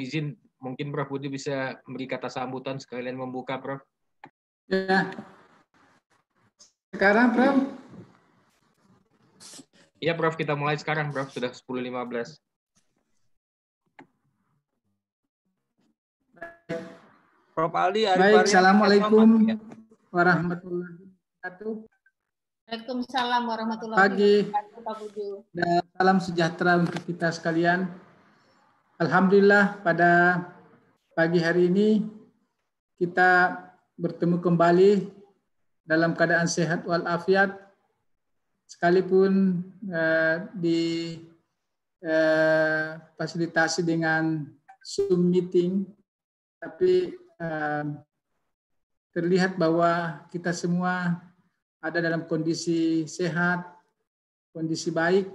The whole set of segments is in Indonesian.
izin mungkin Prof Budi bisa beri kata sambutan sekalian membuka Prof. Ya. Sekarang Prof. Iya Prof, kita mulai sekarang Prof, sudah 10.15. Prof Ali Arif Baik, Assalamualaikum ya. warahmatullahi wabarakatuh. Waalaikumsalam warahmatullahi wabarakatuh. Pagi. Salam sejahtera untuk kita sekalian. Alhamdulillah pada pagi hari ini kita bertemu kembali dalam keadaan sehat walafiat sekalipun eh, di eh, fasilitasi dengan Zoom meeting tapi eh, terlihat bahwa kita semua ada dalam kondisi sehat, kondisi baik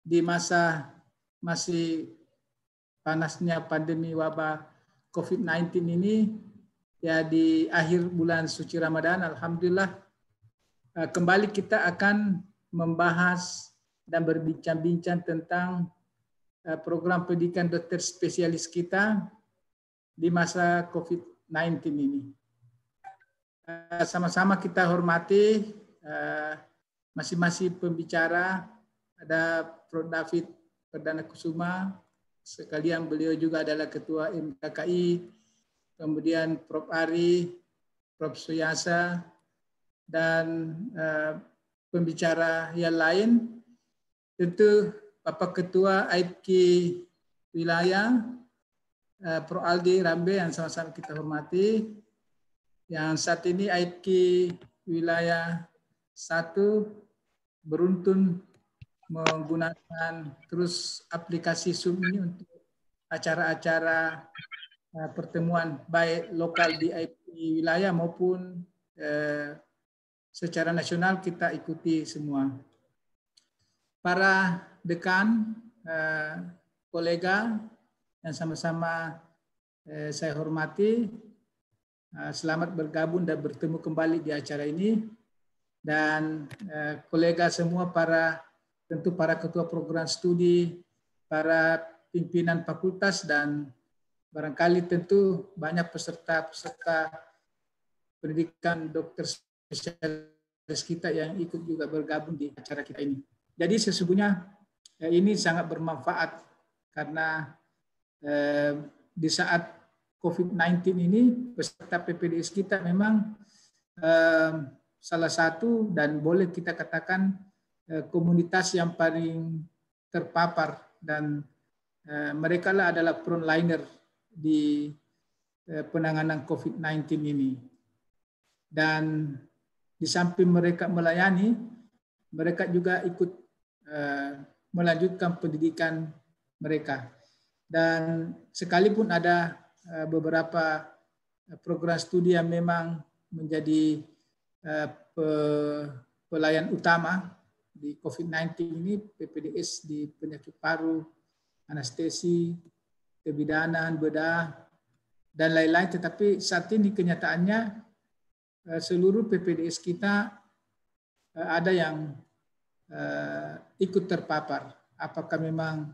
di masa masih panasnya pandemi wabah COVID-19 ini ya di akhir bulan suci Ramadan alhamdulillah eh, kembali kita akan membahas dan berbincang-bincang tentang eh, program pendidikan dokter spesialis kita di masa COVID-19 ini. Eh, sama-sama kita hormati masing-masing pembicara ada Prof. David Perdana Kusuma, sekalian beliau juga adalah ketua MKKI, kemudian Prof. Ari, Prof. Suyasa, dan uh, pembicara yang lain. Tentu Bapak Ketua IPK Wilayah, eh, uh, Prof. Aldi Rambe yang sama-sama kita hormati, yang saat ini IPK Wilayah satu beruntun menggunakan terus aplikasi Zoom ini untuk acara-acara uh, pertemuan baik lokal di wilayah maupun uh, secara nasional kita ikuti semua. Para dekan, uh, kolega yang sama-sama uh, saya hormati, uh, selamat bergabung dan bertemu kembali di acara ini. Dan kolega semua para tentu para ketua program studi, para pimpinan fakultas dan barangkali tentu banyak peserta-peserta pendidikan dokter spesialis kita yang ikut juga bergabung di acara kita ini. Jadi sesungguhnya eh, ini sangat bermanfaat karena eh, di saat COVID-19 ini peserta PPDS kita memang eh, salah satu dan boleh kita katakan Eh, komunitas yang paling terpapar dan eh, mereka lah adalah frontliner di eh, penanganan COVID-19 ini. Dan di samping mereka melayani, mereka juga ikut melanjutkan pendidikan mereka. Dan sekalipun ada beberapa program studi yang memang menjadi pelayan utama di COVID-19 ini PPDS di penyakit paru, anestesi, kebidanan, bedah, dan lain-lain. Tetapi saat ini kenyataannya eh, seluruh PPDS kita eh, ada yang eh, ikut terpapar. Apakah memang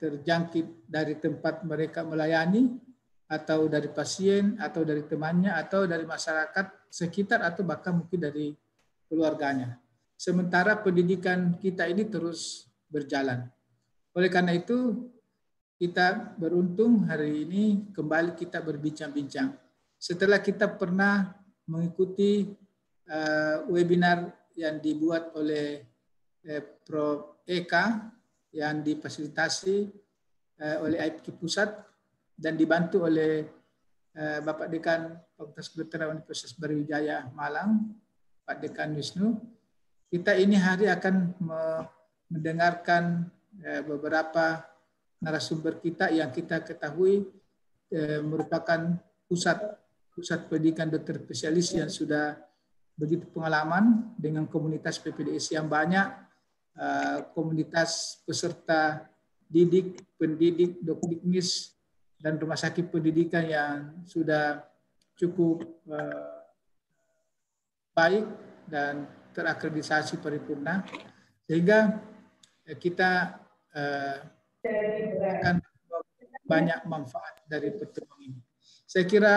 terjangkit dari tempat mereka melayani, atau dari pasien, atau dari temannya, atau dari masyarakat sekitar, atau bahkan mungkin dari keluarganya sementara pendidikan kita ini terus berjalan. Oleh karena itu, kita beruntung hari ini kembali kita berbincang-bincang. Setelah kita pernah mengikuti eh, webinar yang dibuat oleh Pro eh, Prof. Eka yang difasilitasi eh, oleh IPK Pusat dan dibantu oleh Bapak Dekan Fakultas Kedokteran Universitas Brawijaya Malang, Pak Dekan Wisnu. Kita ini hari akan mendengarkan e, beberapa narasumber kita yang kita ketahui e, merupakan pusat pusat pendidikan dokter spesialis yang sudah begitu pengalaman dengan komunitas PPDS yang banyak, e, komunitas peserta didik, pendidik, dokdiknis, dan rumah sakit pendidikan yang sudah cukup baik dan terakreditasi paripurna sehingga eh, kita eh, akan banyak manfaat dari pertemuan ini. Saya kira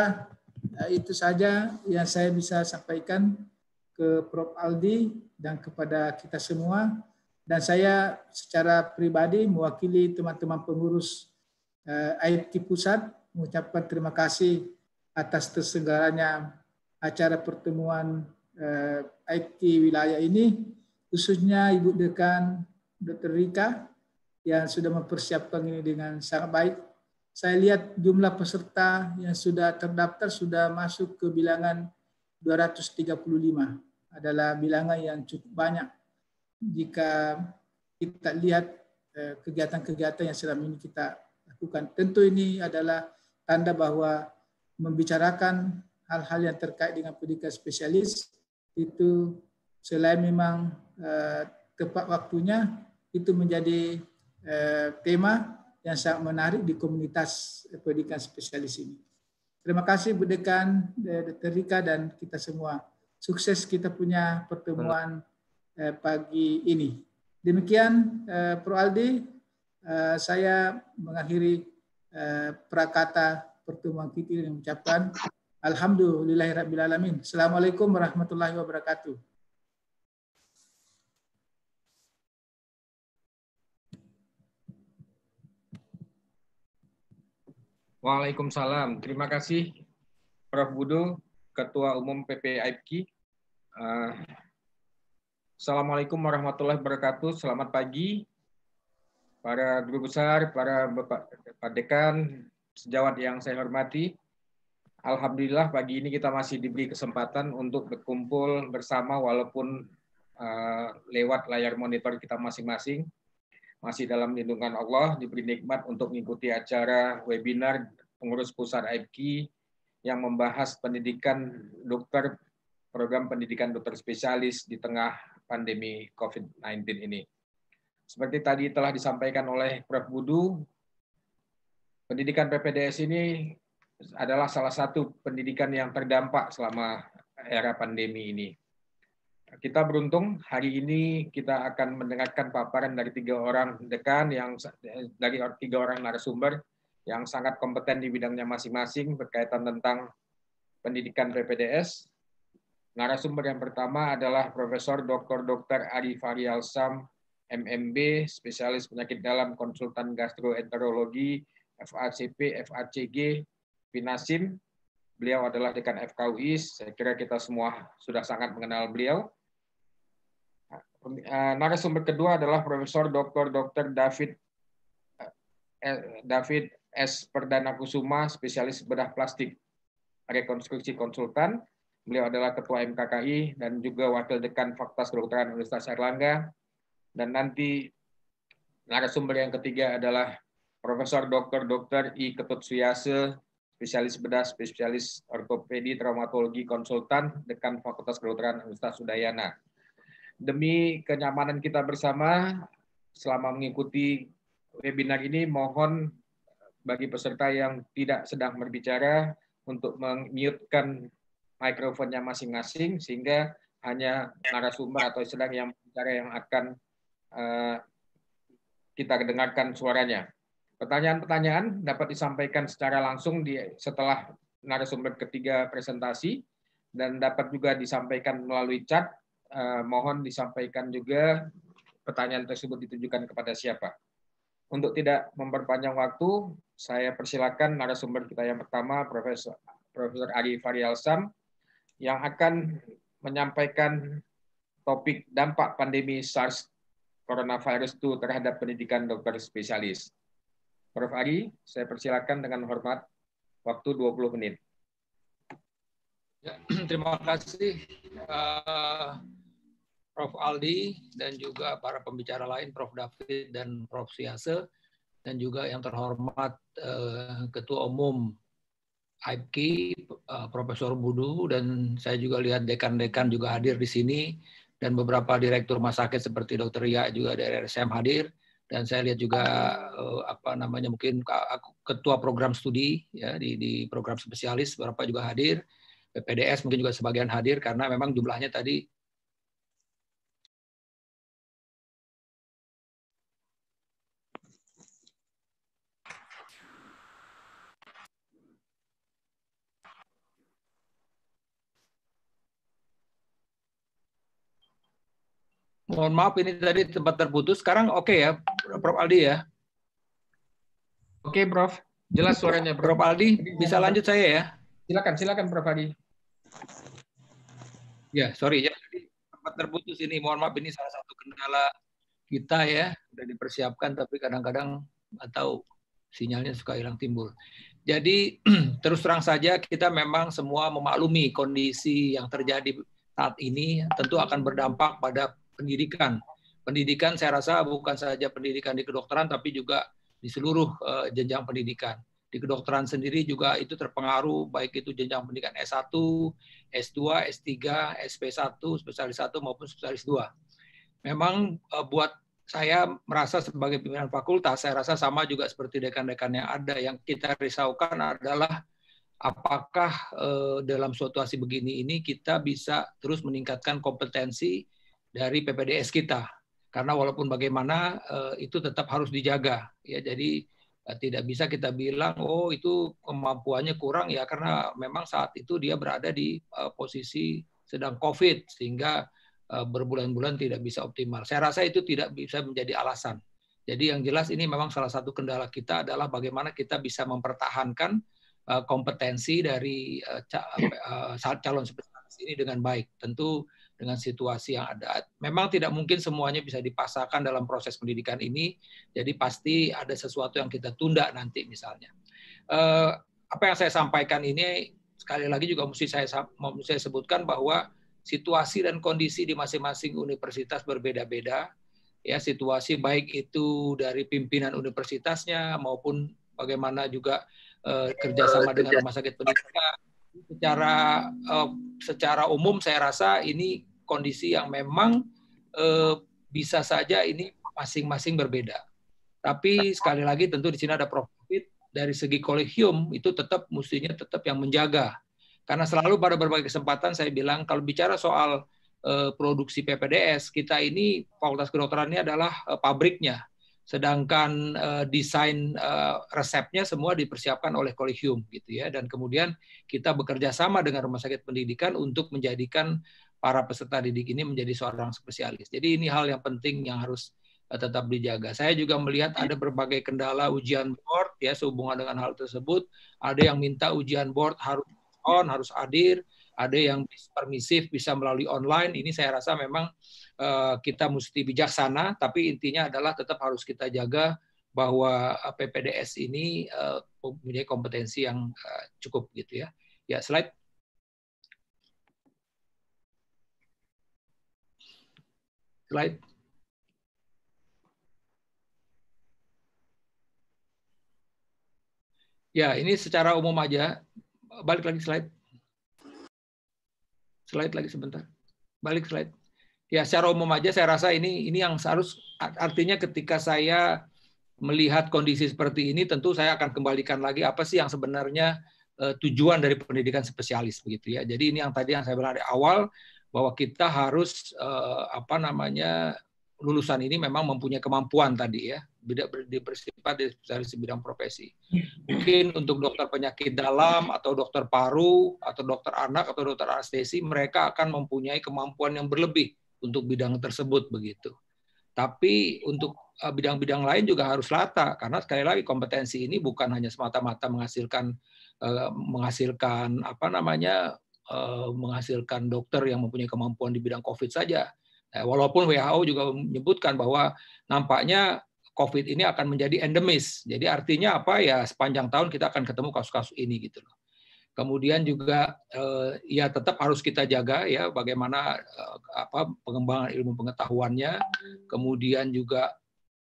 eh, itu saja yang saya bisa sampaikan ke Prof Aldi dan kepada kita semua dan saya secara pribadi mewakili teman-teman pengurus eh, IT pusat mengucapkan terima kasih atas terselenggaranya acara pertemuan eh, IT wilayah ini, khususnya Ibu Dekan Dr. Rika yang sudah mempersiapkan ini dengan sangat baik. Saya lihat jumlah peserta yang sudah terdaftar sudah masuk ke bilangan 235. Adalah bilangan yang cukup banyak. Jika kita lihat eh, kegiatan-kegiatan yang selama ini kita lakukan. Tentu ini adalah tanda bahwa membicarakan hal-hal yang terkait dengan pendidikan spesialis itu selain memang eh, tepat waktunya itu menjadi eh, tema yang sangat menarik di komunitas pendidikan spesialis ini. Terima kasih Bu Dekan, Dr. Rika dan kita semua. Sukses kita punya pertemuan eh, pagi ini. Demikian eh, Pro Aldi, saya mengakhiri eh, prakata pertemuan kita dengan mengucapkan Alhamdulillahirrahmanirrahim. Assalamualaikum warahmatullahi wabarakatuh. Waalaikumsalam. Terima kasih Prof. Budo, Ketua Umum PPIPK. Eh, Assalamualaikum warahmatullahi wabarakatuh. Selamat pagi para guru besar, para Bapak Pak Dekan, sejawat yang saya hormati. Alhamdulillah pagi ini kita masih diberi kesempatan untuk berkumpul bersama walaupun uh, lewat layar monitor kita masing-masing. Masih dalam lindungan Allah, diberi nikmat untuk mengikuti acara webinar pengurus pusat IPK yang membahas pendidikan dokter, program pendidikan dokter spesialis di tengah pandemi COVID-19 ini. Seperti tadi telah disampaikan oleh Prof. Budu, pendidikan PPDS ini adalah salah satu pendidikan yang terdampak selama era pandemi ini. Kita beruntung hari ini kita akan mendengarkan paparan dari tiga orang dekan yang dari tiga orang narasumber yang sangat kompeten di bidangnya masing-masing berkaitan tentang pendidikan PPDS. Narasumber yang pertama adalah Profesor Dr. Dr. Ari Sam, MMB, spesialis penyakit dalam konsultan gastroenterologi, FACP, FACG, Pinasim, Beliau adalah dekan FKUI. Saya kira kita semua sudah sangat mengenal beliau. Nah, eh, narasumber kedua adalah Profesor Dr. Dr. David eh, eh, David S. Perdana Kusuma, spesialis bedah plastik rekonstruksi konsultan. Beliau adalah Ketua MKKI dan juga Wakil Dekan Fakultas Kedokteran Universitas Erlangga. Dan nanti narasumber yang ketiga adalah Profesor Dr. Dr. I. Ketut Suyase, spesialis bedah, spesialis ortopedi, traumatologi, konsultan, dekan Fakultas Kedokteran Universitas Udayana. Demi kenyamanan kita bersama, selama mengikuti webinar ini, mohon bagi peserta yang tidak sedang berbicara untuk mengmutekan mikrofonnya masing-masing, sehingga hanya narasumber atau sedang yang bicara yang akan uh, kita kedengarkan suaranya. Pertanyaan-pertanyaan dapat disampaikan secara langsung di setelah narasumber ketiga presentasi dan dapat juga disampaikan melalui chat. Eh, mohon disampaikan juga pertanyaan tersebut ditujukan kepada siapa. Untuk tidak memperpanjang waktu, saya persilakan narasumber kita yang pertama Profesor Profesor Ari Sam, yang akan menyampaikan topik dampak pandemi SARS coronavirus itu terhadap pendidikan dokter spesialis. Prof. Ari, saya persilakan dengan hormat waktu 20 menit. Ya, terima kasih uh, Prof. Aldi dan juga para pembicara lain, Prof. David dan Prof. Siase, dan juga yang terhormat uh, Ketua Umum IPKI, uh, eh, Profesor Budu, dan saya juga lihat dekan-dekan juga hadir di sini, dan beberapa direktur rumah sakit seperti Dr. Ria juga dari RSM hadir dan saya lihat juga eh, apa namanya mungkin ketua program studi ya di, di program spesialis beberapa juga hadir PPDS mungkin juga sebagian hadir karena memang jumlahnya tadi Mohon maaf ini tadi tempat terputus. Sekarang oke okay ya, Prof Aldi ya. Oke, okay, Prof. Jelas suaranya, Prof. Prof Aldi. Bisa lanjut saya ya? Silakan, silakan, Prof Aldi. Ya, sorry ya. Tempat terputus ini. Mohon maaf ini salah satu kendala kita ya. Sudah dipersiapkan, tapi kadang-kadang nggak tahu sinyalnya suka hilang timbul. Jadi terus terang saja kita memang semua memaklumi kondisi yang terjadi saat ini tentu akan berdampak pada pendidikan. Pendidikan saya rasa bukan saja pendidikan di kedokteran, tapi juga di seluruh eh, jenjang pendidikan. Di kedokteran sendiri juga itu terpengaruh, baik itu jenjang pendidikan S1, S2, S3, SP1, spesialis 1 maupun spesialis 2. Memang eh, buat saya merasa sebagai pimpinan fakultas, saya rasa sama juga seperti dekan-dekan yang ada. Yang kita risaukan adalah apakah eh, dalam situasi begini ini kita bisa terus meningkatkan kompetensi dari PPDS kita karena walaupun bagaimana eh, itu tetap harus dijaga ya jadi eh, tidak bisa kita bilang oh itu kemampuannya kurang ya karena memang saat itu dia berada di eh, posisi sedang covid sehingga berbulan-bulan tidak bisa optimal saya rasa itu tidak bisa menjadi alasan jadi yang jelas ini memang salah satu kendala kita adalah bagaimana kita bisa mempertahankan kompetensi dari calon spesialis ini dengan baik tentu dengan situasi yang ada. Memang tidak mungkin semuanya bisa dipasarkan dalam proses pendidikan ini, jadi pasti ada sesuatu yang kita tunda nanti misalnya. Eh, apa yang saya sampaikan ini sekali lagi juga mesti saya mesti saya sebutkan bahwa situasi dan kondisi di masing-masing universitas berbeda-beda. Ya, situasi baik itu dari pimpinan universitasnya maupun bagaimana juga eh, kerjasama dengan rumah sakit pendidikan secara eh, secara umum saya rasa ini kondisi yang memang eh, bisa saja ini masing-masing berbeda. Tapi sekali lagi tentu di sini ada profit dari segi kolegium itu tetap mestinya tetap yang menjaga. Karena selalu pada berbagai kesempatan saya bilang kalau bicara soal eh, produksi PPDS kita ini fakultas kedokterannya adalah eh, pabriknya. Sedangkan desain resepnya semua dipersiapkan oleh kolegium gitu ya dan kemudian kita bekerja sama dengan rumah sakit pendidikan untuk menjadikan para peserta didik ini menjadi seorang spesialis. Jadi ini hal yang penting yang harus eh, tetap dijaga. Saya juga melihat ada berbagai kendala ujian board ya sehubungan dengan hal tersebut. Ada yang minta ujian board harus on, harus hadir, ada yang permisif bisa melalui online. Ini saya rasa memang uh, kita mesti bijaksana, tapi intinya adalah tetap harus kita jaga bahwa eh, PPDS ini uh, mempunyai kompetensi yang uh, cukup gitu ya. Ya, slide. slide. Ya, ini secara umum aja. Balik lagi slide. Slide lagi sebentar. Balik slide. Ya, secara umum aja saya rasa ini ini yang harus artinya ketika saya melihat kondisi seperti ini tentu saya akan kembalikan lagi apa sih yang sebenarnya eh, tujuan dari pendidikan spesialis begitu ya. Jadi ini yang tadi yang saya bilang dari awal bahwa kita harus eh, apa namanya lulusan ini memang mempunyai kemampuan tadi ya tidak bersifat dari sebidang profesi ya. mungkin untuk dokter penyakit dalam atau dokter paru atau dokter anak atau dokter anestesi mereka akan mempunyai kemampuan yang berlebih untuk bidang tersebut begitu tapi untuk eh, bidang-bidang lain juga harus rata karena sekali lagi kompetensi ini bukan hanya semata-mata menghasilkan eh, menghasilkan apa namanya Eh, menghasilkan dokter yang mempunyai kemampuan di bidang COVID saja. Nah, walaupun WHO juga menyebutkan bahwa nampaknya COVID ini akan menjadi endemis. Jadi artinya apa ya sepanjang tahun kita akan ketemu kasus-kasus ini gitu loh. Kemudian juga eh, ya tetap harus kita jaga ya bagaimana eh, apa pengembangan ilmu pengetahuannya. Kemudian juga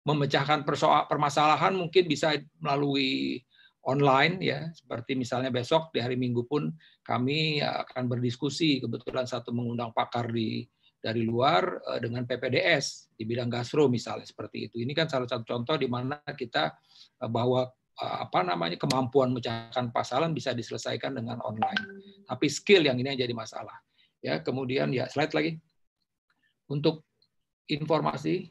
memecahkan persoal permasalahan mungkin bisa melalui online ya seperti misalnya besok di hari Minggu pun kami akan berdiskusi kebetulan satu mengundang pakar di dari luar eh, dengan PPDS di bidang gastro misalnya seperti itu. Ini kan salah satu contoh di mana kita eh, bahwa eh, apa namanya kemampuan memecahkan pasalan bisa diselesaikan dengan online. Tapi skill yang ini yang jadi masalah. Ya, kemudian ya slide lagi. Untuk informasi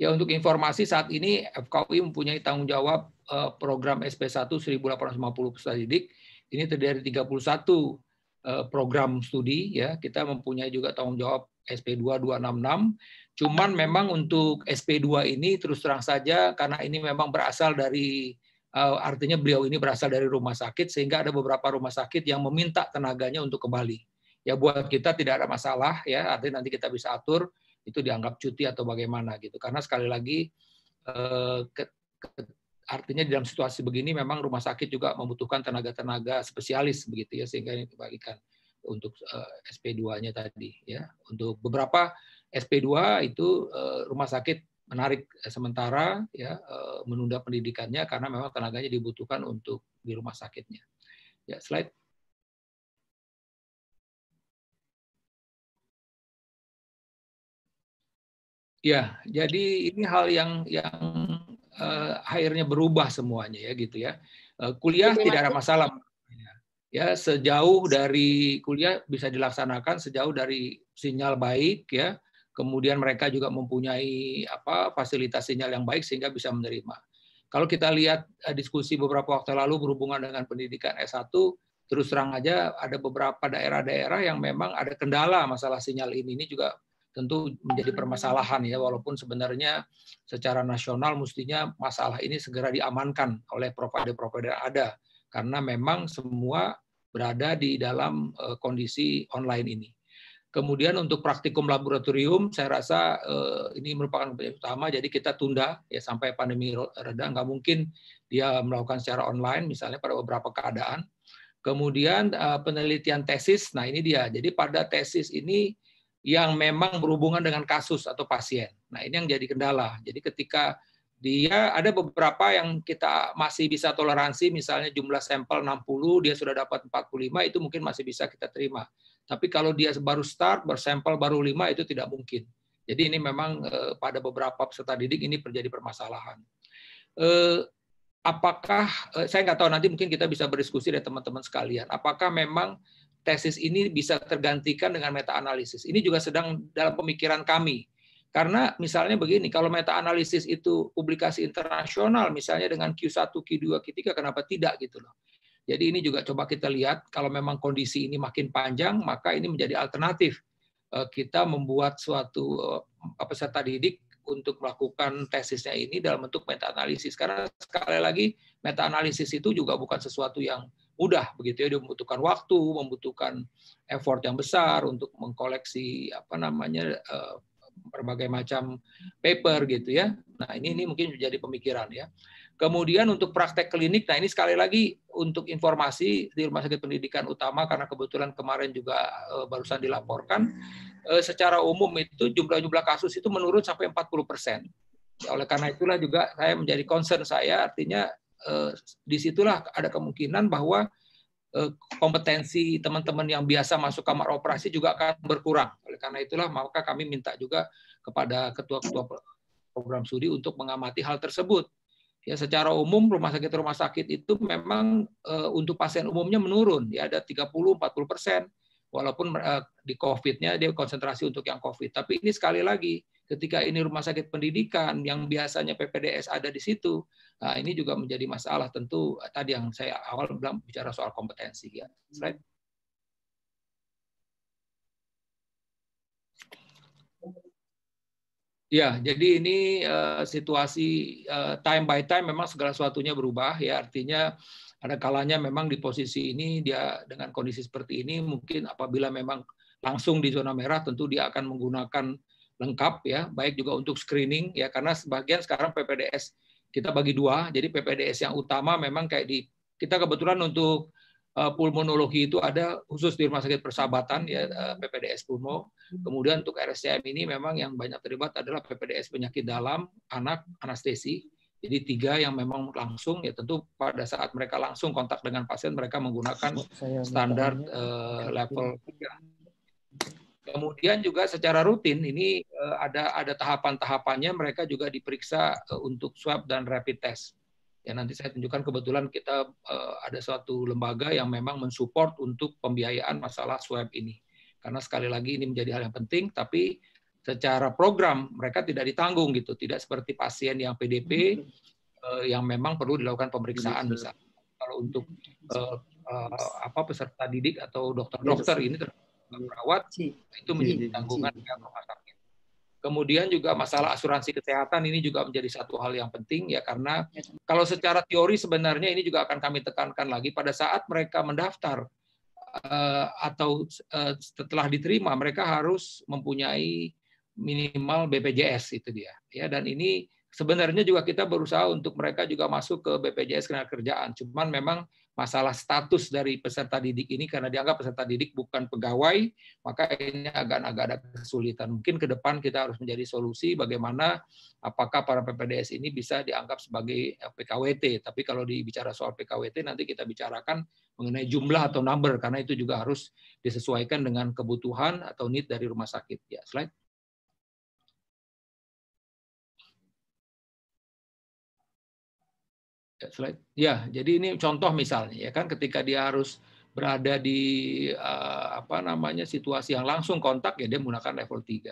Ya untuk informasi saat ini FKUI mempunyai tanggung jawab eh, program SP1 1850 peserta didik. Ini terdiri dari 31 eh, program studi ya. Kita mempunyai juga tanggung jawab SP2 266. Cuman memang untuk SP2 ini terus terang saja karena ini memang berasal dari eh, artinya beliau ini berasal dari rumah sakit sehingga ada beberapa rumah sakit yang meminta tenaganya untuk kembali. Ya buat kita tidak ada masalah ya, artinya nanti kita bisa atur itu dianggap cuti atau bagaimana gitu. Karena sekali lagi eh, ke, ke, artinya dalam situasi begini memang rumah sakit juga membutuhkan tenaga-tenaga spesialis begitu ya sehingga ini dibagikan untuk eh, SP2-nya tadi ya. Untuk beberapa SP2 itu eh, rumah sakit menarik sementara ya menunda pendidikannya karena memang tenaganya dibutuhkan untuk di rumah sakitnya. Ya, slide. Ya, jadi ini hal yang yang uh, akhirnya berubah semuanya ya gitu ya. Uh, kuliah jadi tidak ada masalah. Ya, sejauh dari kuliah bisa dilaksanakan sejauh dari sinyal baik ya. Kemudian mereka juga mempunyai apa fasilitas sinyal yang baik sehingga bisa menerima. Kalau kita lihat eh, diskusi beberapa waktu lalu berhubungan dengan pendidikan S1, terus terang aja ada beberapa daerah-daerah yang memang ada kendala masalah sinyal ini. Ini juga tentu menjadi permasalahan ya walaupun sebenarnya secara nasional mestinya masalah ini segera diamankan oleh provider-provider ada karena memang semua berada di dalam eh, kondisi online ini. Kemudian untuk praktikum laboratorium, saya rasa eh, ini merupakan yang utama, jadi kita tunda ya sampai pandemi reda. Nggak mungkin dia melakukan secara online, misalnya pada beberapa keadaan. Kemudian eh, penelitian tesis, nah ini dia. Jadi pada tesis ini yang memang berhubungan dengan kasus atau pasien. Nah, ini yang jadi kendala. Jadi ketika dia ada beberapa yang kita masih bisa toleransi, misalnya jumlah sampel 60, dia sudah dapat 45, itu mungkin masih bisa kita terima. Tapi kalau dia baru start, bersampel baru 5, itu tidak mungkin. Jadi ini memang eh, pada beberapa peserta didik ini terjadi permasalahan. Eh, apakah, eh, saya nggak tahu nanti mungkin kita bisa berdiskusi dengan teman-teman sekalian, apakah memang tesis ini bisa tergantikan dengan meta-analisis. Ini juga sedang dalam pemikiran kami. Karena misalnya begini, kalau meta-analisis itu publikasi internasional, misalnya dengan Q1, Q2, Q3, kenapa tidak gitu loh. Jadi ini juga coba kita lihat, kalau memang kondisi ini makin panjang, maka ini menjadi alternatif. Eh, kita membuat suatu eh, peserta didik untuk melakukan tesisnya ini dalam bentuk meta-analisis. Karena sekali lagi, meta-analisis itu juga bukan sesuatu yang mudah begitu ya dia membutuhkan waktu membutuhkan effort yang besar untuk mengkoleksi apa namanya eh, berbagai macam paper gitu ya nah ini ini mungkin menjadi pemikiran ya kemudian untuk praktek klinik nah ini sekali lagi untuk informasi di rumah sakit pendidikan utama karena kebetulan kemarin juga eh, barusan dilaporkan eh, secara umum itu jumlah-jumlah kasus itu menurun sampai 40 persen oleh karena itulah juga saya menjadi concern saya artinya Eh, disitulah ada kemungkinan bahwa eh, kompetensi teman-teman yang biasa masuk kamar operasi juga akan berkurang. Oleh karena itulah maka kami minta juga kepada ketua-ketua program studi untuk mengamati hal tersebut. Ya secara umum rumah sakit rumah sakit itu memang e, untuk pasien umumnya menurun ya ada 30 40 persen walaupun e, di COVID-nya dia konsentrasi untuk yang COVID. Tapi ini sekali lagi Ketika ini rumah sakit pendidikan yang biasanya PPDS ada di situ, nah ini juga menjadi masalah tentu eh, tadi yang saya awal bilang bicara soal kompetensi ya. Slide. Ya, jadi ini uh, situasi uh, time by time memang segala sesuatunya berubah ya artinya ada kalanya memang di posisi ini dia dengan kondisi seperti ini mungkin apabila memang langsung di zona merah tentu dia akan menggunakan lengkap ya, baik juga untuk screening ya karena sebagian sekarang PPDS kita bagi dua, jadi PPDS yang utama memang kayak di kita kebetulan untuk eh, pulmonologi itu ada khusus di Rumah Sakit Persahabatan ya eh, PPDS Pulmo. Kemudian untuk RSCM ini memang yang banyak terlibat adalah PPDS penyakit dalam, anak, anestesi. Jadi tiga yang memang langsung ya tentu pada saat mereka langsung kontak dengan pasien mereka menggunakan standar uh, level 3 Kemudian juga secara rutin ini eh, ada ada tahapan-tahapannya mereka juga diperiksa eh, untuk swab dan rapid test. Ya nanti saya tunjukkan kebetulan kita eh, ada suatu lembaga yang memang mensupport untuk pembiayaan masalah swab ini. Karena sekali lagi ini menjadi hal yang penting tapi secara program mereka tidak ditanggung gitu, tidak seperti pasien yang PDP yang memang perlu dilakukan pemeriksaan misalnya. Kalau untuk apa peserta didik atau dokter-dokter iya, ini perawat itu menjadi tanggungan pihak rumah sakit. Kemudian juga masalah asuransi kesehatan ini juga menjadi satu hal yang penting ya karena ya, kalau secara teori sebenarnya ini juga akan kami tekankan lagi pada saat mereka mendaftar eh, atau eh, setelah diterima mereka harus mempunyai minimal BPJS itu dia ya dan ini sebenarnya juga kita berusaha untuk mereka juga masuk ke BPJS kerjaan cuman memang masalah status dari peserta didik ini karena dianggap peserta didik bukan pegawai, maka ini agak-agak ada kesulitan. Mungkin ke depan kita harus menjadi solusi bagaimana apakah para PPDS ini bisa dianggap sebagai eh, PKWT. Tapi kalau dibicara soal PKWT nanti kita bicarakan mengenai jumlah atau number karena itu juga harus disesuaikan dengan kebutuhan atau need dari rumah sakit. Ya, slide. Ya, jadi ini contoh misalnya ya kan ketika dia harus berada di uh, apa namanya situasi yang langsung kontak ya dia menggunakan level 3.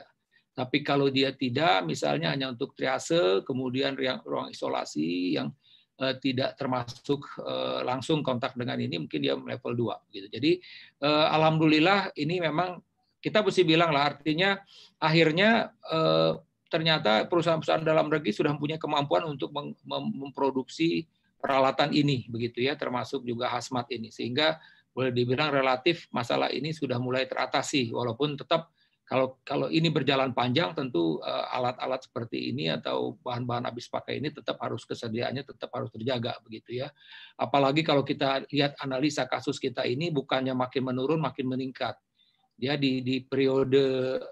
Tapi kalau dia tidak misalnya hanya untuk triase kemudian ruang isolasi yang eh, tidak termasuk eh, langsung kontak dengan ini mungkin dia level 2 gitu. Jadi alhamdulillah ini memang kita mesti bilang lah artinya akhirnya ternyata perusahaan-perusahaan dalam negeri sudah punya kemampuan untuk mem memproduksi peralatan ini begitu ya termasuk juga hazmat ini sehingga boleh dibilang relatif masalah ini sudah mulai teratasi walaupun tetap kalau kalau ini berjalan panjang tentu eh, alat-alat seperti ini atau bahan-bahan habis pakai ini tetap harus kesediaannya tetap harus terjaga begitu ya. Apalagi kalau kita lihat analisa kasus kita ini bukannya makin menurun makin meningkat. Ya di di periode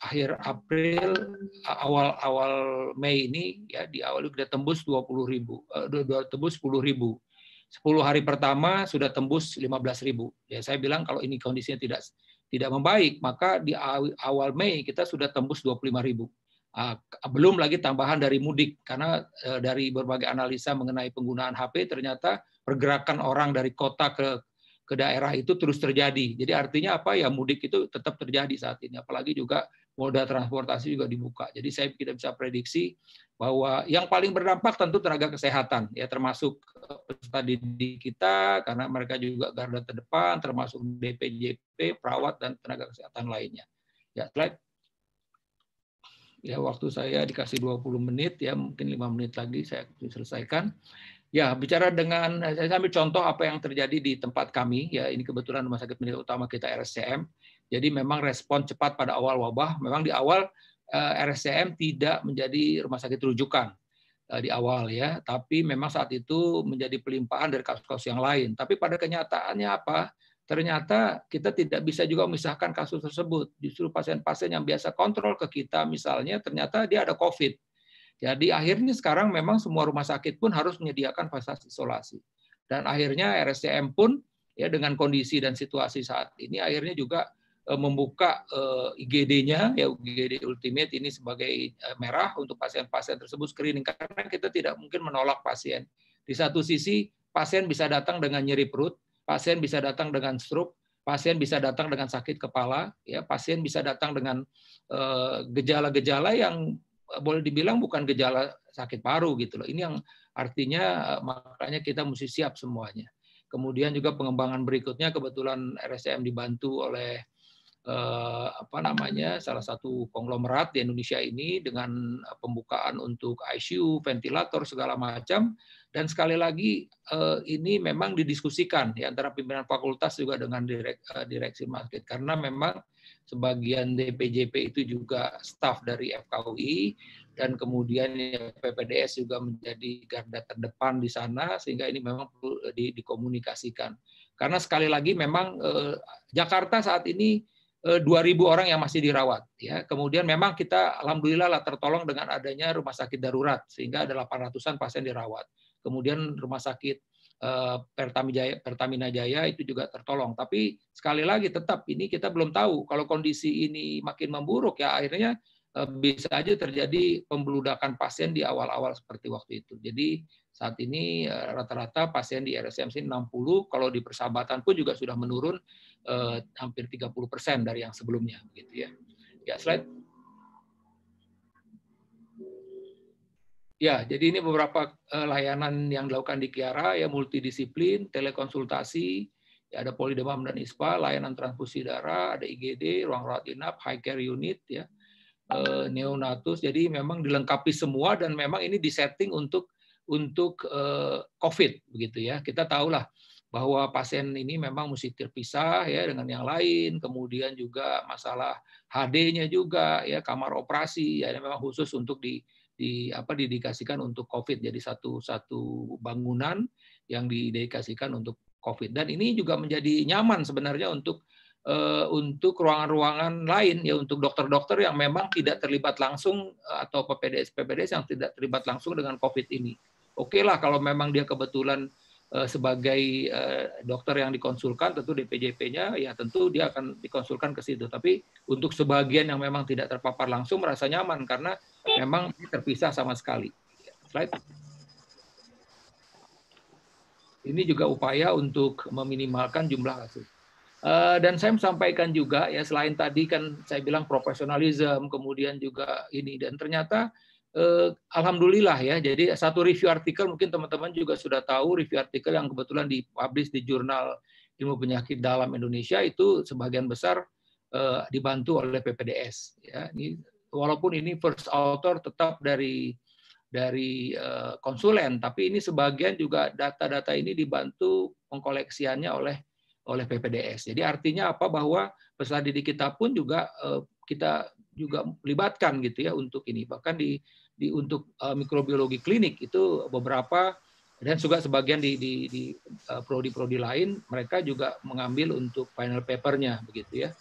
akhir April awal-awal Mei ini ya di awal sudah tembus 20 ribu, sudah e, tembus 10 ribu. 10 hari pertama sudah tembus 15 ribu. Ya saya bilang kalau ini kondisinya tidak tidak membaik maka di awal Mei kita sudah tembus 25 ribu. belum lagi tambahan dari mudik karena e, dari berbagai analisa mengenai penggunaan HP ternyata pergerakan orang dari kota ke ke daerah itu terus terjadi. Jadi artinya apa ya mudik itu tetap terjadi saat ini apalagi juga moda transportasi juga dibuka. Jadi saya kita bisa prediksi bahwa yang paling berdampak tentu tenaga kesehatan ya termasuk eh, peserta didik kita karena mereka juga garda terdepan termasuk DPJP, perawat dan tenaga kesehatan lainnya. Ya, slide. Ya, waktu saya dikasih 20 menit ya, mungkin 5 menit lagi saya selesaikan. Ya, bicara dengan eh, saya ambil contoh apa yang terjadi di tempat kami ya, ini kebetulan Rumah Sakit milik Utama kita RSCM jadi memang respon cepat pada awal wabah, memang di awal eh, RSCM tidak menjadi rumah sakit rujukan eh, di awal ya, tapi memang saat itu menjadi pelimpahan dari kasus-kasus yang lain. Tapi pada kenyataannya apa? Ternyata kita tidak bisa juga memisahkan kasus tersebut. Justru pasien-pasien yang biasa kontrol ke kita misalnya ternyata dia ada COVID. Jadi akhirnya sekarang memang semua rumah sakit pun harus menyediakan fasilitas isolasi. Dan akhirnya RSCM pun ya dengan kondisi dan situasi saat ini akhirnya juga Eh, membuka eh, IGD-nya ya IGD Ultimate ini sebagai eh, merah untuk pasien-pasien tersebut screening karena kita tidak mungkin menolak pasien. Di satu sisi pasien bisa datang dengan nyeri perut, pasien bisa datang dengan stroke, pasien bisa datang dengan sakit kepala, ya pasien bisa datang dengan gejala-gejala yang boleh dibilang bukan gejala sakit paru gitu loh. Ini yang artinya makanya kita mesti siap semuanya. Kemudian juga pengembangan berikutnya kebetulan RSCM dibantu oleh eh, apa namanya salah satu konglomerat di Indonesia ini dengan pembukaan untuk ICU, ventilator segala macam dan sekali lagi eh, ini memang didiskusikan ya antara pimpinan fakultas juga dengan direk, eh, direksi market karena memang sebagian DPJP itu juga staf dari FKUI dan kemudian PPDS juga menjadi garda terdepan di sana sehingga ini memang perlu di, dikomunikasikan karena sekali lagi memang eh, Jakarta saat ini 2.000 eh, orang yang masih dirawat. Ya, kemudian memang kita alhamdulillah lah tertolong dengan adanya rumah sakit darurat sehingga ada 800-an pasien dirawat. Kemudian rumah sakit eh, Pertamina Jaya, itu juga tertolong. Tapi sekali lagi tetap ini kita belum tahu kalau kondisi ini makin memburuk ya akhirnya eh, bisa aja terjadi pembeludakan pasien di awal-awal seperti waktu itu. Jadi saat ini rata-rata pasien di RSMC 60, kalau di persahabatan pun juga sudah menurun uh, hampir 30 persen dari yang sebelumnya, begitu ya. Ya slide. Ya, jadi ini beberapa eh, layanan yang dilakukan di Kiara ya multidisiplin, telekonsultasi, ya ada polidemam dan ISPA, layanan transfusi darah, ada IGD, ruang rawat inap, high care unit ya. Eh, neonatus. Jadi memang dilengkapi semua dan memang ini disetting untuk untuk COVID begitu ya. Kita tahulah bahwa pasien ini memang mesti terpisah ya dengan yang lain, kemudian juga masalah HD-nya juga ya kamar operasi ya memang khusus untuk di di apa didedikasikan untuk COVID jadi satu satu bangunan yang didikasikan untuk COVID dan ini juga menjadi nyaman sebenarnya untuk uh, untuk ruangan-ruangan lain ya untuk dokter-dokter yang memang tidak terlibat langsung eh, atau PPDS PPDS yang tidak terlibat langsung dengan COVID ini. Oke okay lah kalau memang dia kebetulan Eh, sebagai eh, dokter yang dikonsulkan tentu DPJP-nya ya tentu dia akan dikonsulkan ke situ. Tapi untuk sebagian yang memang tidak terpapar langsung merasa nyaman karena memang terpisah sama sekali. Slide. Ini juga upaya untuk meminimalkan jumlah kasus. Eh, dan saya sampaikan juga ya selain tadi kan saya bilang profesionalisme, kemudian juga ini dan ternyata eh, alhamdulillah ya. Jadi satu review artikel mungkin teman-teman juga sudah tahu review artikel yang kebetulan dipublish di jurnal ilmu penyakit dalam Indonesia itu sebagian besar eh, dibantu oleh PPDS. Ya. Ini, walaupun ini first author tetap dari dari eh, konsulen, tapi ini sebagian juga data-data ini dibantu pengkoleksiannya oleh oleh PPDS. Jadi artinya apa bahwa peserta didik kita pun juga eh, kita juga libatkan gitu ya untuk ini. Bahkan di di untuk uh, mikrobiologi klinik itu beberapa dan juga sebagian di prodi-prodi uh, eh, prodi-prodi lain mereka juga mengambil untuk final papernya begitu ya.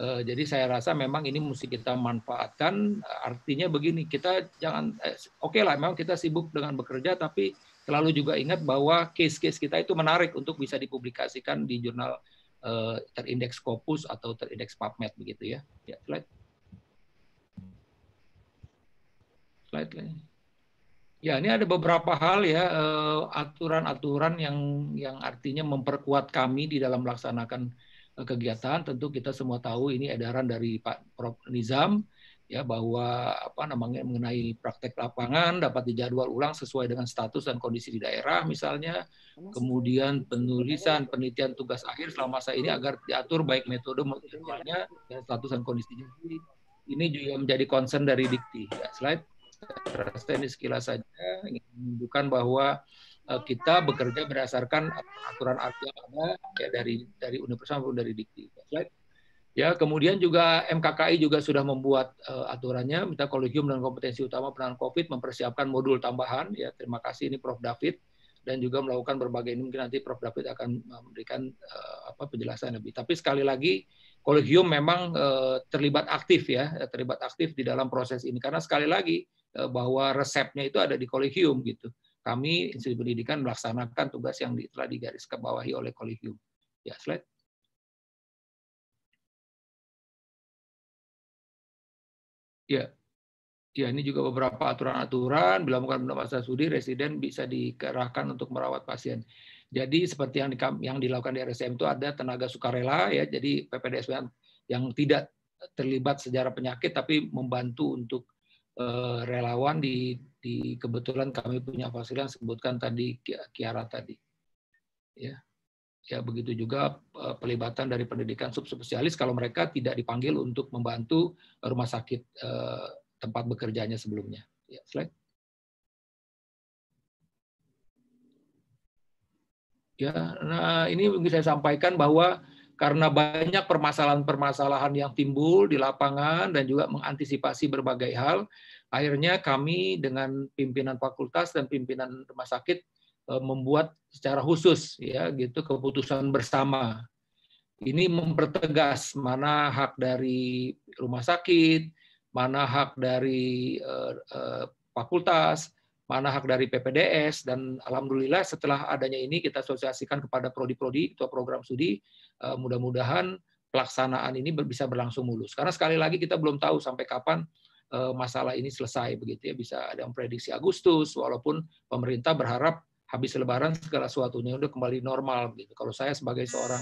Uh, jadi saya rasa memang ini mesti kita manfaatkan. Artinya begini, kita jangan eh, oke okay lah memang kita sibuk dengan bekerja tapi selalu juga ingat bahwa case-case kita itu menarik untuk bisa dipublikasikan di jurnal terindeks Scopus atau terindeks PubMed begitu ya. Ya, slide. Slide lain, Ya, ini ada beberapa hal ya eh, aturan-aturan yang yang artinya memperkuat kami di dalam melaksanakan eh, kegiatan. Tentu kita semua tahu ini edaran dari Pak Prof Nizam ya bahwa apa namanya mengenai praktek lapangan dapat dijadwal ulang sesuai dengan status dan kondisi di daerah misalnya kemudian penulisan penelitian tugas akhir selama masa ini agar diatur baik metode metodenya dan status dan kondisinya ini juga menjadi concern dari dikti ya, slide rasa ini sekilas saja menunjukkan bahwa eh, kita bekerja berdasarkan aturan aturan ya, dari dari universitas maupun dari dikti. Ya, kemudian juga MKKI juga sudah membuat uh, aturannya, minta kolegium dan kompetensi utama penanganan COVID mempersiapkan modul tambahan. Ya, terima kasih ini Prof. David dan juga melakukan berbagai ini mungkin nanti Prof. David akan eh, memberikan uh, apa penjelasan lebih. Tapi sekali lagi kolegium memang uh, terlibat aktif ya, terlibat aktif di dalam proses ini karena sekali lagi Eh, bahwa resepnya itu ada di kolegium gitu. Kami institusi Pendidikan melaksanakan tugas yang telah digaris ke oleh kolegium. Ya, slide. Ya. Ya, ini juga beberapa aturan-aturan bila bukan benda masa studi residen bisa dikerahkan untuk merawat pasien. Jadi seperti yang yang dilakukan di RSM itu ada tenaga sukarela ya, jadi PPDSM yang tidak terlibat secara penyakit tapi membantu untuk Eh, relawan di, di kebetulan kami punya fasilitas sebutkan tadi Kiara tadi. Ya. Ya begitu juga eh, pelibatan dari pendidikan subspesialis kalau mereka tidak dipanggil untuk membantu rumah sakit eh, tempat bekerjanya sebelumnya. Ya, slide. Ya, nah ini mungkin saya sampaikan bahwa karena banyak permasalahan-permasalahan yang timbul di lapangan dan juga mengantisipasi berbagai hal, akhirnya kami dengan pimpinan fakultas dan pimpinan rumah sakit eh, membuat secara khusus ya gitu keputusan bersama. Ini mempertegas mana hak dari rumah sakit, mana hak dari uh, uh, fakultas, mana hak dari PPDS dan alhamdulillah setelah adanya ini kita sosiasikan kepada prodi-prodi atau program studi Eh, mudah-mudahan pelaksanaan ini bisa berlangsung mulus. Karena sekali lagi kita belum tahu sampai kapan eh, masalah ini selesai begitu ya bisa ada yang prediksi Agustus walaupun pemerintah berharap habis lebaran segala sesuatunya udah kembali normal gitu. Kalau saya sebagai seorang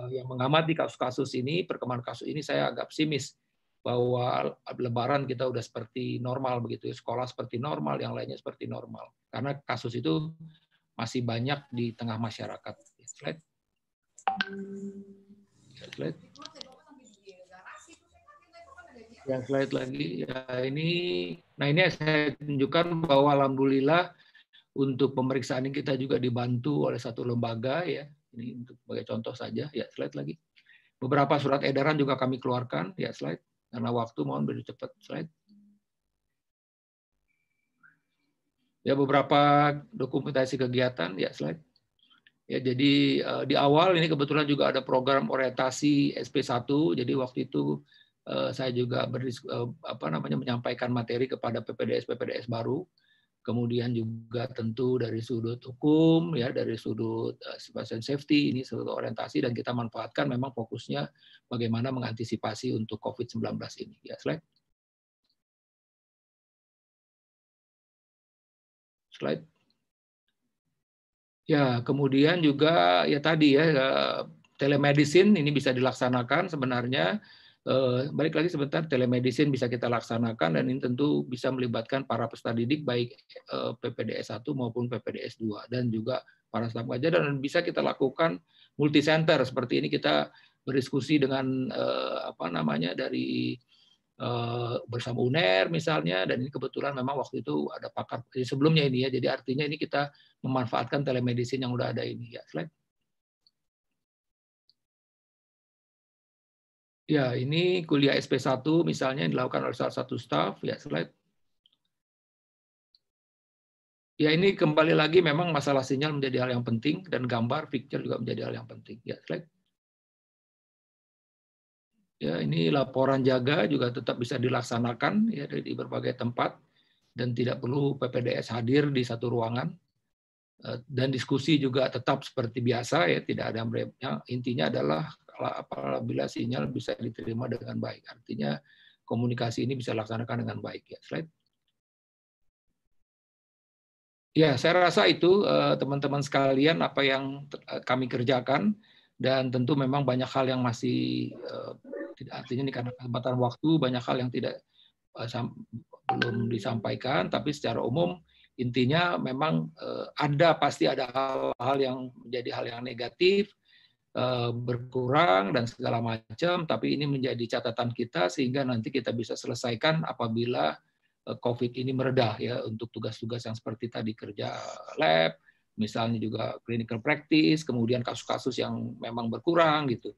eh, yang mengamati kasus-kasus ini, perkembangan kasus ini saya agak pesimis bahwa lebaran kita udah seperti normal begitu ya, sekolah seperti normal, yang lainnya seperti normal. Karena kasus itu masih banyak di tengah masyarakat. Yang slide lagi, ya ini, nah ini saya tunjukkan bahwa alhamdulillah untuk pemeriksaan ini kita juga dibantu oleh satu lembaga ya, ini untuk sebagai contoh saja, ya slide lagi. Beberapa surat edaran juga kami keluarkan, ya slide. Karena waktu mohon beri cepat slide. Ya beberapa dokumentasi kegiatan, ya slide. Ya, jadi uh, di awal ini kebetulan juga ada program orientasi SP1. Jadi waktu itu uh, saya juga berdisk, uh, eh, apa namanya menyampaikan materi kepada PPDS PPDS baru. Kemudian juga tentu dari sudut hukum ya, dari sudut uh, safety ini sudut orientasi dan kita manfaatkan memang fokusnya bagaimana mengantisipasi untuk COVID-19 ini. Ya, slide. Slide. Ya, kemudian juga ya tadi ya eh, telemedicine ini bisa dilaksanakan sebenarnya eh, balik lagi sebentar telemedicine bisa kita laksanakan dan ini tentu bisa melibatkan para peserta didik baik eh, PPDS 1 maupun PPDS 2 dan juga para staf pengajar dan bisa kita lakukan multi center seperti ini kita berdiskusi dengan apa namanya dari Eh, bersama UNER misalnya dan ini kebetulan memang waktu itu ada pakar eh, sebelumnya ini ya jadi artinya ini kita memanfaatkan telemedicine yang udah ada ini ya slide ya ini kuliah SP1 misalnya yang dilakukan oleh salah satu staff ya slide ya ini kembali lagi memang masalah sinyal menjadi hal yang penting dan gambar picture juga menjadi hal yang penting ya slide Ya, ini laporan jaga juga tetap bisa dilaksanakan ya di berbagai tempat dan tidak perlu PPDS hadir di satu ruangan. Eh, dan diskusi juga tetap seperti biasa ya, tidak ada yang intinya adalah apabila sinyal bisa diterima dengan baik. Artinya komunikasi ini bisa dilaksanakan dengan baik ya. Slide. Ya, saya rasa itu eh, teman-teman sekalian apa yang eh, kami kerjakan dan tentu memang banyak hal yang masih tidak artinya ini karena kesempatan waktu banyak hal yang tidak eh, belum disampaikan, tapi secara umum intinya memang eh, ada pasti ada hal-hal yang menjadi hal yang negatif eh, berkurang dan segala macam, tapi ini menjadi catatan kita sehingga nanti kita bisa selesaikan apabila COVID ini meredah ya untuk tugas-tugas yang seperti tadi kerja lab, misalnya juga clinical practice, kemudian kasus-kasus yang memang berkurang gitu.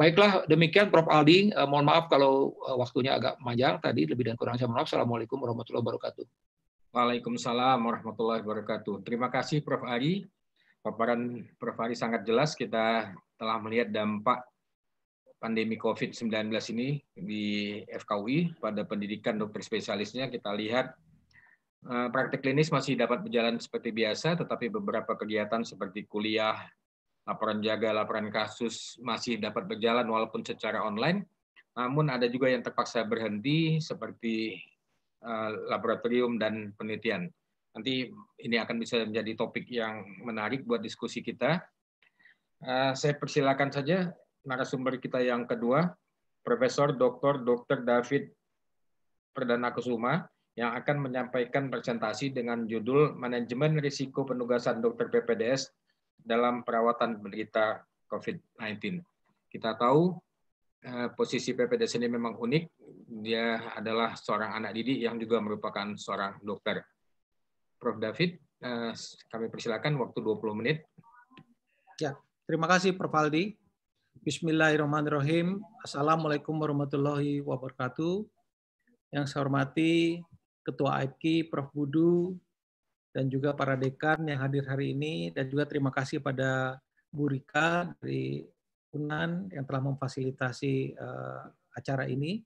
Baiklah, demikian Prof. Aldi. Eh, mohon maaf kalau eh, waktunya agak panjang tadi, lebih dan kurang saya mohon maaf. Assalamualaikum warahmatullahi wabarakatuh. Waalaikumsalam warahmatullahi wabarakatuh. Terima kasih Prof. Ari. Paparan Prof. Ari sangat jelas. Kita telah melihat dampak pandemi COVID-19 ini di FKUI pada pendidikan dokter spesialisnya. Kita lihat eh, praktik klinis masih dapat berjalan seperti biasa, tetapi beberapa kegiatan seperti kuliah, laporan jaga, laporan kasus masih dapat berjalan walaupun secara online. Namun ada juga yang terpaksa berhenti seperti eh, laboratorium dan penelitian. Nanti ini akan bisa menjadi topik yang menarik buat diskusi kita. Eh, saya persilakan saja narasumber kita yang kedua, Profesor Dr. Dr. David Perdana Kusuma yang akan menyampaikan presentasi dengan judul Manajemen Risiko Penugasan Dokter PPDS dalam perawatan penderita COVID-19. Kita tahu eh, posisi PPDS ini memang unik. Dia adalah seorang anak didik yang juga merupakan seorang dokter. Prof. David, eh, kami persilakan waktu 20 menit. Ya, terima kasih Prof. Aldi. Bismillahirrahmanirrahim. Assalamualaikum warahmatullahi wabarakatuh. Yang saya hormati Ketua AIPKI Prof. Budu, dan juga para dekan yang hadir hari ini dan juga terima kasih pada Bu Rika dari Unan yang telah memfasilitasi uh, acara ini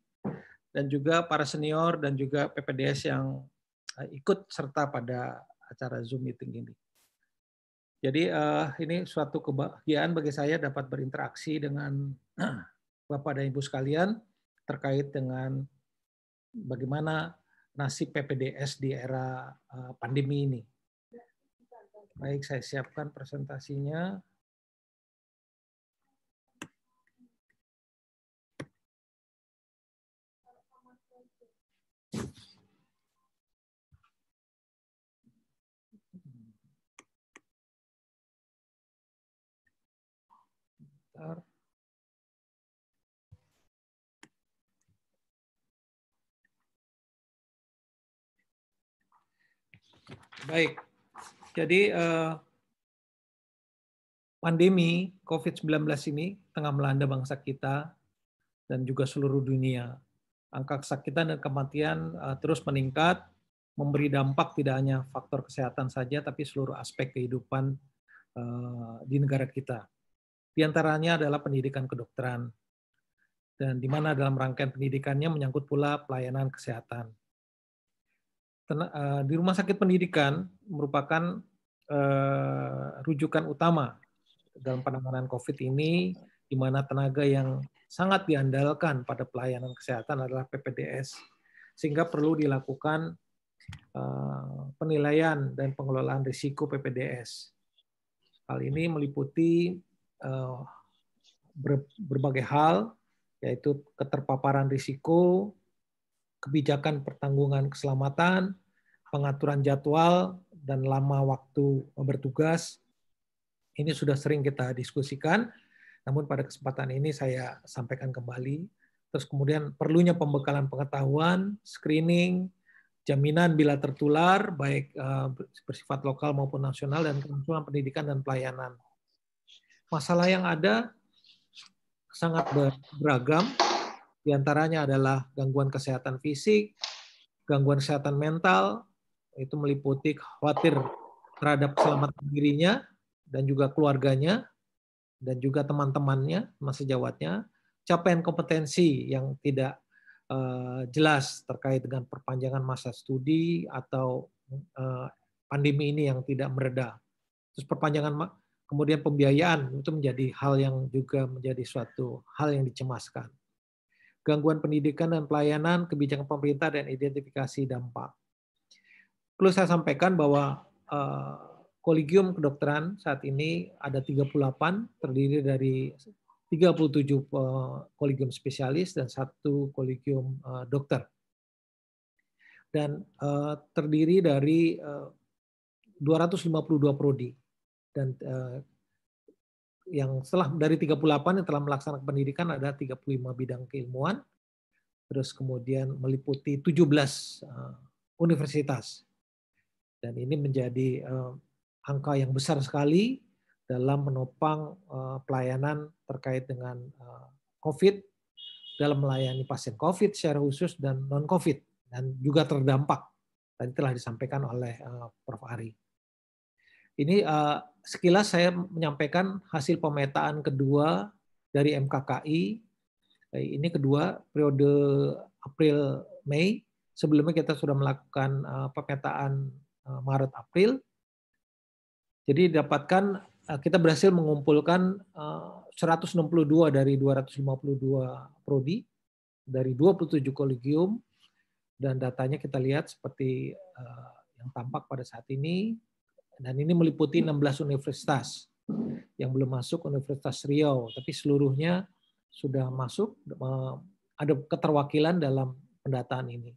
dan juga para senior dan juga PPDS yang uh, ikut serta pada acara Zoom meeting ini. Jadi uh, ini suatu kebahagiaan bagi saya dapat berinteraksi dengan Bapak dan Ibu sekalian terkait dengan bagaimana nasib PPDS di era eh, pandemi ini. Baik, saya siapkan presentasinya. Bentar. Baik. Jadi uh, pandemi COVID-19 ini tengah melanda bangsa kita dan juga seluruh dunia. Angka kesakitan dan kematian uh, terus meningkat, memberi dampak tidak hanya faktor kesehatan saja, tapi seluruh aspek kehidupan uh, di negara kita. Di antaranya adalah pendidikan kedokteran, dan di mana dalam rangkaian pendidikannya menyangkut pula pelayanan kesehatan Eh, di rumah sakit pendidikan merupakan eh, rujukan utama dalam penanganan COVID ini, di mana tenaga yang sangat diandalkan pada pelayanan kesehatan adalah PPDS, sehingga perlu dilakukan eh, penilaian dan pengelolaan risiko PPDS. Hal ini meliputi berbagai hal, yaitu keterpaparan risiko, kebijakan pertanggungan keselamatan, pengaturan jadwal, dan lama waktu bertugas. Ini sudah sering kita diskusikan, namun pada kesempatan ini saya sampaikan kembali. Terus kemudian perlunya pembekalan pengetahuan, screening, jaminan bila tertular, baik eh, bersifat lokal maupun nasional, dan kemampuan pendidikan dan pelayanan. Masalah yang ada sangat beragam, di antaranya adalah gangguan kesehatan fisik, gangguan kesehatan mental, itu meliputi khawatir terhadap keselamatan dirinya dan juga keluarganya dan juga teman-temannya, masa sejawatnya, capaian kompetensi yang tidak uh, jelas terkait dengan perpanjangan masa studi atau uh, pandemi ini yang tidak mereda. Terus perpanjangan kemudian pembiayaan itu menjadi hal yang juga menjadi suatu hal yang dicemaskan gangguan pendidikan dan pelayanan, kebijakan pemerintah, dan identifikasi dampak. Perlu saya sampaikan bahwa eh, kolegium kedokteran saat ini ada 38, terdiri dari 37 eh, kolegium spesialis dan satu kolegium eh, dokter. Dan terdiri dari 252 prodi dan yang setelah dari 38 yang telah melaksanakan pendidikan ada 35 bidang keilmuan. Terus kemudian meliputi 17 uh, eh, universitas. Dan ini menjadi uh, angka yang besar sekali dalam menopang uh, pelayanan terkait dengan uh, COVID dalam melayani pasien COVID secara khusus dan non-COVID dan juga terdampak. Tadi telah disampaikan oleh uh, Prof. Ari. Ini uh, sekilas saya menyampaikan hasil pemetaan kedua dari MKKI. Eh, ini kedua periode April Mei. Sebelumnya kita sudah melakukan uh, pemetaan uh, Maret April. Jadi dapatkan uh, kita berhasil mengumpulkan uh, 162 dari 252 prodi dari 27 kolegium dan datanya kita lihat seperti uh, yang tampak pada saat ini dan ini meliputi 16 universitas yang belum masuk Universitas Riau, tapi seluruhnya sudah masuk, ada keterwakilan dalam pendataan ini.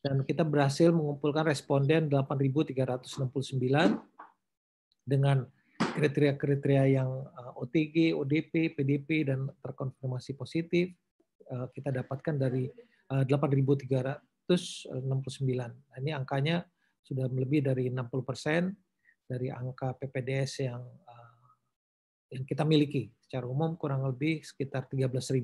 Dan kita berhasil mengumpulkan responden 8.369 dengan kriteria-kriteria yang e, OTG, ODP, PDP, dan terkonfirmasi positif e, kita dapatkan dari 8.369. E, nah, ini angkanya sudah lebih dari 60 persen dari angka PPDS yang eh, yang kita miliki. Secara umum kurang lebih sekitar 13.000.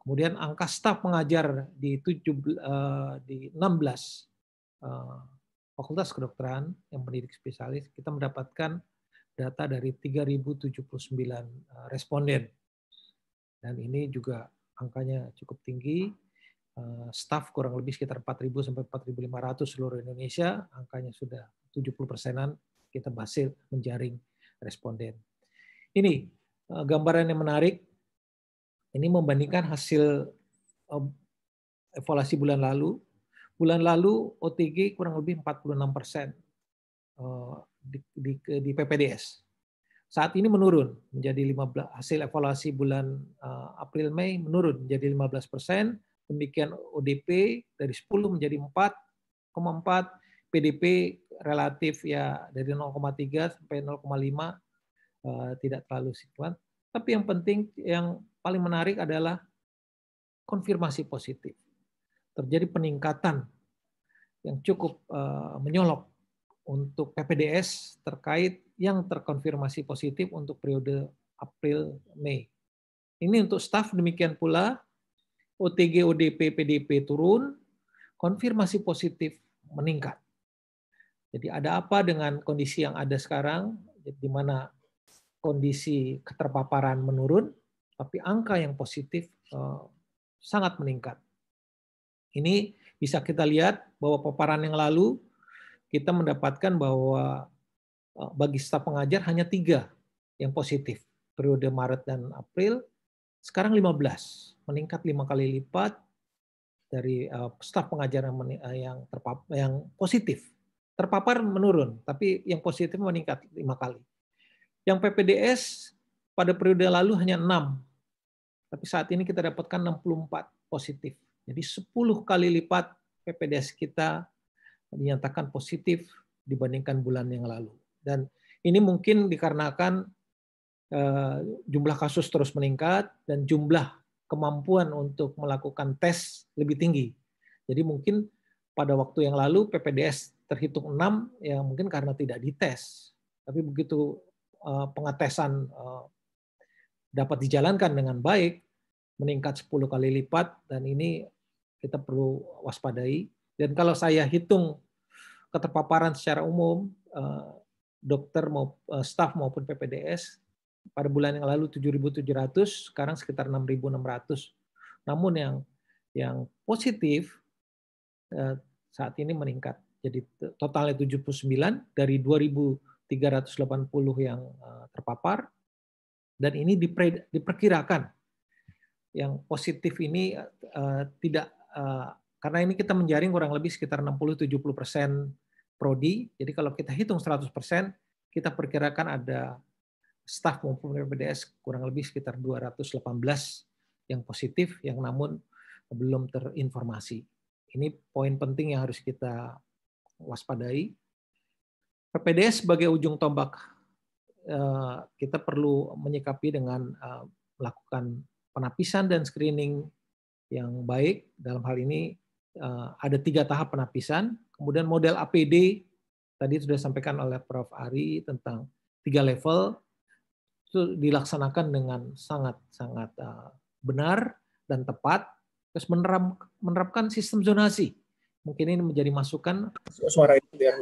Kemudian angka staf pengajar di 7 eh, di 16 eh, Fakultas Kedokteran yang pendidik spesialis kita mendapatkan data dari 3.079 responden. Dan ini juga angkanya cukup tinggi Eh, Staf kurang lebih sekitar 4.000 sampai 4.500 seluruh Indonesia, angkanya sudah 70 persenan kita berhasil menjaring responden. Ini eh, gambaran yang menarik. Ini membandingkan hasil eh, evaluasi bulan lalu. Bulan lalu OTG kurang lebih 46 persen di, di, di PPDS. Saat ini menurun menjadi 15 hasil evaluasi bulan April Mei menurun menjadi 15 persen demikian ODP dari 10 menjadi 4,4, PDP relatif ya dari 0,3 sampai 0,5 eh, tidak terlalu signifikan. Tapi yang penting yang paling menarik adalah konfirmasi positif. Terjadi peningkatan yang cukup eh, menyolok untuk PPDS terkait yang terkonfirmasi positif untuk periode April Mei. Ini untuk staf demikian pula OTG, ODP, PDP turun, konfirmasi positif meningkat. Jadi ada apa dengan kondisi yang ada sekarang, di mana kondisi keterpaparan menurun, tapi angka yang positif eh, sangat meningkat. Ini bisa kita lihat bahwa paparan yang lalu kita mendapatkan bahwa eh, bagi staf pengajar hanya tiga yang positif periode Maret dan April sekarang 15, meningkat lima kali lipat dari eh, staf pengajar yang, eh, yang, terpapar, yang positif. Terpapar menurun, tapi yang positif meningkat lima kali. Yang PPDS pada periode lalu hanya 6, tapi saat ini kita dapatkan 64 positif. Jadi 10 kali lipat PPDS kita dinyatakan positif dibandingkan bulan yang lalu. Dan ini mungkin dikarenakan Eh, jumlah kasus terus meningkat dan jumlah kemampuan untuk melakukan tes lebih tinggi. Jadi mungkin pada waktu yang lalu PPDS terhitung 6 ya mungkin karena tidak dites. Tapi begitu eh, pengetesan eh, dapat dijalankan dengan baik meningkat 10 kali lipat dan ini kita perlu waspadai. Dan kalau saya hitung keterpaparan secara umum dokter mau staf maupun PPDS pada bulan yang lalu 7.700, sekarang sekitar 6.600. Namun yang yang positif eh, saat ini meningkat. Jadi totalnya 79 dari 2.380 yang eh, terpapar dan ini diperkirakan yang positif ini eh, tidak karena ini kita menjaring kurang lebih sekitar 60-70 persen prodi. Jadi kalau kita hitung 100 persen, kita perkirakan ada staf maupun PPDS kurang lebih sekitar 218 yang positif yang namun belum terinformasi. Ini poin penting yang harus kita waspadai. PPDS sebagai ujung tombak eh, kita perlu menyikapi dengan eh, melakukan penapisan dan screening yang baik. Dalam hal ini eh, ada tiga tahap penapisan, kemudian model APD tadi sudah disampaikan oleh Prof. Ari tentang tiga level, itu dilaksanakan dengan sangat-sangat eh, benar dan tepat. Terus menerapkan sistem zonasi. Mungkin ini menjadi masukan suara itu biar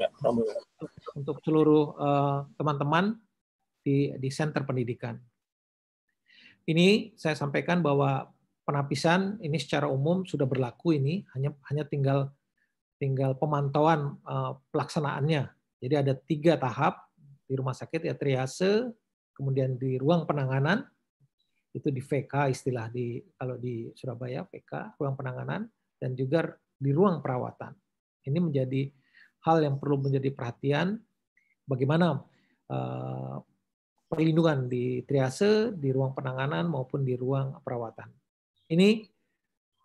untuk seluruh eh, teman-teman di di center pendidikan. Ini saya sampaikan bahwa penapisan ini secara umum sudah berlaku ini hanya hanya tinggal tinggal pemantauan eh, pelaksanaannya. Jadi ada tiga tahap di rumah sakit ya triase, kemudian di ruang penanganan itu di VK istilah di kalau di Surabaya VK ruang penanganan dan juga di ruang perawatan. Ini menjadi hal yang perlu menjadi perhatian bagaimana uh, perlindungan di triase, di ruang penanganan maupun di ruang perawatan. Ini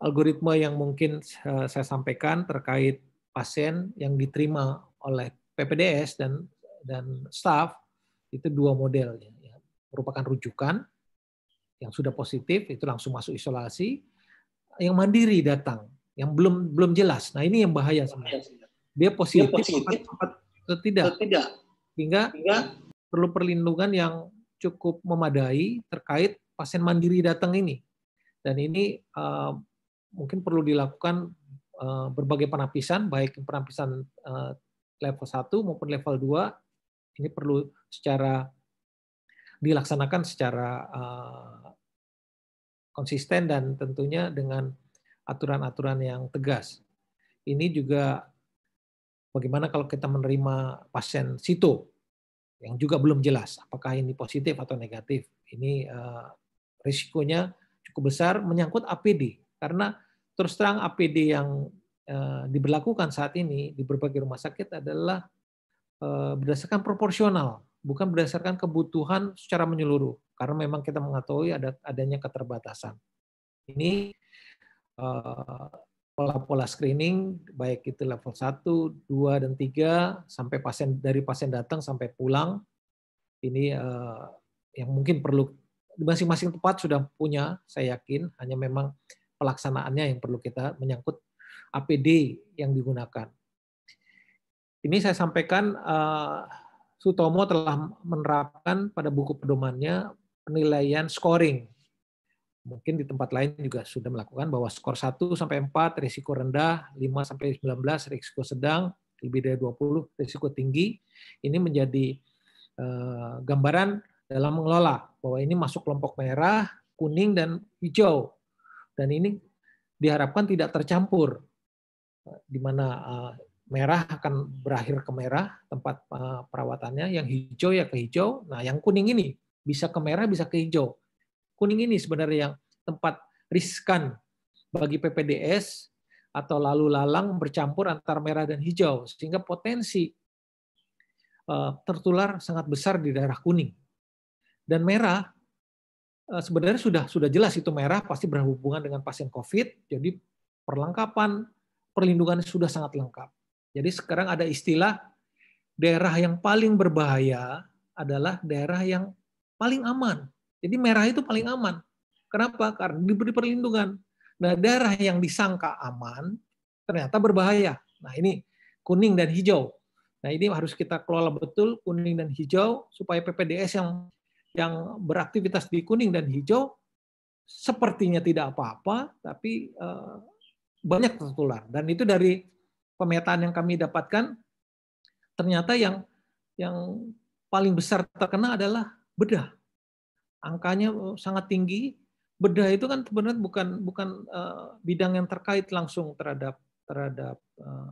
algoritma yang mungkin eh, saya sampaikan terkait pasien yang diterima oleh PPDS dan dan staff itu dua modelnya merupakan rujukan yang sudah positif itu langsung masuk isolasi. Yang mandiri datang, yang belum belum jelas. Nah ini yang bahaya sebenarnya. Dia positif, Dia positif. atau tidak. tidak. Hingga perlu perlindungan yang cukup memadai terkait pasien mandiri datang ini. Dan ini uh, mungkin perlu dilakukan uh, berbagai penapisan, baik penapisan uh, level 1 maupun level 2. Ini perlu secara dilaksanakan secara eh, konsisten dan tentunya dengan aturan-aturan yang tegas. Ini juga bagaimana kalau kita menerima pasien situ yang juga belum jelas apakah ini positif atau negatif. Ini eh, risikonya cukup besar menyangkut APD karena terus terang APD yang eh, diberlakukan saat ini di berbagai rumah sakit adalah Eh, berdasarkan proporsional, bukan berdasarkan kebutuhan secara menyeluruh. Karena memang kita mengetahui ada adanya keterbatasan. Ini pola-pola eh, screening baik itu level 1, 2 dan 3 sampai pasien dari pasien datang sampai pulang ini eh, yang mungkin perlu di masing-masing tempat sudah punya saya yakin hanya memang pelaksanaannya yang perlu kita menyangkut APD yang digunakan ini saya sampaikan eh, Sutomo telah menerapkan pada buku pedomannya penilaian scoring. Mungkin di tempat lain juga sudah melakukan bahwa skor 1 sampai 4 risiko rendah, 5 sampai 19 risiko sedang, lebih dari 20 risiko tinggi. Ini menjadi eh, gambaran dalam mengelola bahwa ini masuk kelompok merah, kuning dan hijau. Dan ini diharapkan tidak tercampur di mana eh, merah akan berakhir ke merah tempat eh, perawatannya, yang hijau ya ke hijau. Nah, yang kuning ini bisa ke merah, bisa ke hijau. Kuning ini sebenarnya yang tempat riskan bagi PPDS atau lalu lalang bercampur antar merah dan hijau sehingga potensi eh, tertular sangat besar di daerah kuning. Dan merah eh, sebenarnya sudah sudah jelas itu merah pasti berhubungan dengan pasien COVID, jadi perlengkapan perlindungan sudah sangat lengkap jadi sekarang ada istilah daerah yang paling berbahaya adalah daerah yang paling aman. Jadi merah itu paling aman. Kenapa? Karena diberi perlindungan. Nah, daerah yang disangka aman ternyata berbahaya. Nah, ini kuning dan hijau. Nah, ini harus kita kelola betul kuning dan hijau supaya PPDS yang yang beraktivitas di kuning dan hijau sepertinya tidak apa-apa tapi eh, banyak tertular dan itu dari pemetaan yang kami dapatkan ternyata yang yang paling besar terkena adalah bedah. Angkanya eh, sangat tinggi. Bedah itu kan sebenarnya bukan bukan eh, bidang yang terkait langsung terhadap terhadap eh,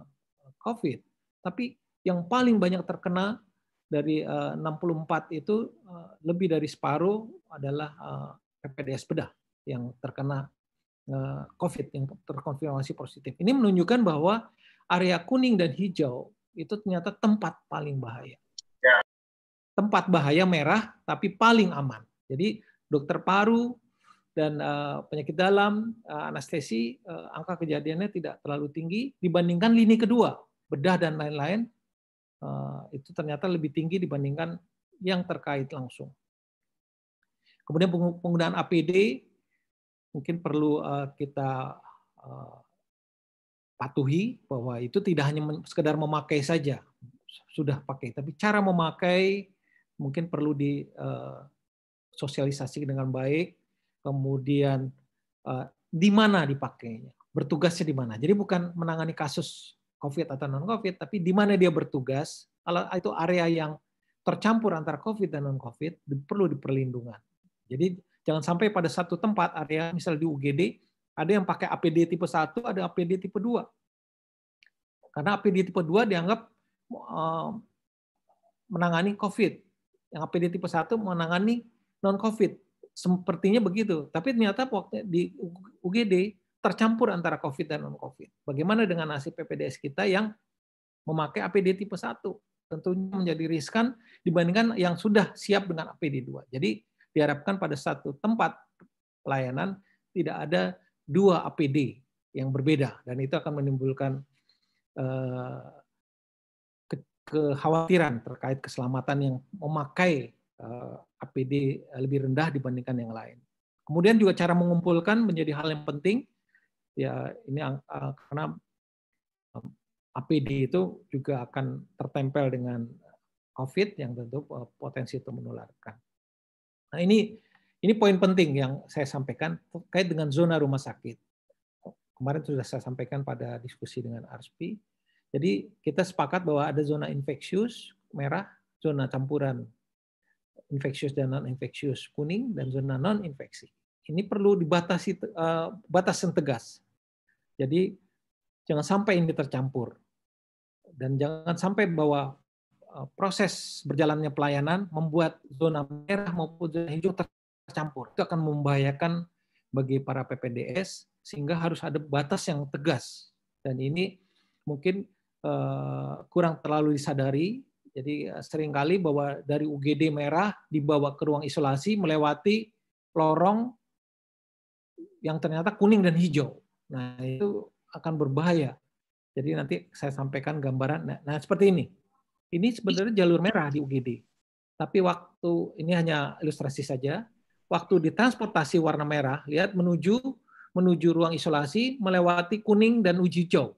COVID, tapi yang paling banyak terkena dari uh, 64 itu lebih dari separuh adalah uh, PPDS bedah yang terkena COVID yang terkonfirmasi positif. Ini menunjukkan bahwa area kuning dan hijau itu ternyata tempat paling bahaya. Ya. Tempat bahaya merah tapi paling aman. Jadi dokter paru dan eh, penyakit dalam eh, anestesi eh, angka kejadiannya tidak terlalu tinggi dibandingkan lini kedua bedah dan lain-lain itu ternyata lebih tinggi dibandingkan yang terkait langsung. Kemudian penggunaan APD mungkin perlu kita patuhi bahwa itu tidak hanya sekedar memakai saja sudah pakai tapi cara memakai mungkin perlu di eh, sosialisasi dengan baik kemudian eh, di mana dipakainya bertugasnya di mana jadi bukan menangani kasus covid atau non covid tapi di mana dia bertugas kalau itu area yang tercampur antara covid dan non covid perlu diperlindungan jadi jangan sampai pada satu tempat area misal di UGD ada yang pakai APD tipe 1, ada APD tipe 2. Karena APD tipe 2 dianggap eh, menangani COVID. Yang APD tipe 1 menangani non-COVID. Sepertinya begitu. Tapi ternyata waktu di UGD tercampur antara COVID dan non-COVID. Bagaimana dengan nasib PPDS kita yang memakai APD tipe 1? Tentunya menjadi riskan dibandingkan yang sudah siap dengan APD 2. Jadi diharapkan pada satu tempat pelayanan tidak ada dua APD yang berbeda dan itu akan menimbulkan eh, kekhawatiran terkait keselamatan yang memakai eh, APD lebih rendah dibandingkan yang lain. Kemudian juga cara mengumpulkan menjadi hal yang penting. Ya ini karena eh, APD itu juga akan tertempel dengan COVID yang tentu potensi itu menularkan. Nah ini ini poin penting yang saya sampaikan terkait dengan zona rumah sakit. Kemarin sudah saya sampaikan pada diskusi dengan RSP. Jadi kita sepakat bahwa ada zona infeksius merah, zona campuran infeksius dan non infeksius kuning dan zona non infeksi. Ini perlu dibatasi uh, batasan tegas. Jadi jangan sampai ini tercampur dan jangan sampai bahwa eh, proses berjalannya pelayanan membuat zona merah maupun zona hijau campur. Itu akan membahayakan bagi para PPDS sehingga harus ada batas yang tegas. Dan ini mungkin uh, kurang terlalu disadari. Jadi eh, seringkali bahwa dari UGD merah dibawa ke ruang isolasi melewati lorong yang ternyata kuning dan hijau. Nah, itu akan berbahaya. Jadi nanti saya sampaikan gambaran. Nah, nah seperti ini. Ini sebenarnya jalur merah di UGD. Tapi waktu ini hanya ilustrasi saja waktu ditransportasi warna merah, lihat menuju menuju ruang isolasi, melewati kuning dan uji hijau.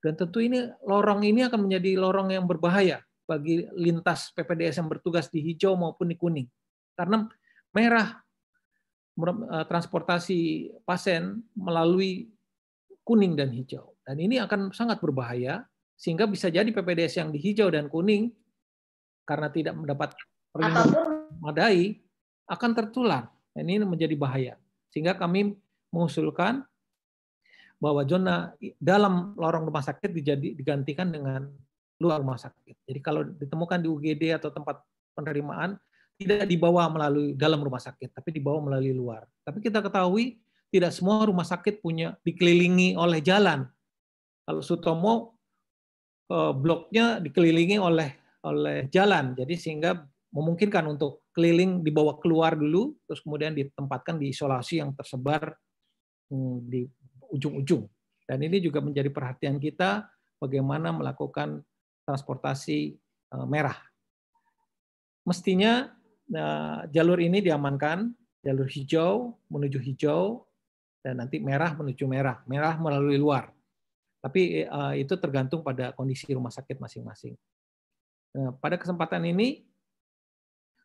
Dan tentu ini lorong ini akan menjadi lorong yang berbahaya bagi lintas PPDS yang bertugas di hijau maupun di kuning. Karena merah e, transportasi pasien melalui kuning dan hijau. Dan ini akan sangat berbahaya sehingga bisa jadi PPDS yang di hijau dan kuning karena tidak mendapat perlindungan madai akan tertular. Ini menjadi bahaya. Sehingga kami mengusulkan bahwa zona dalam lorong rumah sakit dijadi, digantikan dengan luar rumah sakit. Jadi kalau ditemukan di UGD atau tempat penerimaan, tidak dibawa melalui dalam rumah sakit, tapi dibawa melalui luar. Tapi kita ketahui tidak semua rumah sakit punya dikelilingi oleh jalan. Kalau Sutomo eh, bloknya dikelilingi oleh oleh jalan, jadi sehingga memungkinkan untuk keliling dibawa keluar dulu terus kemudian ditempatkan di isolasi yang tersebar hmm, di ujung-ujung. Dan ini juga menjadi perhatian kita bagaimana melakukan transportasi eh, merah. Mestinya eh, jalur ini diamankan, jalur hijau menuju hijau dan nanti merah menuju merah, merah melalui luar. Tapi eh, itu tergantung pada kondisi rumah sakit masing-masing. pada kesempatan ini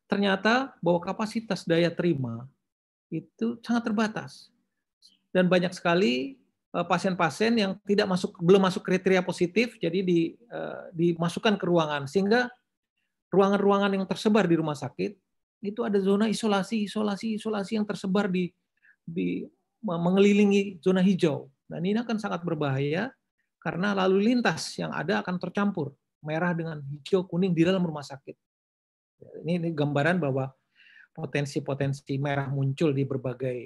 ternyata bahwa kapasitas daya terima itu sangat terbatas dan banyak sekali eh, pasien-pasien yang tidak masuk belum masuk kriteria positif jadi di, eh, dimasukkan ke ruangan sehingga ruangan-ruangan yang tersebar di rumah sakit itu ada zona isolasi isolasi isolasi yang tersebar di di mengelilingi zona hijau dan ini akan sangat berbahaya karena lalu lintas yang ada akan tercampur merah dengan hijau kuning di dalam rumah sakit ini, ini gambaran bahwa potensi-potensi merah muncul di berbagai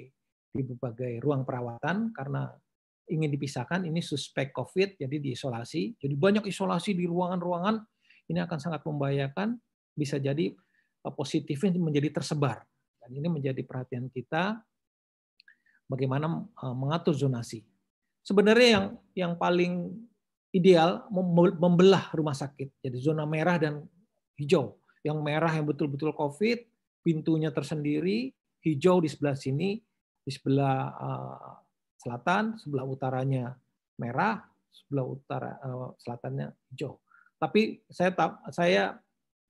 di berbagai ruang perawatan karena ingin dipisahkan ini suspek COVID jadi diisolasi. Jadi banyak isolasi di ruangan-ruangan ini akan sangat membahayakan bisa jadi eh, positifnya menjadi tersebar. Dan ini menjadi perhatian kita bagaimana eh, mengatur zonasi. Sebenarnya yang yang paling ideal membelah rumah sakit jadi zona merah dan hijau yang merah yang betul-betul COVID, pintunya tersendiri, hijau di sebelah sini, di sebelah eh, selatan, sebelah utaranya merah, sebelah utara eh, selatannya hijau. Tapi saya saya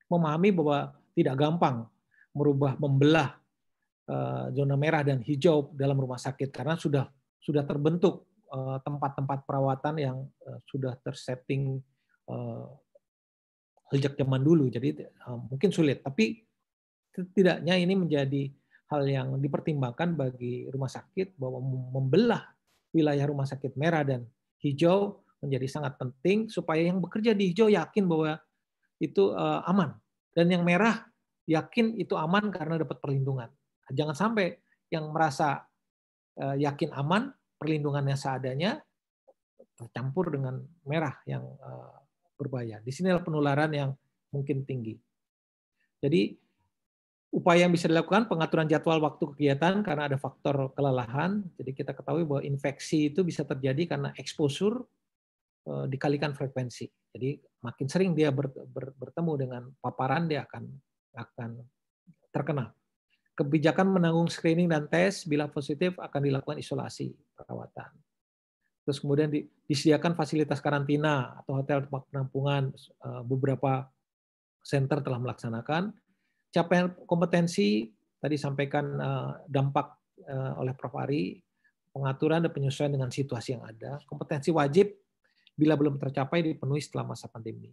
memahami bahwa tidak gampang merubah membelah eh, zona merah dan hijau dalam rumah sakit karena sudah sudah terbentuk tempat-tempat perawatan yang sudah tersetting sejak zaman dulu. Jadi eh, mungkin sulit, tapi setidaknya ini menjadi hal yang dipertimbangkan bagi rumah sakit bahwa membelah wilayah rumah sakit merah dan hijau menjadi sangat penting supaya yang bekerja di hijau yakin bahwa itu eh, aman dan yang merah yakin itu aman karena dapat perlindungan. Jangan sampai yang merasa eh, yakin aman perlindungannya seadanya tercampur dengan merah yang berbahaya. Di adalah penularan yang mungkin tinggi. Jadi upaya yang bisa dilakukan pengaturan jadwal waktu kegiatan karena ada faktor kelelahan. Jadi kita ketahui bahwa infeksi itu bisa terjadi karena eksposur eh, dikalikan frekuensi. Jadi makin sering dia bertemu dengan paparan dia akan akan terkena. Kebijakan menanggung screening dan tes bila positif akan dilakukan isolasi perawatan terus kemudian disediakan fasilitas karantina atau hotel tempat penampungan eh, beberapa center telah melaksanakan capaian kompetensi tadi sampaikan eh, dampak eh, oleh Prof Ari pengaturan dan penyesuaian dengan situasi yang ada kompetensi wajib bila belum tercapai dipenuhi setelah masa pandemi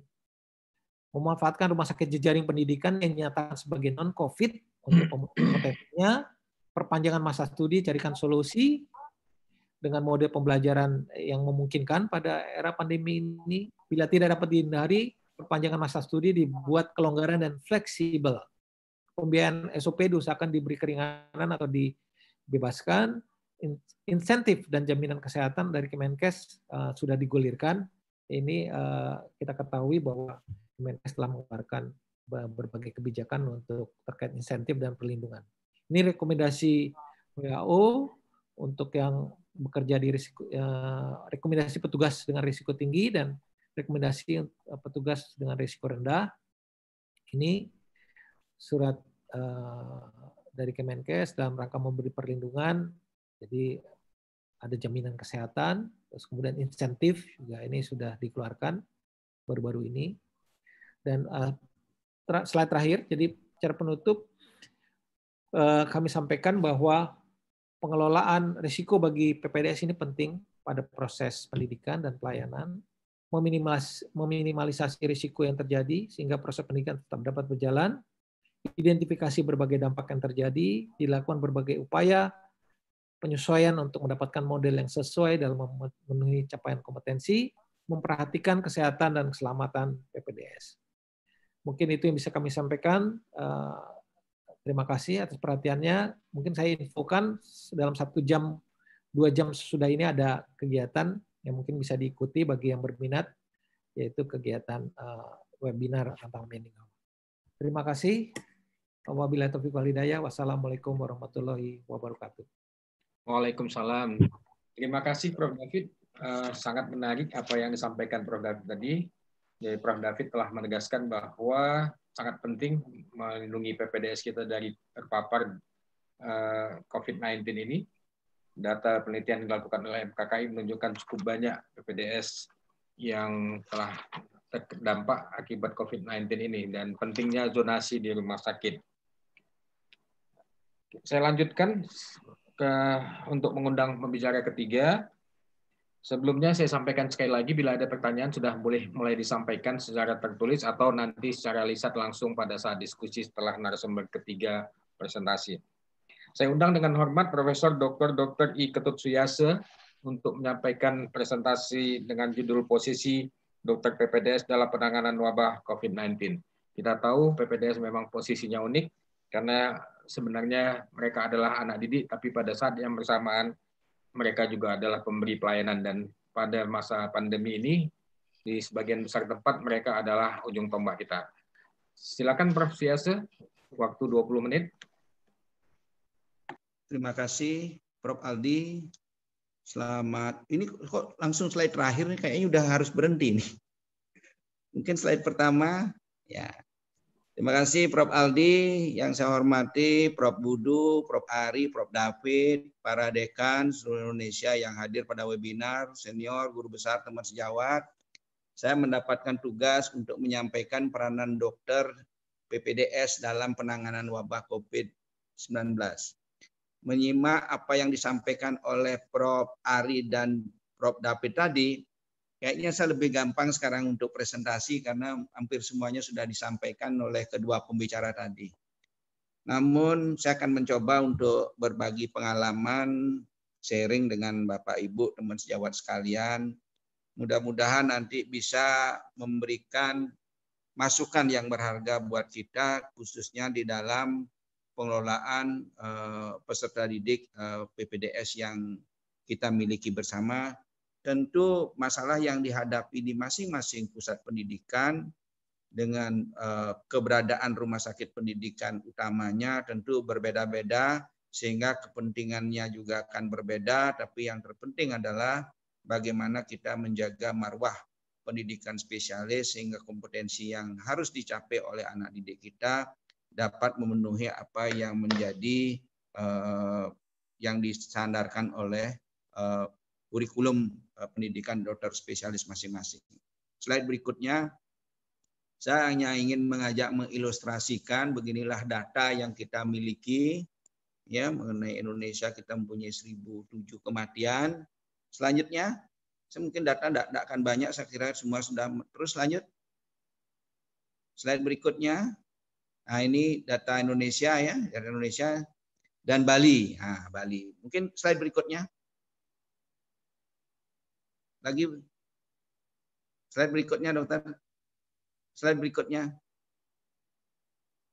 memanfaatkan rumah sakit jejaring pendidikan yang nyata sebagai non covid untuk kompetensinya perpanjangan masa studi carikan solusi dengan mode pembelajaran yang memungkinkan pada era pandemi ini. Bila tidak dapat dihindari, perpanjangan masa studi dibuat kelonggaran dan fleksibel. Pembiayaan SOP diusahakan diberi keringanan atau dibebaskan. Insentif dan jaminan kesehatan dari Kemenkes uh, sudah digulirkan. Ini uh, kita ketahui bahwa Kemenkes telah mengeluarkan berbagai kebijakan untuk terkait insentif dan perlindungan. Ini rekomendasi WHO untuk yang bekerja di risiko eh, rekomendasi petugas dengan risiko tinggi dan rekomendasi eh, petugas dengan risiko rendah. Ini surat eh, dari Kemenkes dalam rangka memberi perlindungan. Jadi ada jaminan kesehatan, terus kemudian insentif juga ini sudah dikeluarkan baru-baru ini. Dan eh, slide terakhir, jadi cara penutup eh, kami sampaikan bahwa pengelolaan risiko bagi PPDS ini penting pada proses pendidikan dan pelayanan, meminimalis, meminimalisasi risiko yang terjadi sehingga proses pendidikan tetap dapat berjalan, identifikasi berbagai dampak yang terjadi, dilakukan berbagai upaya penyesuaian untuk mendapatkan model yang sesuai dalam memenuhi capaian kompetensi, memperhatikan kesehatan dan keselamatan PPDS. Mungkin itu yang bisa kami sampaikan. Eh, Terima kasih atas perhatiannya. Mungkin saya infokan dalam satu jam, dua jam sesudah ini ada kegiatan yang mungkin bisa diikuti bagi yang berminat, yaitu kegiatan eh, webinar tentang mending. Terima kasih. Wabillahi taufiq wal Wassalamualaikum warahmatullahi wabarakatuh. Waalaikumsalam. Terima kasih Prof. David. Uh, sangat menarik apa yang disampaikan Prof. David tadi. Jadi ya, Prof. David telah menegaskan bahwa sangat penting melindungi PPDS kita dari terpapar eh, COVID-19 ini. Data penelitian yang dilakukan oleh MKKI menunjukkan cukup banyak PPDS yang telah terdampak akibat COVID-19 ini dan pentingnya zonasi di rumah sakit. Saya lanjutkan ke, untuk mengundang pembicara ketiga, Sebelumnya saya sampaikan sekali lagi bila ada pertanyaan sudah boleh mulai disampaikan secara tertulis atau nanti secara lisan langsung pada saat diskusi setelah narasumber ketiga presentasi. Saya undang dengan hormat Profesor Dr. Dr. I Ketut Suyase untuk menyampaikan presentasi dengan judul posisi Dr. PPDS dalam penanganan wabah COVID-19. Kita tahu PPDS memang posisinya unik karena sebenarnya mereka adalah anak didik tapi pada saat yang bersamaan mereka juga adalah pemberi pelayanan dan pada masa pandemi ini di sebagian besar tempat mereka adalah ujung tombak kita. Silakan Prof. Siase, waktu 20 menit. Terima kasih Prof. Aldi. Selamat. Ini kok langsung slide terakhir nih kayaknya udah harus berhenti nih. Mungkin slide pertama ya Terima kasih Prof. Aldi, yang saya hormati Prof. Budu, Prof. Ari, Prof. David, para dekan seluruh Indonesia yang hadir pada webinar, senior, guru besar, teman sejawat. Saya mendapatkan tugas untuk menyampaikan peranan dokter PPDS dalam penanganan wabah COVID-19. Menyimak apa yang disampaikan oleh Prof. Ari dan Prof. David tadi, Kayaknya saya lebih gampang sekarang untuk presentasi karena hampir semuanya sudah disampaikan oleh kedua pembicara tadi. Namun saya akan mencoba untuk berbagi pengalaman, sharing dengan Bapak Ibu, teman sejawat sekalian. Mudah-mudahan nanti bisa memberikan masukan yang berharga buat kita khususnya di dalam pengelolaan eh, peserta didik eh, PPDS yang kita miliki bersama tentu masalah yang dihadapi di masing-masing pusat pendidikan dengan eh, keberadaan rumah sakit pendidikan utamanya tentu berbeda-beda sehingga kepentingannya juga akan berbeda tapi yang terpenting adalah bagaimana kita menjaga marwah pendidikan spesialis sehingga kompetensi yang harus dicapai oleh anak didik kita dapat memenuhi apa yang menjadi eh, yang disandarkan oleh eh, kurikulum eh, pendidikan dokter spesialis masing-masing. Slide berikutnya, saya hanya ingin mengajak mengilustrasikan beginilah data yang kita miliki ya mengenai Indonesia kita mempunyai 1007 kematian. Selanjutnya, saya mungkin data tidak akan banyak, saya kira semua sudah terus lanjut. Slide berikutnya, nah ini data Indonesia ya, dari Indonesia dan Bali. Nah, Bali. Mungkin slide berikutnya. Lagi slide berikutnya dokter. Slide berikutnya.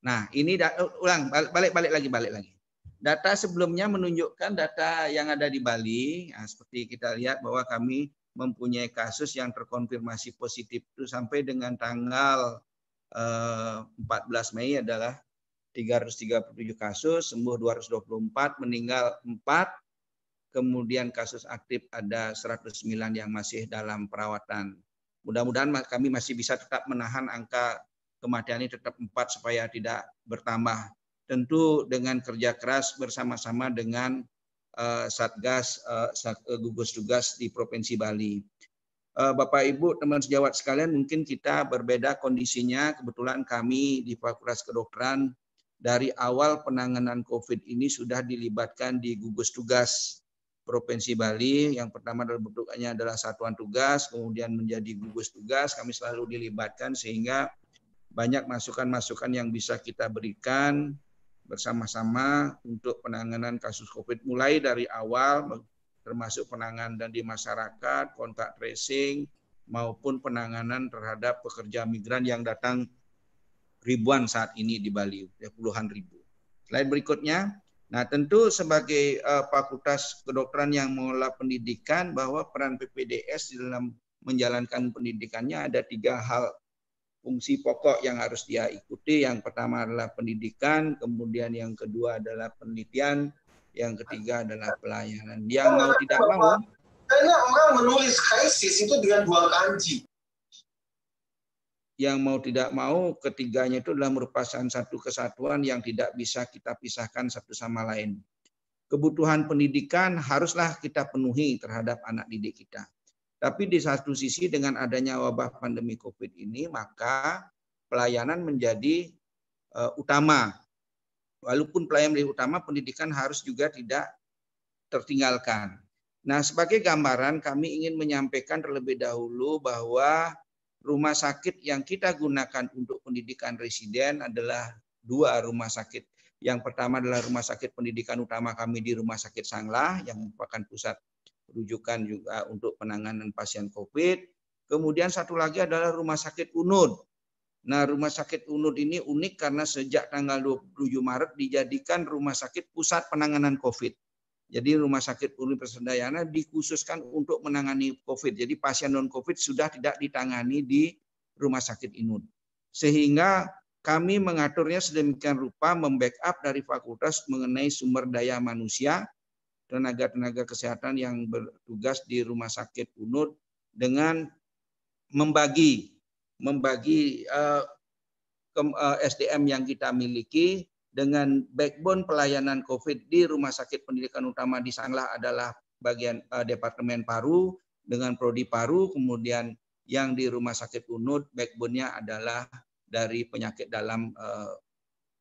Nah, ini ulang balik-balik lagi balik lagi. Data sebelumnya menunjukkan data yang ada di Bali. Nah, seperti kita lihat bahwa kami mempunyai kasus yang terkonfirmasi positif itu sampai dengan tanggal 14 eh, Mei adalah 337 kasus, sembuh 224, meninggal 4, kemudian kasus aktif ada 109 yang masih dalam perawatan. Mudah-mudahan kami masih bisa tetap menahan angka kematian ini tetap 4 supaya tidak bertambah. Tentu dengan kerja keras bersama-sama dengan uh, Satgas uh, gugus tugas di Provinsi Bali. Uh, Bapak Ibu, teman sejawat sekalian, mungkin kita berbeda kondisinya. Kebetulan kami di Fakultas Kedokteran dari awal penanganan COVID ini sudah dilibatkan di gugus tugas Provinsi Bali. Yang pertama dalam bentuknya adalah satuan tugas, kemudian menjadi gugus tugas. Kami selalu dilibatkan sehingga banyak masukan-masukan yang bisa kita berikan bersama-sama untuk penanganan kasus COVID mulai dari awal termasuk penanganan di masyarakat, kontak tracing, maupun penanganan terhadap pekerja migran yang datang ribuan saat ini di Bali, ya puluhan ribu. Slide berikutnya, Nah, tentu sebagai uh, fakultas kedokteran yang mengelola pendidikan bahwa peran PPDS dalam menjalankan pendidikannya ada tiga hal fungsi pokok yang harus dia ikuti. Yang pertama adalah pendidikan, kemudian yang kedua adalah penelitian, yang ketiga adalah pelayanan. Dia mau tidak mau karena orang menulis krisis itu dengan dua kanji yang mau tidak mau ketiganya itu adalah merupakan satu kesatuan yang tidak bisa kita pisahkan satu sama lain. Kebutuhan pendidikan haruslah kita penuhi terhadap anak didik kita. Tapi di satu sisi dengan adanya wabah pandemi Covid ini maka pelayanan menjadi e, utama. Walaupun pelayanan menjadi utama, pendidikan harus juga tidak tertinggalkan. Nah, sebagai gambaran kami ingin menyampaikan terlebih dahulu bahwa rumah sakit yang kita gunakan untuk pendidikan residen adalah dua rumah sakit. Yang pertama adalah rumah sakit pendidikan utama kami di Rumah Sakit Sanglah yang merupakan pusat rujukan juga untuk penanganan pasien COVID. Kemudian satu lagi adalah Rumah Sakit Unud. Nah, Rumah Sakit Unud ini unik karena sejak tanggal 27 Maret dijadikan rumah sakit pusat penanganan COVID. Jadi rumah sakit Universitas Dayana dikhususkan untuk menangani COVID. Jadi pasien non-COVID sudah tidak ditangani di rumah sakit Inun. Sehingga kami mengaturnya sedemikian rupa membackup dari fakultas mengenai sumber daya manusia, tenaga-tenaga kesehatan yang bertugas di rumah sakit Unud dengan membagi membagi uh, eh, eh, SDM yang kita miliki dengan backbone pelayanan COVID di Rumah Sakit Pendidikan Utama di Sanglah adalah bagian uh, Departemen Paru dengan Prodi Paru, kemudian yang di Rumah Sakit Unud backbone-nya adalah dari penyakit dalam uh,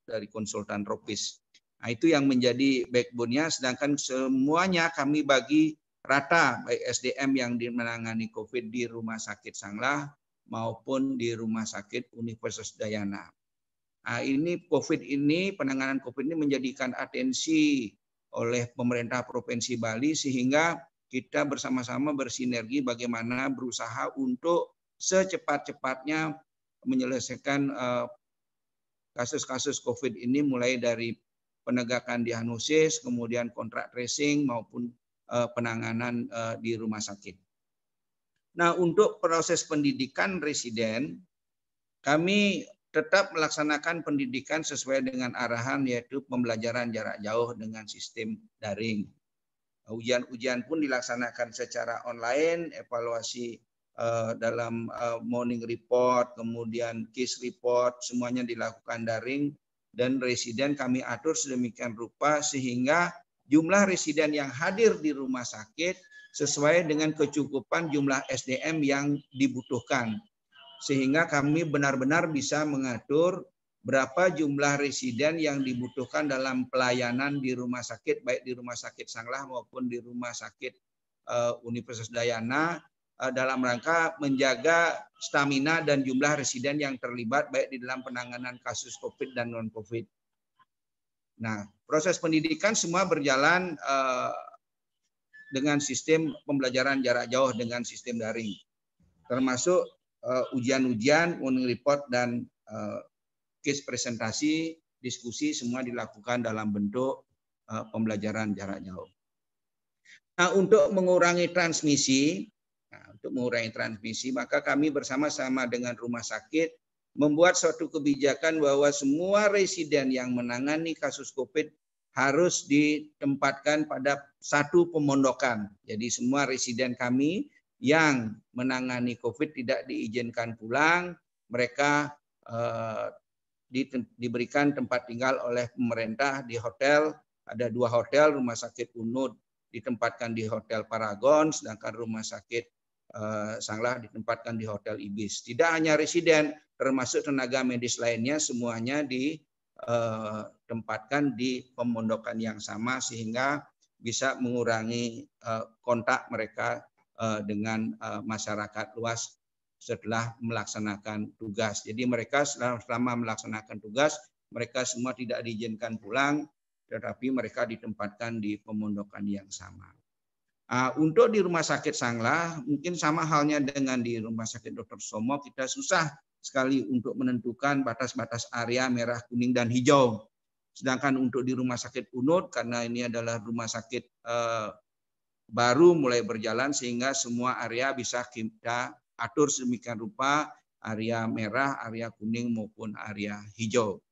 dari konsultan tropis. Nah, itu yang menjadi backbone-nya sedangkan semuanya kami bagi rata baik SDM yang menangani COVID di Rumah Sakit Sanglah maupun di Rumah Sakit Universitas Dayana. Nah, ini COVID ini, penanganan COVID ini menjadikan atensi oleh pemerintah Provinsi Bali sehingga kita bersama-sama bersinergi bagaimana berusaha untuk secepat-cepatnya menyelesaikan eh, kasus-kasus COVID ini mulai dari penegakan diagnosis, kemudian kontrak tracing maupun eh, penanganan eh, di rumah sakit. Nah, untuk proses pendidikan residen, kami tetap melaksanakan pendidikan sesuai dengan arahan yaitu pembelajaran jarak jauh dengan sistem daring. Ujian-ujian pun dilaksanakan secara online, evaluasi uh, dalam uh, morning report, kemudian case report, semuanya dilakukan daring dan residen kami atur sedemikian rupa sehingga jumlah residen yang hadir di rumah sakit sesuai dengan kecukupan jumlah SDM yang dibutuhkan sehingga kami benar-benar bisa mengatur berapa jumlah residen yang dibutuhkan dalam pelayanan di rumah sakit baik di rumah sakit Sanglah maupun di rumah sakit eh, Universitas Dayana eh, dalam rangka menjaga stamina dan jumlah residen yang terlibat baik di dalam penanganan kasus COVID dan non-COVID. Nah, proses pendidikan semua berjalan eh, dengan sistem pembelajaran jarak jauh dengan sistem daring. Termasuk Eh, ujian-ujian, morning report dan eh, case presentasi, diskusi semua dilakukan dalam bentuk eh, pembelajaran jarak jauh. Nah, untuk mengurangi transmisi, nah, untuk mengurangi transmisi, maka kami bersama-sama dengan rumah sakit membuat suatu kebijakan bahwa semua residen yang menangani kasus COVID harus ditempatkan pada satu pemondokan. Jadi semua residen kami yang menangani COVID tidak diizinkan pulang, mereka eh, diberikan tempat tinggal oleh pemerintah di hotel. Ada dua hotel, rumah sakit Unud ditempatkan di hotel Paragon, sedangkan rumah sakit eh, Sanglah ditempatkan di hotel Ibis. Tidak hanya residen, termasuk tenaga medis lainnya, semuanya ditempatkan eh, di pemondokan yang sama sehingga bisa mengurangi kontak mereka Eh, dengan eh, masyarakat luas setelah melaksanakan tugas. Jadi mereka selama melaksanakan tugas, mereka semua tidak diizinkan pulang, tetapi mereka ditempatkan di pemondokan yang sama. Ah, untuk di Rumah Sakit Sanglah, mungkin sama halnya dengan di Rumah Sakit Dr. Somo, kita susah sekali untuk menentukan batas-batas area merah, kuning, dan hijau. Sedangkan untuk di Rumah Sakit Unut, karena ini adalah rumah sakit eh, baru mulai berjalan sehingga semua area bisa kita atur semikian rupa area merah, area kuning maupun area hijau.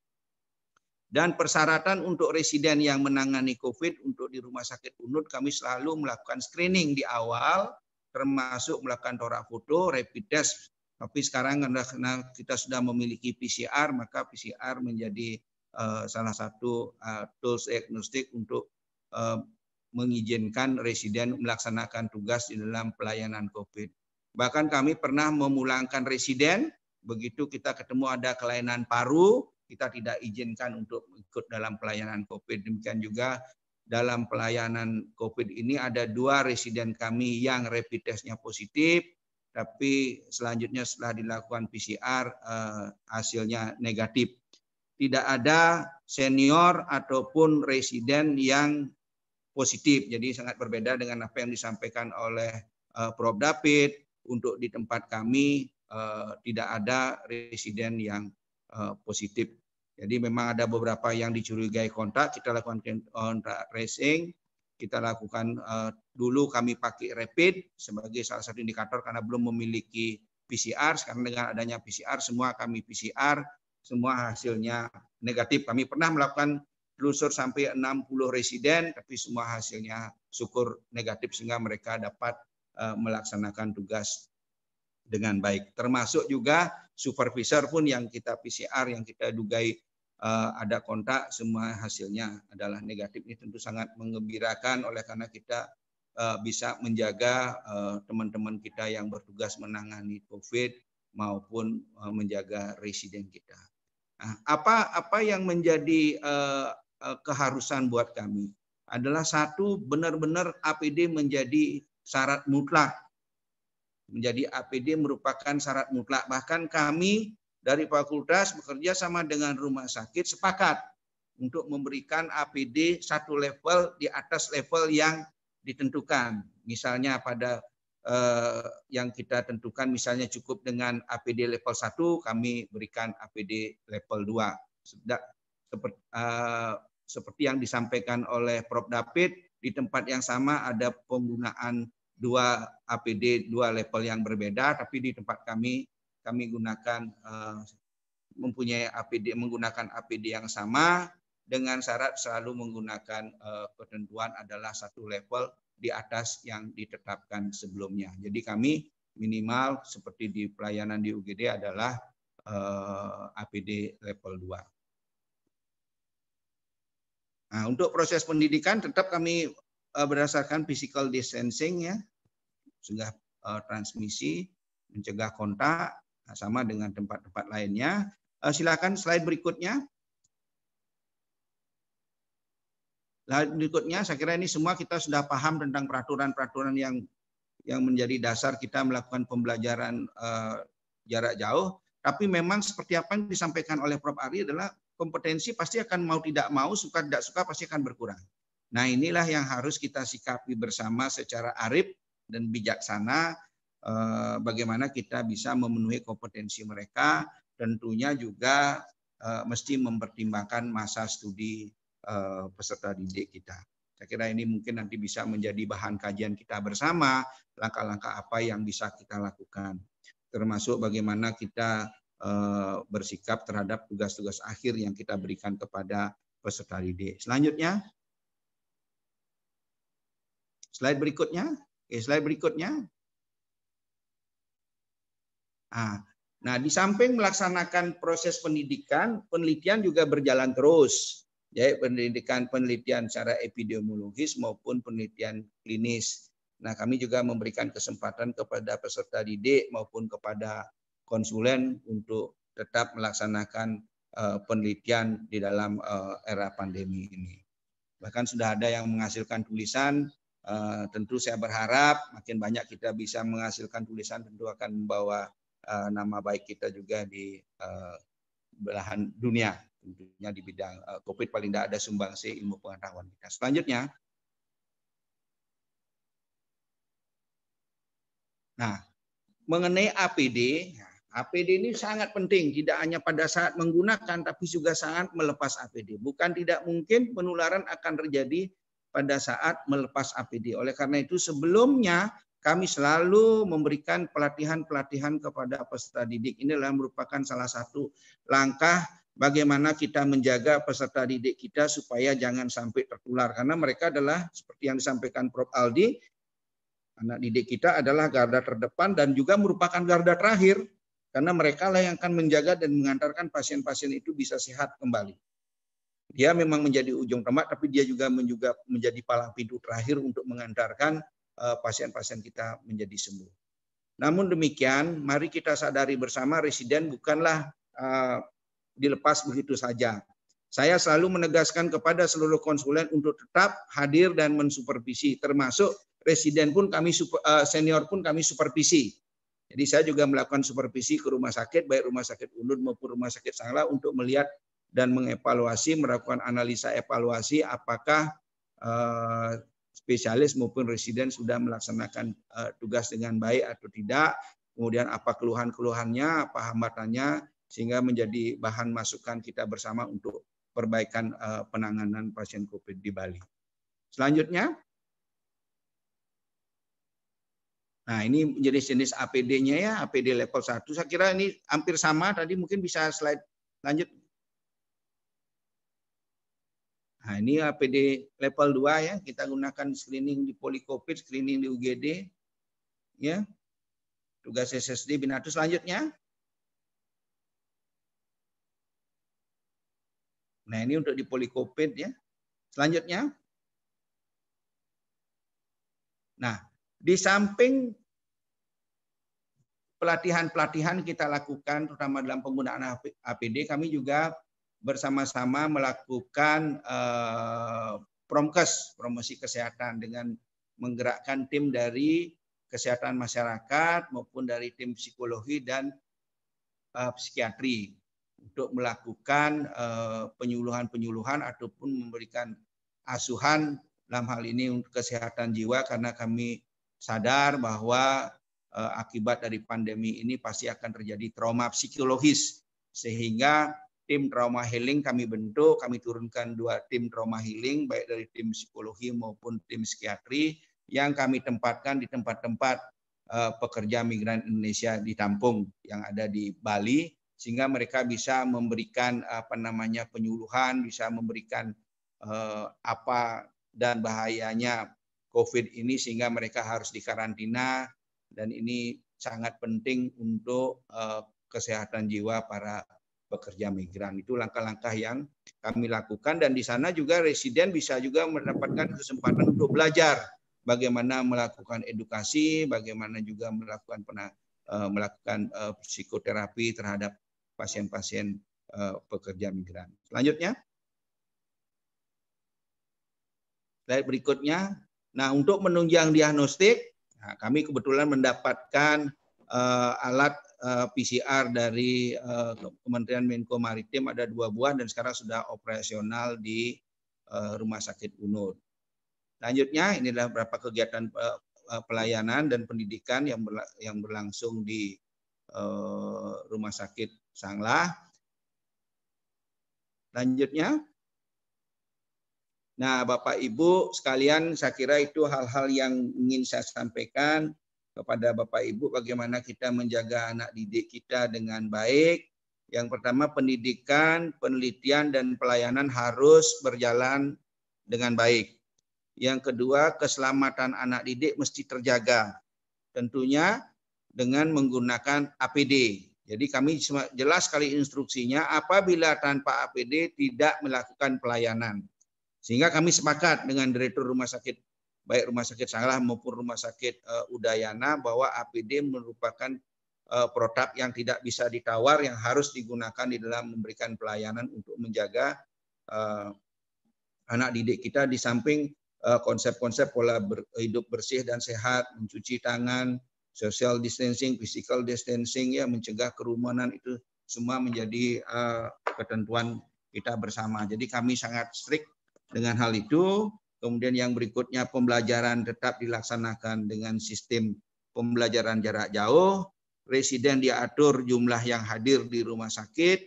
Dan persyaratan untuk residen yang menangani COVID untuk di rumah sakit unut kami selalu melakukan screening di awal termasuk melakukan torak foto, rapid test. Tapi sekarang karena kita sudah memiliki PCR maka PCR menjadi eh, salah satu eh, tools diagnostik untuk eh, mengizinkan residen melaksanakan tugas di dalam pelayanan COVID. Bahkan kami pernah memulangkan residen, begitu kita ketemu ada kelainan paru, kita tidak izinkan untuk ikut dalam pelayanan COVID. Demikian juga dalam pelayanan COVID ini ada dua residen kami yang rapid testnya positif, tapi selanjutnya setelah dilakukan PCR eh, hasilnya negatif. Tidak ada senior ataupun residen yang positif. Jadi sangat berbeda dengan apa yang disampaikan oleh uh, Prof. David untuk di tempat kami uh, tidak ada residen yang uh, positif. Jadi memang ada beberapa yang dicurigai kontak, kita lakukan kontak tracing, kita lakukan uh, dulu kami pakai rapid sebagai salah satu indikator karena belum memiliki PCR. Sekarang dengan adanya PCR, semua kami PCR, semua hasilnya negatif. Kami pernah melakukan telusur sampai 60 residen, tapi semua hasilnya syukur negatif sehingga mereka dapat eh, melaksanakan tugas dengan baik. Termasuk juga supervisor pun yang kita PCR, yang kita dugai eh, ada kontak, semua hasilnya adalah negatif. Ini tentu sangat mengembirakan oleh karena kita eh, bisa menjaga teman-teman kita yang bertugas menangani COVID maupun menjaga residen kita. Nah, apa apa yang menjadi Eh, keharusan buat kami. Adalah satu benar-benar APD menjadi syarat mutlak. Menjadi APD merupakan syarat mutlak. Bahkan kami dari fakultas bekerja sama dengan rumah sakit sepakat untuk memberikan APD satu level di atas level yang ditentukan. Misalnya pada eh, yang kita tentukan misalnya cukup dengan APD level 1 kami berikan APD level 2 seperti yang disampaikan oleh Prof. David, di tempat yang sama ada penggunaan dua APD, dua level yang berbeda, tapi di tempat kami, kami gunakan eh, mempunyai APD, menggunakan APD yang sama, dengan syarat selalu menggunakan eh, ketentuan adalah satu level di atas yang ditetapkan sebelumnya. Jadi kami minimal seperti di pelayanan di UGD adalah eh, APD level 2. Nah, untuk proses pendidikan tetap kami eh, berdasarkan physical distancing ya, sudah eh, transmisi, mencegah kontak, nah, sama dengan tempat-tempat lainnya. Eh, silakan slide berikutnya. Nah, berikutnya saya kira ini semua kita sudah paham tentang peraturan-peraturan yang yang menjadi dasar kita melakukan pembelajaran uh, jarak jauh. Tapi memang seperti apa yang disampaikan oleh Prof Ari adalah kompetensi pasti akan mau tidak mau, suka tidak suka pasti akan berkurang. Nah inilah yang harus kita sikapi bersama secara arif dan bijaksana eh, bagaimana kita bisa memenuhi kompetensi mereka tentunya juga eh, mesti mempertimbangkan masa studi eh, peserta didik kita. Saya kira ini mungkin nanti bisa menjadi bahan kajian kita bersama, langkah-langkah apa yang bisa kita lakukan. Termasuk bagaimana kita Eh, bersikap terhadap tugas-tugas akhir yang kita berikan kepada peserta didik. Selanjutnya, slide berikutnya. Oke, slide berikutnya. Nah, nah, di samping melaksanakan proses pendidikan, penelitian juga berjalan terus. Jadi ya, pendidikan penelitian secara epidemiologis maupun penelitian klinis. Nah, kami juga memberikan kesempatan kepada peserta didik maupun kepada konsulen untuk tetap melaksanakan uh, penelitian di dalam uh, era pandemi ini. Bahkan sudah ada yang menghasilkan tulisan, uh, tentu saya berharap makin banyak kita bisa menghasilkan tulisan tentu akan membawa uh, nama baik kita juga di uh, belahan dunia tentunya di bidang COVID paling tidak ada sumbangsi ilmu pengetahuan kita. Selanjutnya, nah mengenai APD, APD ini sangat penting, tidak hanya pada saat menggunakan, tapi juga sangat melepas APD. Bukan tidak mungkin penularan akan terjadi pada saat melepas APD. Oleh karena itu sebelumnya kami selalu memberikan pelatihan-pelatihan kepada peserta didik. Inilah merupakan salah satu langkah bagaimana kita menjaga peserta didik kita supaya jangan sampai tertular. Karena mereka adalah seperti yang disampaikan Prof. Aldi, anak didik kita adalah garda terdepan dan juga merupakan garda terakhir karena mereka lah yang akan menjaga dan mengantarkan pasien-pasien itu bisa sehat kembali. Dia memang menjadi ujung tombak, tapi dia juga menjadi palang pintu terakhir untuk mengantarkan eh, pasien-pasien kita menjadi sembuh. Namun demikian, mari kita sadari bersama residen bukanlah eh, dilepas begitu saja. Saya selalu menegaskan kepada seluruh konsulen untuk tetap hadir dan mensupervisi, termasuk residen pun kami eh, senior pun kami supervisi. Jadi saya juga melakukan supervisi ke rumah sakit, baik rumah sakit unud maupun rumah sakit Sangla untuk melihat dan mengevaluasi, melakukan analisa evaluasi apakah eh, spesialis maupun residen sudah melaksanakan eh, tugas dengan baik atau tidak, kemudian apa keluhan-keluhannya, apa hambatannya, sehingga menjadi bahan masukan kita bersama untuk perbaikan eh, penanganan pasien COVID di Bali. Selanjutnya, Nah, ini jenis-jenis APD-nya ya, APD level 1. Saya kira ini hampir sama tadi mungkin bisa slide lanjut. Nah, ini APD level 2 ya, kita gunakan screening di polikopit, screening di UGD ya. Tugas SSD Binatus selanjutnya. Nah, ini untuk di polikopit ya. Selanjutnya. Nah, di samping pelatihan-pelatihan kita lakukan terutama dalam penggunaan APD kami juga bersama-sama melakukan eh, promkes promosi kesehatan dengan menggerakkan tim dari kesehatan masyarakat maupun dari tim psikologi dan eh, psikiatri untuk melakukan eh, penyuluhan-penyuluhan ataupun memberikan asuhan dalam hal ini untuk kesehatan jiwa karena kami sadar bahwa eh, akibat dari pandemi ini pasti akan terjadi trauma psikologis sehingga tim trauma healing kami bentuk, kami turunkan dua tim trauma healing baik dari tim psikologi maupun tim psikiatri yang kami tempatkan di tempat-tempat eh, pekerja migran Indonesia di Tampung yang ada di Bali sehingga mereka bisa memberikan apa namanya penyuluhan, bisa memberikan eh, apa dan bahayanya COVID ini sehingga mereka harus dikarantina dan ini sangat penting untuk uh, kesehatan jiwa para pekerja migran. Itu langkah-langkah yang kami lakukan dan di sana juga residen bisa juga mendapatkan kesempatan untuk belajar bagaimana melakukan edukasi, bagaimana juga melakukan pernah eh, uh, melakukan uh, psikoterapi terhadap pasien-pasien uh, pekerja migran. Selanjutnya. Slide berikutnya Nah, untuk menunjang diagnostik, nah, kami kebetulan mendapatkan uh, alat uh, eh, PCR dari uh, Kementerian Menko Maritim ada dua buah dan sekarang sudah operasional di uh, Rumah Sakit Unud. Lanjutnya ini adalah beberapa kegiatan uh, pelayanan dan pendidikan yang berla yang berlangsung di uh, Rumah Sakit Sanglah. Selanjutnya, Nah, Bapak Ibu sekalian, saya kira itu hal-hal yang ingin saya sampaikan kepada Bapak Ibu bagaimana kita menjaga anak didik kita dengan baik. Yang pertama pendidikan, penelitian dan pelayanan harus berjalan dengan baik. Yang kedua, keselamatan anak didik mesti terjaga. Tentunya dengan menggunakan APD. Jadi kami jelas sekali instruksinya apabila tanpa APD tidak melakukan pelayanan sehingga kami sepakat dengan Direktur Rumah Sakit baik Rumah Sakit Sanglah maupun Rumah Sakit eh, Udayana bahwa APD merupakan uh, produk yang tidak bisa ditawar yang harus digunakan di dalam memberikan pelayanan untuk menjaga eh, anak didik kita di samping konsep-konsep pola hidup bersih dan sehat, mencuci tangan, social distancing, physical distancing ya mencegah kerumunan itu semua menjadi ketentuan kita bersama. Jadi kami sangat strict dengan hal itu, kemudian yang berikutnya pembelajaran tetap dilaksanakan dengan sistem pembelajaran jarak jauh, residen diatur jumlah yang hadir di rumah sakit,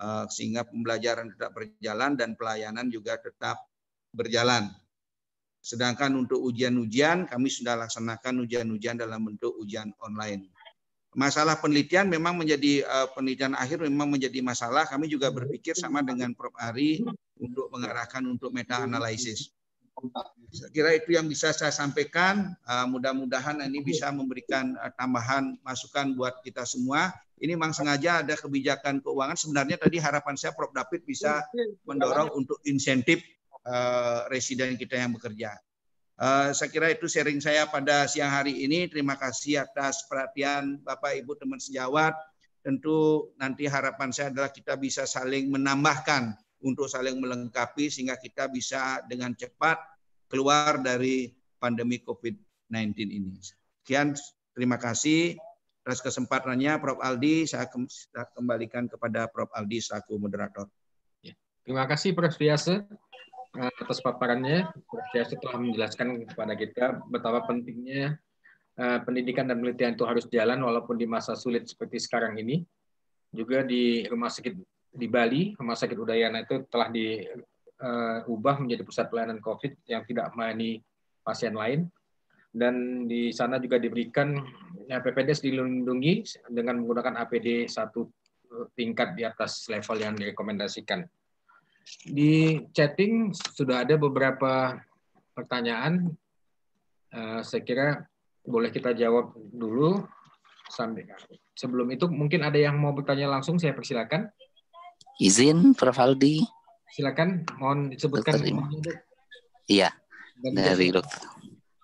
eh, sehingga pembelajaran tetap berjalan dan pelayanan juga tetap berjalan. Sedangkan untuk ujian-ujian, kami sudah laksanakan ujian-ujian dalam bentuk ujian online masalah penelitian memang menjadi uh, penelitian akhir memang menjadi masalah. Kami juga berpikir sama dengan Prof. Ari untuk mengarahkan untuk meta analisis. Saya kira itu yang bisa saya sampaikan. Uh, Mudah-mudahan ini bisa memberikan uh, tambahan masukan buat kita semua. Ini memang sengaja ada kebijakan keuangan. Sebenarnya tadi harapan saya Prof. David bisa mendorong untuk insentif uh, residen kita yang bekerja. Eh, saya kira itu sharing saya pada siang hari ini. Terima kasih atas perhatian Bapak Ibu teman sejawat. Tentu nanti harapan saya adalah kita bisa saling menambahkan untuk saling melengkapi sehingga kita bisa dengan cepat keluar dari pandemi COVID-19 ini. Sekian, terima kasih atas kesempatannya Prof. Aldi. Saya, kembalikan kepada Prof. Aldi selaku moderator. Ya, terima kasih Prof. Biasa. Eh, atas paparannya ya setelah menjelaskan kepada kita betapa pentingnya eh, pendidikan dan penelitian itu harus jalan walaupun di masa sulit seperti sekarang ini. Juga di rumah sakit di Bali, rumah sakit Udayana itu telah diubah eh, menjadi pusat pelayanan COVID yang tidak melayani pasien lain. Dan di sana juga diberikan ya, PPDS dilindungi dengan menggunakan APD satu tingkat di atas level yang direkomendasikan. Di chatting sudah ada beberapa pertanyaan. Eh, saya kira boleh kita jawab dulu. Sambil. Sebelum itu mungkin ada yang mau bertanya langsung, saya persilakan. Izin, Prof. Aldi. Silakan, mohon disebutkan. Iya, dari dokter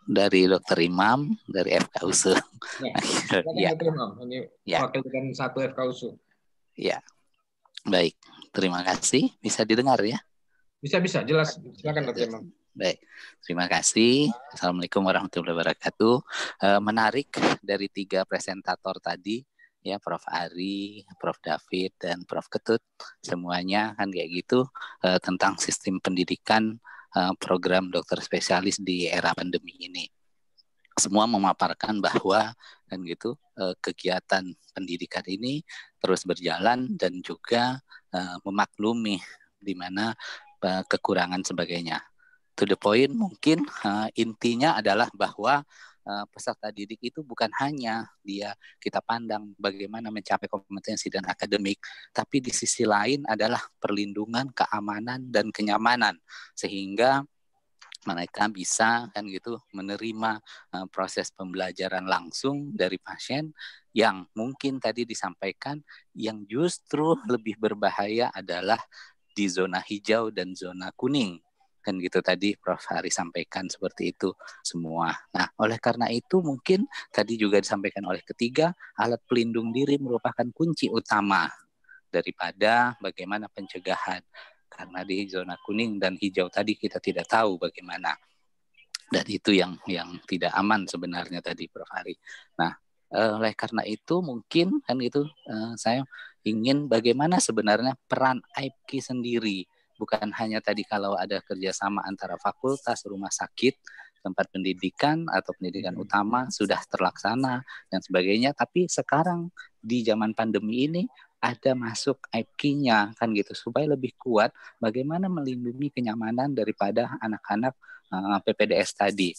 dari Dokter Imam dari FK USU. Ya, ya. ini ya. wakil dengan satu FK USU. Ya, baik. Terima kasih. Bisa didengar ya? Bisa, bisa. Jelas. Silakan Dr. Imam. Baik, terima kasih. Assalamualaikum warahmatullahi wabarakatuh. Eh, menarik dari tiga presentator tadi, ya Prof Ari, Prof David dan Prof Ketut, semuanya kan kayak gitu eh, tentang sistem pendidikan eh, program dokter spesialis di era pandemi ini. Semua memaparkan bahwa dan gitu kegiatan pendidikan ini terus berjalan dan juga Eh, memaklumi di mana eh, kekurangan sebagainya. To the point mungkin eh, intinya adalah bahwa peserta didik itu bukan hanya dia kita pandang bagaimana mencapai kompetensi dan akademik, tapi di sisi lain adalah perlindungan, keamanan dan kenyamanan sehingga mereka bisa kan gitu menerima proses pembelajaran langsung dari pasien yang mungkin tadi disampaikan yang justru lebih berbahaya adalah di zona hijau dan zona kuning kan gitu tadi Prof Hari sampaikan seperti itu semua. Nah, oleh karena itu mungkin tadi juga disampaikan oleh ketiga, alat pelindung diri merupakan kunci utama daripada bagaimana pencegahan. Karena di zona kuning dan hijau tadi kita tidak tahu bagaimana. Dan itu yang yang tidak aman sebenarnya tadi Prof Hari. Nah, Eh, oleh karena itu mungkin kan gitu uh, saya ingin bagaimana sebenarnya peran IPK sendiri bukan hanya tadi kalau ada kerjasama antara fakultas rumah sakit tempat pendidikan atau pendidikan hmm. utama sudah terlaksana dan sebagainya tapi sekarang di zaman pandemi ini ada masuk ipk nya kan gitu supaya lebih kuat bagaimana melindungi kenyamanan daripada anak-anak uh, eh, PPDS tadi.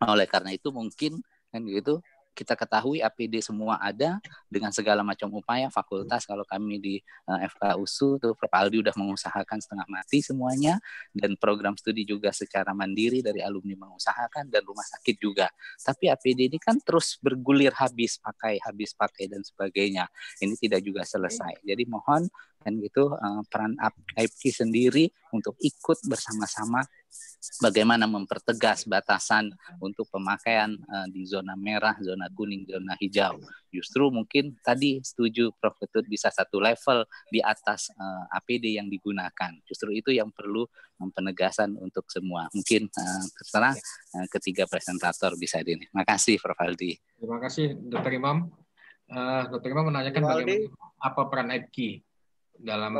Nah, oleh karena itu mungkin kan gitu kita ketahui APD semua ada dengan segala macam upaya fakultas kalau kami di uh, eh, FK USU tuh Prof Aldi udah mengusahakan setengah mati semuanya dan program studi juga secara mandiri dari alumni mengusahakan dan rumah sakit juga. Tapi APD ini kan terus bergulir habis pakai habis pakai dan sebagainya. Ini tidak juga selesai. Jadi mohon dan gitu uh, peran IP sendiri untuk ikut bersama-sama bagaimana mempertegas batasan untuk pemakaian uh, di zona merah, zona kuning, zona hijau. Justru mungkin tadi setuju Prof. Ketut bisa satu level di atas uh, eh, APD yang digunakan. Justru itu yang perlu penegasan untuk semua. Mungkin uh, uh, ketiga presentator bisa ini. Terima kasih Prof. Aldi. Terima kasih Dr. Imam. Uh, Dr. Imam menanyakan bagaimana apa peran IP dalam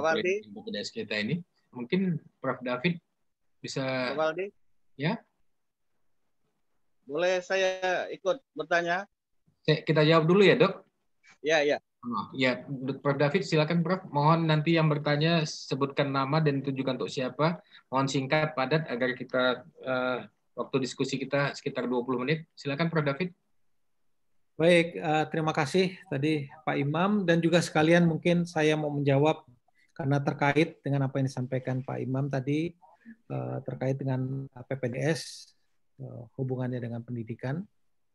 buku kita ini. Mungkin Prof. David bisa. Pak Ya. Boleh saya ikut bertanya? Kita jawab dulu ya, Dok. Ya, ya. Ya, Prof. David, silakan Prof. Mohon nanti yang bertanya sebutkan nama dan tunjukkan untuk siapa. Mohon singkat, padat agar kita uh, waktu diskusi kita sekitar 20 menit. Silakan Prof. David. Baik, uh, terima kasih tadi Pak Imam dan juga sekalian mungkin saya mau menjawab karena terkait dengan apa yang disampaikan Pak Imam tadi uh, terkait dengan PPDS uh, eh, hubungannya dengan pendidikan.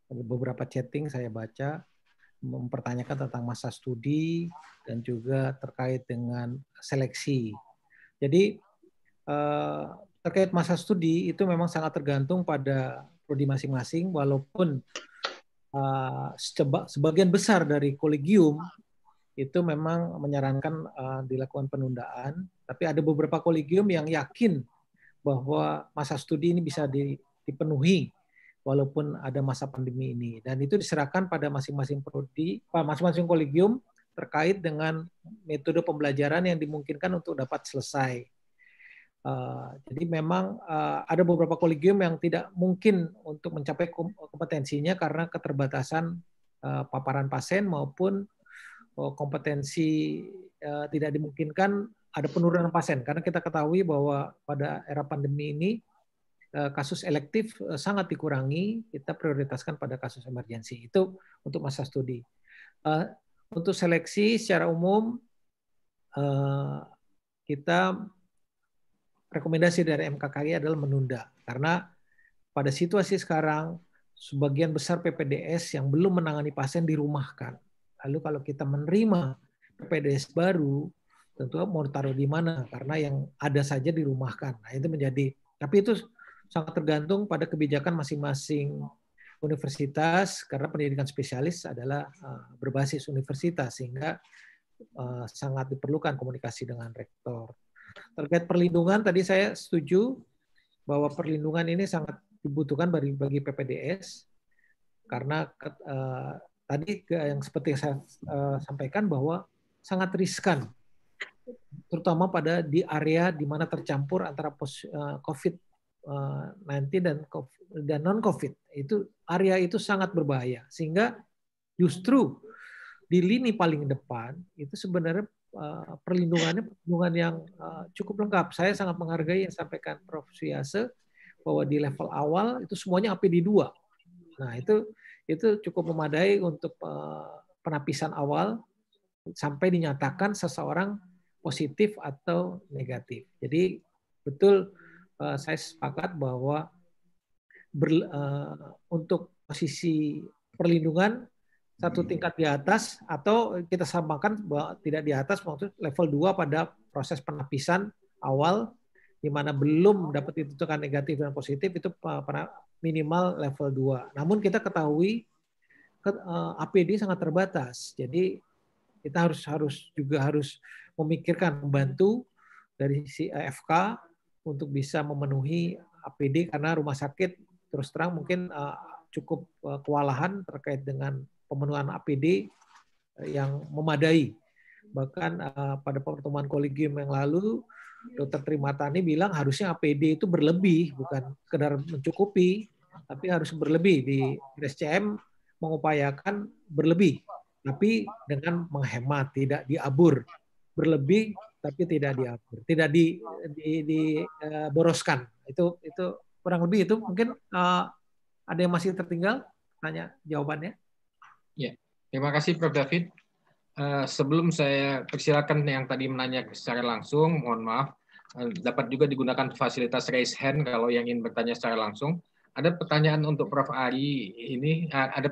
Ada beberapa chatting saya baca mempertanyakan tentang masa studi dan juga terkait dengan seleksi. Jadi uh, terkait masa studi itu memang sangat tergantung pada prodi masing-masing walaupun uh, sebagian besar dari kolegium itu memang menyarankan uh, dilakukan penundaan, tapi ada beberapa kolegium yang yakin bahwa masa studi ini bisa dipenuhi walaupun ada masa pandemi ini dan itu diserahkan pada masing-masing prodi masing-masing kolegium terkait dengan metode pembelajaran yang dimungkinkan untuk dapat selesai Uh, jadi memang uh, ada beberapa kolegium yang tidak mungkin untuk mencapai kompetensinya karena keterbatasan uh, paparan pasien maupun uh, kompetensi uh, tidak dimungkinkan ada penurunan pasien karena kita ketahui bahwa pada era pandemi ini uh, kasus elektif uh, sangat dikurangi kita prioritaskan pada kasus emergensi itu untuk masa studi uh, untuk seleksi secara umum uh, kita rekomendasi dari MKKI adalah menunda karena pada situasi sekarang sebagian besar PPDS yang belum menangani pasien dirumahkan. Lalu kalau kita menerima PPDS baru, tentu mau taruh di mana karena yang ada saja dirumahkan. Nah, itu menjadi tapi itu sangat tergantung pada kebijakan masing-masing universitas karena pendidikan spesialis adalah eh, berbasis universitas sehingga eh, sangat diperlukan komunikasi dengan rektor. Terkait perlindungan, tadi saya setuju bahwa perlindungan ini sangat dibutuhkan bagi, bagi PPDS karena uh, tadi yang seperti saya uh, sampaikan bahwa sangat riskan terutama pada di area di mana tercampur antara pos, eh, COVID 19 dan COVID, dan non COVID itu area itu sangat berbahaya sehingga justru di lini paling depan itu sebenarnya Eh, perlindungannya perlindungan yang eh, cukup lengkap. Saya sangat menghargai yang sampaikan Prof. Suyase bahwa di level awal itu semuanya APD 2. Nah, itu itu cukup memadai untuk eh, penapisan awal sampai dinyatakan seseorang positif atau negatif. Jadi betul saya sepakat bahwa ber, untuk posisi perlindungan satu hmm. tingkat di atas atau kita samakan bahwa tidak di atas maksud level 2 pada proses penapisan awal di mana belum dapat ditentukan negatif dan positif itu minimal level 2. Namun kita ketahui eh, APD sangat terbatas. Jadi kita harus harus juga harus memikirkan membantu dari si AFK untuk bisa memenuhi APD karena rumah sakit terus terang mungkin eh, cukup eh, kewalahan terkait dengan pemenuhan APD eh, yang memadai. Bahkan eh, pada pertemuan kolegium yang lalu, Dr. Trimatani bilang harusnya APD itu berlebih, bukan sekedar mencukupi, tapi harus berlebih. Di SCM mengupayakan berlebih, tapi dengan menghemat, tidak diabur. Berlebih tapi tidak diabur, tidak di, di, di eh, Itu itu kurang lebih itu mungkin uh, ada yang masih tertinggal tanya jawabannya. Ya, terima kasih Prof. David. Eh, sebelum saya persilakan yang tadi menanya secara langsung, mohon maaf. Eh, dapat juga digunakan fasilitas raise hand kalau yang ingin bertanya secara langsung. Ada pertanyaan untuk Prof. Ari ini, eh, ada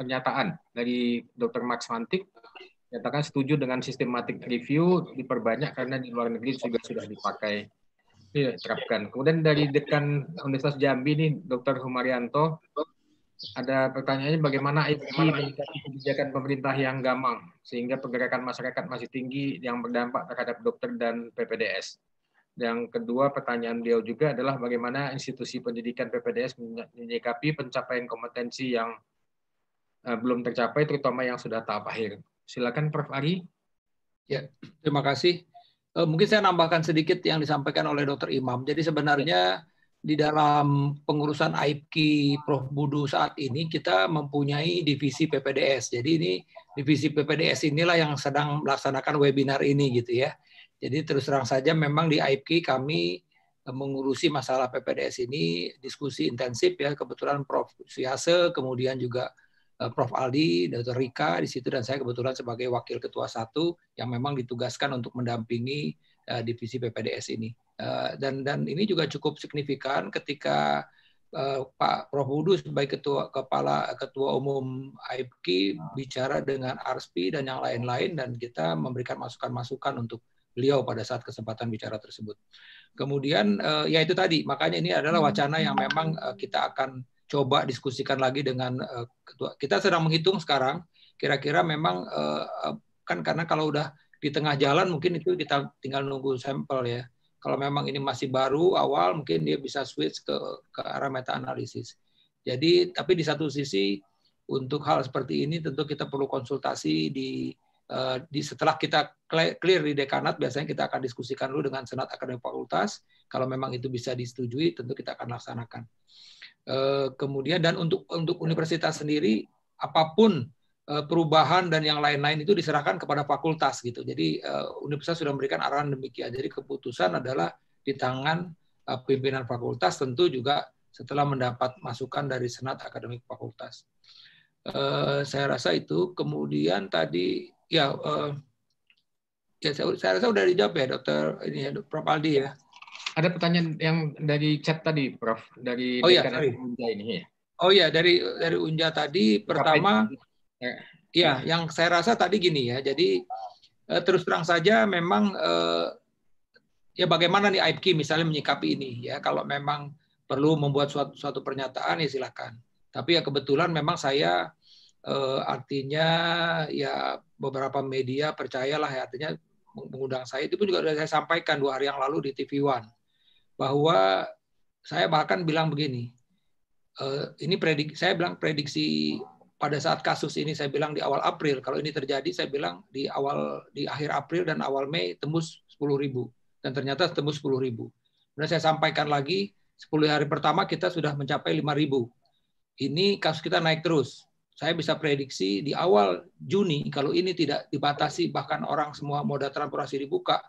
pernyataan dari Dr. Max Mantik, nyatakan setuju dengan sistematik review diperbanyak karena di luar negeri juga sudah dipakai iya, diterapkan. Kemudian dari dekan Universitas Jambi nih Dr. Humarianto ada pertanyaannya bagaimana IPC menyikapi kebijakan pemerintah yang gamang sehingga pergerakan masyarakat masih tinggi yang berdampak terhadap dokter dan PPDS. Yang kedua pertanyaan beliau juga adalah bagaimana institusi pendidikan PPDS menyikapi pencapaian kompetensi yang eh, belum tercapai terutama yang sudah tahap akhir. Silakan Prof Ari. Ya, terima kasih. Eh, mungkin saya nambahkan sedikit yang disampaikan oleh Dr. Imam. Jadi sebenarnya di dalam pengurusan AIPKI Prof. Budu saat ini kita mempunyai divisi PPDS. Jadi ini divisi PPDS inilah yang sedang melaksanakan webinar ini gitu ya. Jadi terus terang saja memang di AIPKI kami eh, mengurusi masalah PPDS ini diskusi intensif ya kebetulan Prof. Suyase kemudian juga eh, Prof. Aldi, Dr. Rika di situ dan saya kebetulan sebagai wakil ketua satu yang memang ditugaskan untuk mendampingi eh, divisi PPDS ini. Eh, dan dan ini juga cukup signifikan ketika eh, Pak Prof Hudu sebagai ketua kepala ketua umum IPKI ah. bicara dengan ARSPI dan yang lain-lain dan kita memberikan masukan-masukan untuk beliau pada saat kesempatan bicara tersebut. Kemudian eh, ya itu tadi makanya ini adalah wacana yang memang kita akan coba diskusikan lagi dengan ketua. Kita sedang menghitung sekarang kira-kira memang kan karena kalau udah di tengah jalan mungkin itu kita tinggal nunggu sampel ya kalau memang ini masih baru awal, mungkin dia bisa switch ke, ke arah meta analisis. Jadi, tapi di satu sisi untuk hal seperti ini tentu kita perlu konsultasi di eh, di setelah kita clear di dekanat biasanya kita akan diskusikan dulu dengan senat akademi fakultas kalau memang itu bisa disetujui tentu kita akan laksanakan eh, kemudian dan untuk untuk universitas sendiri apapun Eh, perubahan dan yang lain-lain itu diserahkan kepada fakultas gitu. Jadi eh, universitas sudah memberikan arahan demikian. Jadi keputusan adalah di tangan eh, pimpinan fakultas tentu juga setelah mendapat masukan dari senat akademik fakultas. saya rasa itu kemudian tadi ya ya saya, saya rasa sudah dijawab ya dokter ini ya Prof Aldi ya. Ada pertanyaan yang dari chat tadi Prof dari oh, iya, ini ya. Oh iya dari dari Unja tadi pertama Kapan? Ya, ya hmm. yang saya rasa tadi gini ya. Jadi eh, terus terang saja memang eh, ya bagaimana nih IPK misalnya menyikapi ini ya. Kalau memang perlu membuat suatu, suatu pernyataan ya silahkan. Tapi ya kebetulan memang saya eh, artinya ya beberapa media percayalah ya artinya mengundang saya itu pun juga sudah saya sampaikan dua hari yang lalu di TV One bahwa saya bahkan bilang begini, ini prediksi saya bilang prediksi pada saat kasus ini saya bilang di awal April, kalau ini terjadi saya bilang di awal di akhir April dan awal Mei tembus 10.000 dan ternyata tembus 10.000. Kemudian saya sampaikan lagi 10 hari pertama kita sudah mencapai 5.000. Ini kasus kita naik terus. Saya bisa prediksi di awal Juni kalau ini tidak dibatasi bahkan orang semua moda transportasi dibuka,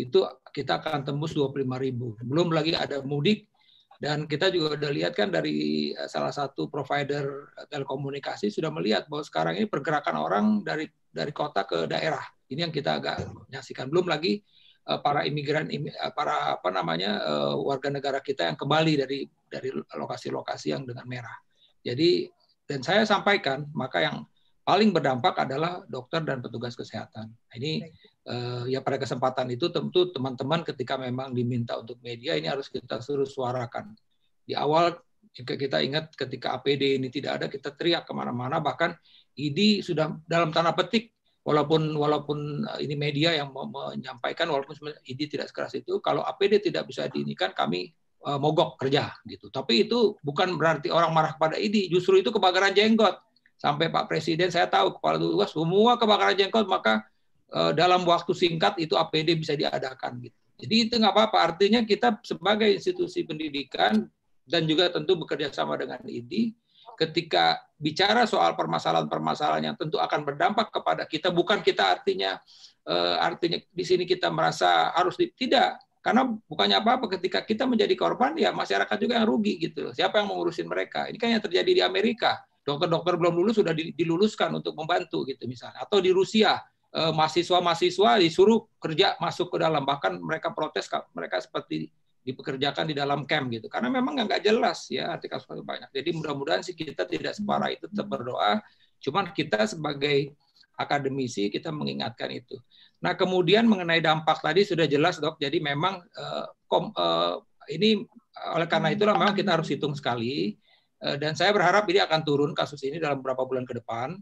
itu kita akan tembus 25.000. Belum lagi ada mudik, dan kita juga sudah lihat kan dari eh, salah satu provider telekomunikasi sudah melihat bahwa sekarang ini pergerakan orang dari dari kota ke daerah. Ini yang kita agak menyaksikan. Belum lagi eh, para imigran eh, para apa namanya warga negara kita yang kembali dari dari lokasi-lokasi yang dengan merah. Jadi dan saya sampaikan maka yang paling berdampak adalah dokter dan petugas kesehatan. Nah, ini Eh, ya pada kesempatan itu tentu teman-teman ketika memang diminta untuk media ini harus kita suruh suarakan. Di awal jika kita ingat ketika APD ini tidak ada kita teriak kemana-mana bahkan ID sudah dalam tanah petik walaupun walaupun eh, ini media yang menyampaikan walaupun ini tidak sekeras itu kalau APD tidak bisa diinikan kami uh, mogok kerja gitu tapi itu bukan berarti orang marah kepada ini justru itu kebakaran jenggot sampai Pak Presiden saya tahu kepala tugas semua kebakaran jenggot maka Eh, dalam waktu singkat itu APD bisa diadakan gitu. Jadi itu nggak apa-apa. Artinya kita sebagai institusi pendidikan dan juga tentu bekerja sama dengan IDI, ketika bicara soal permasalahan-permasalahan yang tentu akan berdampak kepada kita, bukan kita artinya eh, artinya di sini kita merasa harus di, tidak karena bukannya apa-apa ketika kita menjadi korban ya masyarakat juga yang rugi gitu Siapa yang mengurusin mereka? Ini kan yang terjadi di Amerika. Dokter-dokter belum lulus sudah diluluskan untuk membantu gitu misalnya atau di Rusia Eh, mahasiswa-mahasiswa disuruh kerja masuk ke dalam bahkan mereka protes mereka seperti dipekerjakan di dalam camp gitu karena memang nggak jelas ya arti kasus banyak jadi mudah-mudahan sih kita tidak separah itu tetap berdoa cuman kita sebagai akademisi kita mengingatkan itu nah kemudian mengenai dampak tadi sudah jelas dok jadi memang eh, kom, eh, ini oleh karena itulah memang kita harus hitung sekali eh, dan saya berharap ini akan turun kasus ini dalam beberapa bulan ke depan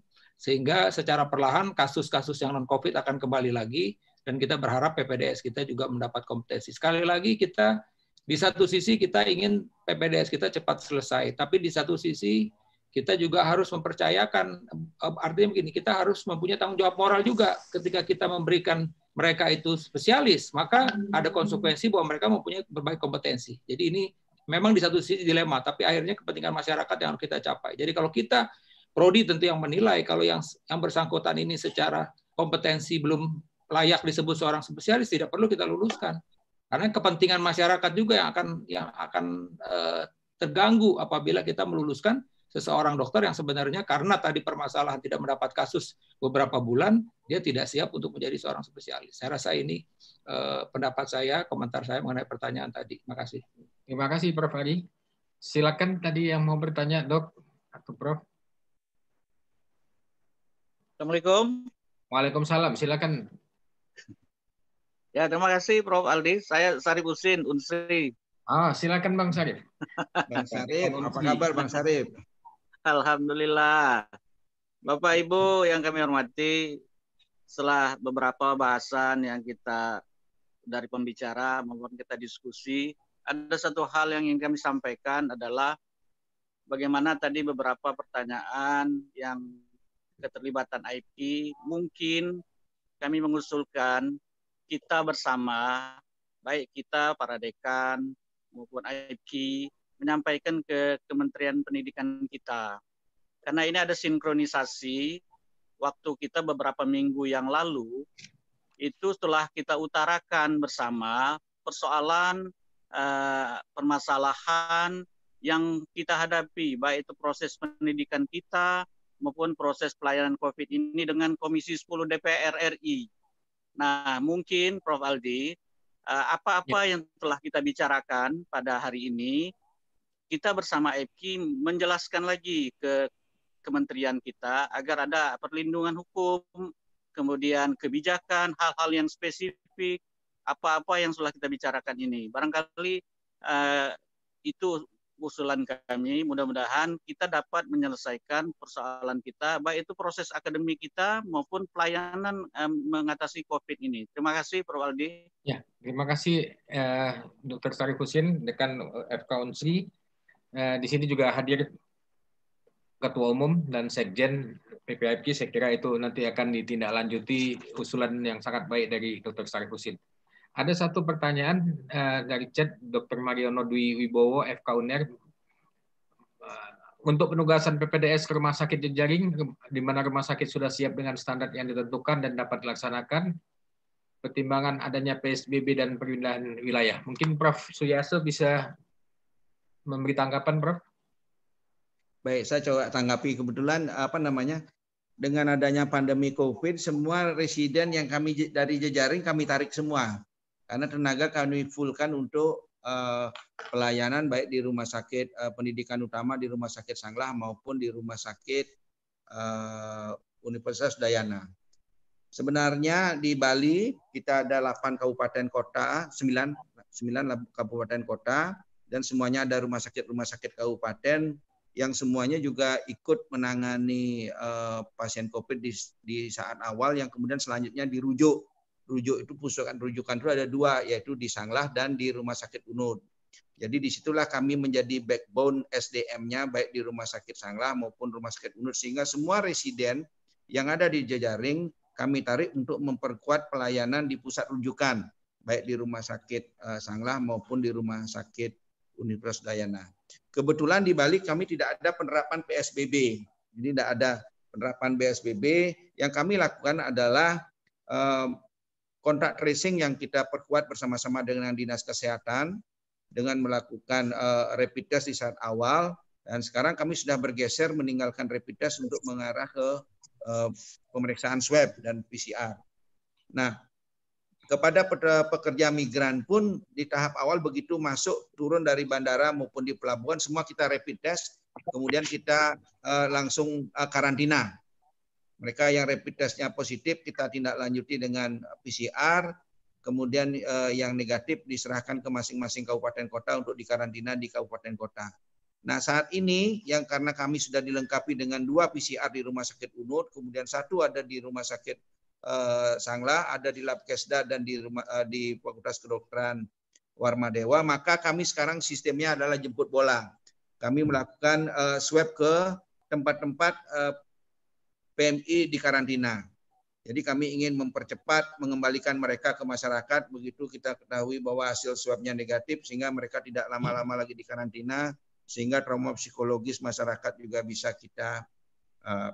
sehingga secara perlahan kasus-kasus yang non covid akan kembali lagi dan kita berharap PPDS kita juga mendapat kompetensi. Sekali lagi kita di satu sisi kita ingin PPDS kita cepat selesai, tapi di satu sisi kita juga harus mempercayakan eh, artinya begini, kita harus mempunyai tanggung jawab moral juga ketika kita memberikan mereka itu spesialis, maka ada konsekuensi bahwa mereka mempunyai berbagai kompetensi. Jadi ini memang di satu sisi dilema, tapi akhirnya kepentingan masyarakat yang harus kita capai. Jadi kalau kita Prodi tentu yang menilai kalau yang yang bersangkutan ini secara kompetensi belum layak disebut seorang spesialis tidak perlu kita luluskan karena kepentingan masyarakat juga yang akan yang akan eh, terganggu apabila kita meluluskan seseorang dokter yang sebenarnya karena tadi permasalahan tidak mendapat kasus beberapa bulan dia tidak siap untuk menjadi seorang spesialis. Saya rasa ini eh, pendapat saya, komentar saya mengenai pertanyaan tadi. Terima kasih. Terima kasih Prof Hadi. Silakan tadi yang mau bertanya Dok atau Prof. Assalamualaikum. Waalaikumsalam. Silakan. Ya, terima kasih Prof Aldi. Saya Sarif Usin, Unsri. Ah, silakan Bang Sarif. Bang Sarif, apa kabar Bang Sarif? Alhamdulillah. Bapak Ibu yang kami hormati, setelah beberapa bahasan yang kita dari pembicara maupun kita diskusi, ada satu hal yang ingin kami sampaikan adalah bagaimana tadi beberapa pertanyaan yang keterlibatan IP, mungkin kami mengusulkan kita bersama, baik kita para dekan maupun IP, menyampaikan ke Kementerian Pendidikan kita. Karena ini ada sinkronisasi, waktu kita beberapa minggu yang lalu, itu setelah kita utarakan bersama persoalan eh, permasalahan yang kita hadapi, baik itu proses pendidikan kita maupun proses pelayanan COVID ini dengan Komisi 10 DPR RI. Nah, mungkin Prof. Aldi, eh, apa-apa ya. yang telah kita bicarakan pada hari ini, kita bersama EPKI menjelaskan lagi ke kementerian kita agar ada perlindungan hukum, kemudian kebijakan, hal-hal yang spesifik, apa-apa yang sudah kita bicarakan ini. Barangkali uh, itu usulan kami. Mudah-mudahan kita dapat menyelesaikan persoalan kita, baik itu proses akademik kita maupun pelayanan eh, mengatasi COVID ini. Terima kasih, Prof. Aldi. Ya, terima kasih eh, Dr. Sari Husin, Dekan eh, FK Unsi. Eh, di sini juga hadir Ketua Umum dan Sekjen PPIP. Saya kira itu nanti akan ditindaklanjuti usulan yang sangat baik dari Dr. Sari Husin. Ada satu pertanyaan uh, dari chat Dr. Mariono Dwi Wibowo, FK UNER. Eh, untuk penugasan PPDS ke rumah sakit jejaring, di mana rumah sakit sudah siap dengan standar yang ditentukan dan dapat dilaksanakan, pertimbangan adanya PSBB dan perpindahan wilayah. Mungkin Prof. Suyase bisa memberi tanggapan, Prof. Baik, saya coba tanggapi kebetulan apa namanya dengan adanya pandemi COVID, semua residen yang kami dari jejaring kami tarik semua. Karena tenaga kami fullkan untuk uh, pelayanan baik di rumah sakit uh, pendidikan utama di rumah sakit Sanglah maupun di rumah sakit uh, Universitas Dayana. Sebenarnya di Bali kita ada 8 kabupaten kota, 9 9 kabupaten kota dan semuanya ada rumah sakit-rumah sakit kabupaten yang semuanya juga ikut menangani uh, pasien COVID di, di saat awal yang kemudian selanjutnya dirujuk rujuk itu pusukan rujukan itu ada dua yaitu di Sanglah dan di Rumah Sakit Unud. Jadi disitulah kami menjadi backbone SDM-nya baik di Rumah Sakit Sanglah maupun Rumah Sakit Unud sehingga semua residen yang ada di jejaring kami tarik untuk memperkuat pelayanan di pusat rujukan baik di Rumah Sakit eh, Sanglah maupun di Rumah Sakit Universitas Dayana. Kebetulan di Bali kami tidak ada penerapan PSBB. Jadi tidak ada penerapan PSBB. Yang kami lakukan adalah eh, kontak tracing yang kita perkuat bersama-sama dengan dinas kesehatan dengan melakukan uh, rapid test di saat awal dan sekarang kami sudah bergeser meninggalkan rapid test untuk mengarah ke uh, pemeriksaan swab dan PCR. Nah, kepada pekerja migran pun di tahap awal begitu masuk turun dari bandara maupun di pelabuhan semua kita rapid test kemudian kita uh, langsung uh, karantina mereka yang rapid testnya positif kita tindak lanjuti dengan eh, PCR, kemudian eh, yang negatif diserahkan ke masing-masing kabupaten kota untuk dikarantina di kabupaten kota. Nah saat ini yang karena kami sudah dilengkapi dengan dua PCR di Rumah Sakit Unut, kemudian satu ada di Rumah Sakit eh, Sangla, ada di Labkesda dan di rumah, eh, di Fakultas Kedokteran Warmadewa, maka kami sekarang sistemnya adalah jemput bola. Kami melakukan eh, swab ke tempat-tempat eh, PMI di karantina. Jadi kami ingin mempercepat mengembalikan mereka ke masyarakat begitu kita ketahui bahwa hasil swabnya negatif sehingga mereka tidak lama-lama lagi di karantina sehingga trauma psikologis masyarakat juga bisa kita uh,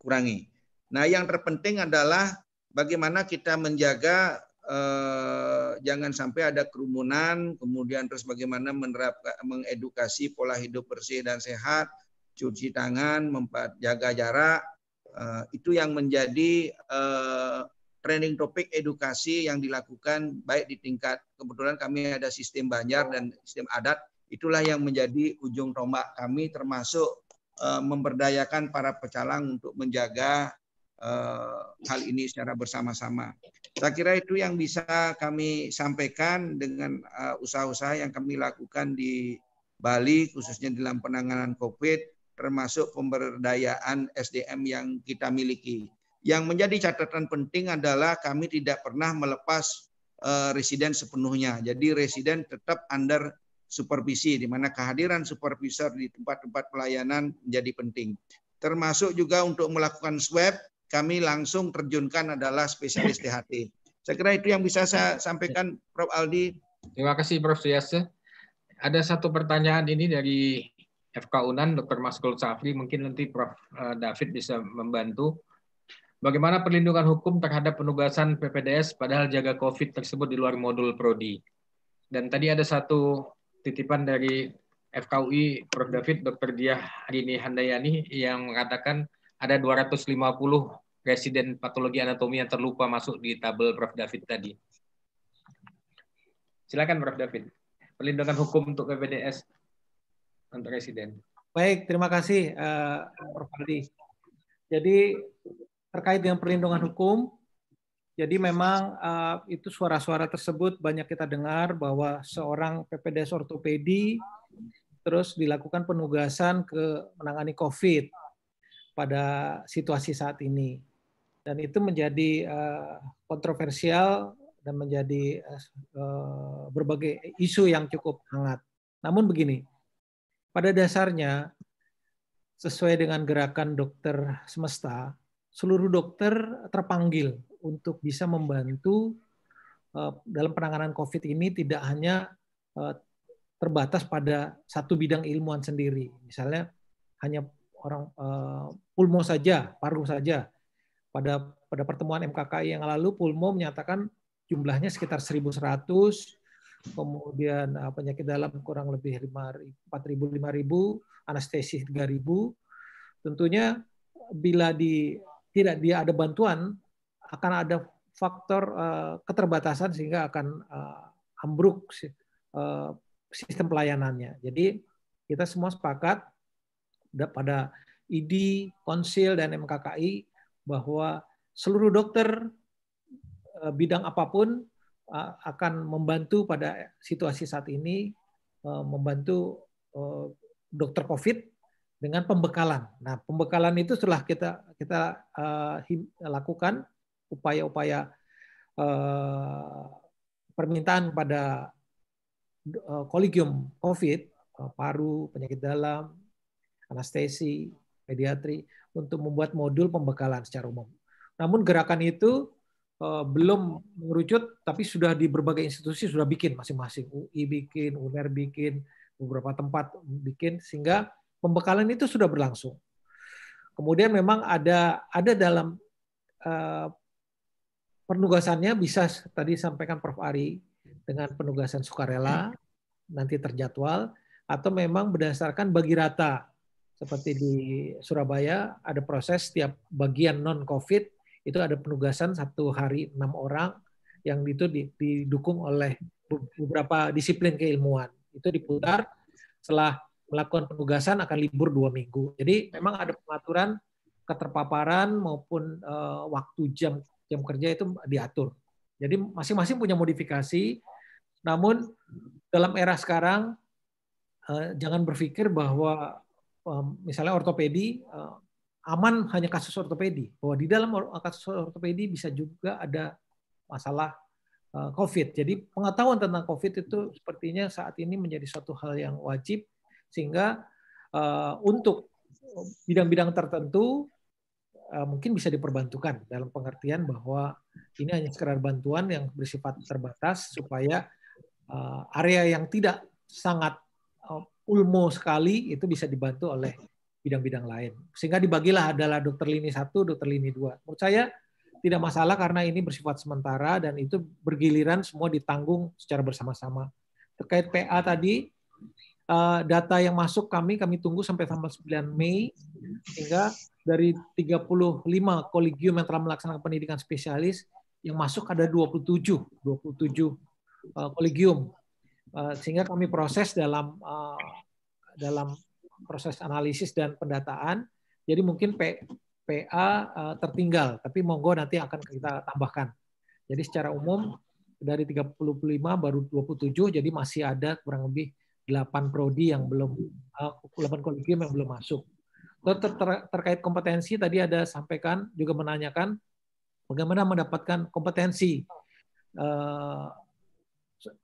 kurangi. Nah, yang terpenting adalah bagaimana kita menjaga uh, jangan sampai ada kerumunan, kemudian terus bagaimana menerapkan mengedukasi pola hidup bersih dan sehat, cuci tangan, jaga jarak, Eh, itu yang menjadi eh, training topik edukasi yang dilakukan baik di tingkat kebetulan kami ada sistem Banjar dan sistem adat itulah yang menjadi ujung tombak kami termasuk eh, memberdayakan para pecalang untuk menjaga hal ini secara bersama-sama. Saya kira itu yang bisa kami sampaikan dengan usaha-usaha yang kami lakukan di Bali khususnya dalam penanganan COVID termasuk pemberdayaan SDM yang kita miliki. Yang menjadi catatan penting adalah kami tidak pernah melepas uh, residen sepenuhnya. Jadi residen tetap under supervisi, di mana kehadiran supervisor di tempat-tempat pelayanan menjadi penting. Termasuk juga untuk melakukan swab, kami langsung terjunkan adalah spesialis THT. Saya kira itu yang bisa saya sampaikan, Prof. Aldi. Terima kasih, Prof. Suyase. Ada satu pertanyaan ini dari FK Unan, Dr. Mas Safri, mungkin nanti Prof. Eh, David bisa membantu. Bagaimana perlindungan hukum terhadap penugasan PPDS padahal jaga COVID tersebut di luar modul prodi? Dan tadi ada satu titipan dari FKUI Prof. David Dr. Diah Rini Handayani yang mengatakan ada 250 residen patologi anatomi yang terlupa masuk di tabel Prof. David tadi. Silakan Prof. David. Perlindungan hukum untuk PPDS antar residen. Baik, terima kasih uh, Prof. Aldi. Jadi terkait dengan perlindungan hukum, jadi memang uh, itu suara-suara tersebut banyak kita dengar bahwa seorang PPDS ortopedi terus dilakukan penugasan ke menangani COVID pada situasi saat ini. Dan itu menjadi uh, kontroversial dan menjadi uh, berbagai isu yang cukup hangat. Namun begini, pada dasarnya, sesuai dengan gerakan dokter semesta, seluruh dokter terpanggil untuk bisa membantu eh, dalam penanganan COVID ini tidak hanya eh, terbatas pada satu bidang ilmuwan sendiri. Misalnya hanya orang eh, pulmo saja, paru saja. Pada pada pertemuan MKKI yang lalu, pulmo menyatakan jumlahnya sekitar 1.100, kemudian uh, penyakit dalam kurang lebih 4.000 5.000, anestesi 3.000. Tentunya bila di tidak dia ada bantuan akan ada faktor uh, keterbatasan sehingga akan uh, ambruk uh, sistem pelayanannya. Jadi kita semua sepakat pada ID, Konsil dan MKKI bahwa seluruh dokter uh, bidang apapun akan membantu pada situasi saat ini e, membantu e, dokter COVID dengan pembekalan. Nah, pembekalan itu setelah kita kita e, lakukan upaya-upaya permintaan pada kolegium COVID, paru, penyakit dalam, anestesi, pediatri untuk membuat modul pembekalan secara umum. Namun gerakan itu Eh, belum mengerucut, tapi sudah di berbagai institusi sudah bikin masing-masing. UI bikin, UNER bikin, beberapa tempat bikin, sehingga pembekalan itu sudah berlangsung. Kemudian memang ada ada dalam eh, penugasannya bisa tadi sampaikan Prof. Ari dengan penugasan sukarela nanti terjadwal atau memang berdasarkan bagi rata seperti di Surabaya ada proses setiap bagian non COVID itu ada penugasan satu hari enam orang yang itu didukung oleh beberapa disiplin keilmuan. Itu diputar setelah melakukan penugasan akan libur dua minggu. Jadi memang ada pengaturan keterpaparan maupun uh, waktu jam jam kerja itu diatur. Jadi masing-masing punya modifikasi. Namun dalam era sekarang uh, jangan berpikir bahwa um, misalnya ortopedi uh, aman hanya kasus ortopedi, bahwa di dalam kasus ortopedi bisa juga ada masalah eh, COVID. Jadi pengetahuan tentang COVID itu sepertinya saat ini menjadi suatu hal yang wajib, sehingga eh, untuk bidang-bidang tertentu eh, mungkin bisa diperbantukan dalam pengertian bahwa ini hanya sekedar bantuan yang bersifat terbatas supaya area yang tidak sangat ulmo sekali itu bisa dibantu oleh bidang-bidang lain. Sehingga dibagilah adalah dokter lini satu, dokter lini dua. Menurut saya tidak masalah karena ini bersifat sementara dan itu bergiliran semua ditanggung secara bersama-sama. Terkait PA tadi, eh, data yang masuk kami kami tunggu sampai tanggal 9 Mei sehingga dari 35 kolegium yang telah melaksanakan pendidikan spesialis yang masuk ada 27 27 eh, kolegium eh, sehingga kami proses dalam dalam proses analisis dan pendataan. Jadi mungkin P, PA uh, eh, tertinggal, tapi monggo nanti akan kita tambahkan. Jadi secara umum dari 35 baru 27, jadi masih ada kurang lebih 8 prodi yang belum, uh, eh, 8 kolegium yang belum masuk. Ter ter terkait kompetensi, tadi ada sampaikan, juga menanyakan bagaimana mendapatkan kompetensi uh,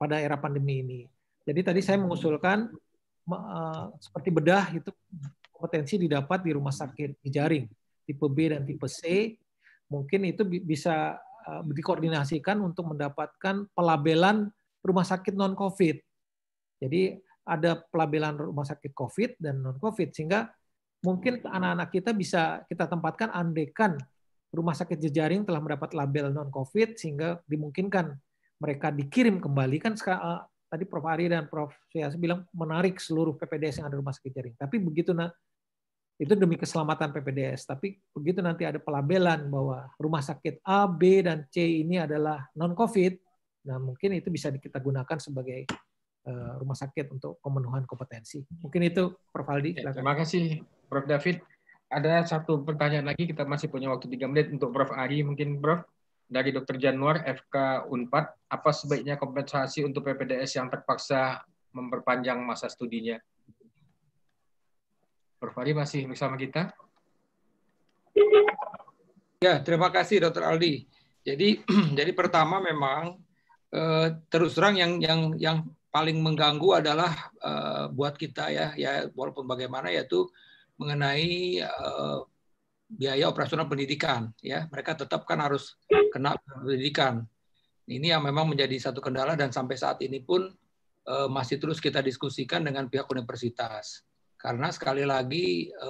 pada era pandemi ini. Jadi tadi saya mengusulkan Eh, seperti bedah itu potensi didapat di rumah sakit di jaring tipe B dan tipe C mungkin itu bisa eh, dikoordinasikan untuk mendapatkan pelabelan rumah sakit non COVID. Jadi ada pelabelan rumah sakit COVID dan non COVID sehingga mungkin anak-anak kita bisa kita tempatkan andekan rumah sakit jejaring telah mendapat label non COVID sehingga dimungkinkan mereka dikirim kembali kan eh, tadi Prof Ari dan Prof Suyasi bilang menarik seluruh PPDS yang ada rumah sakit jaring. Tapi begitu nah itu demi keselamatan PPDS. Tapi begitu nanti ada pelabelan bahwa rumah sakit A, B, dan C ini adalah non-COVID, nah mungkin itu bisa kita gunakan sebagai eh, rumah sakit untuk pemenuhan kompetensi. Mungkin itu Prof. Aldi. Ya, terima kasih Prof. David. Ada satu pertanyaan lagi, kita masih punya waktu tiga menit untuk Prof. Ari. Mungkin Prof dari Dr. Januar FK Unpad, apa sebaiknya kompensasi untuk PPDS yang terpaksa memperpanjang masa studinya? Prof. Ari masih bersama kita? Ya, terima kasih Dr. Aldi. Jadi jadi pertama memang eh, terus terang yang yang yang paling mengganggu adalah eh, buat kita ya ya walaupun bagaimana yaitu mengenai eh, biaya operasional pendidikan ya mereka tetap kan harus kena pendidikan ini yang memang menjadi satu kendala dan sampai saat ini pun e, masih terus kita diskusikan dengan pihak universitas karena sekali lagi e,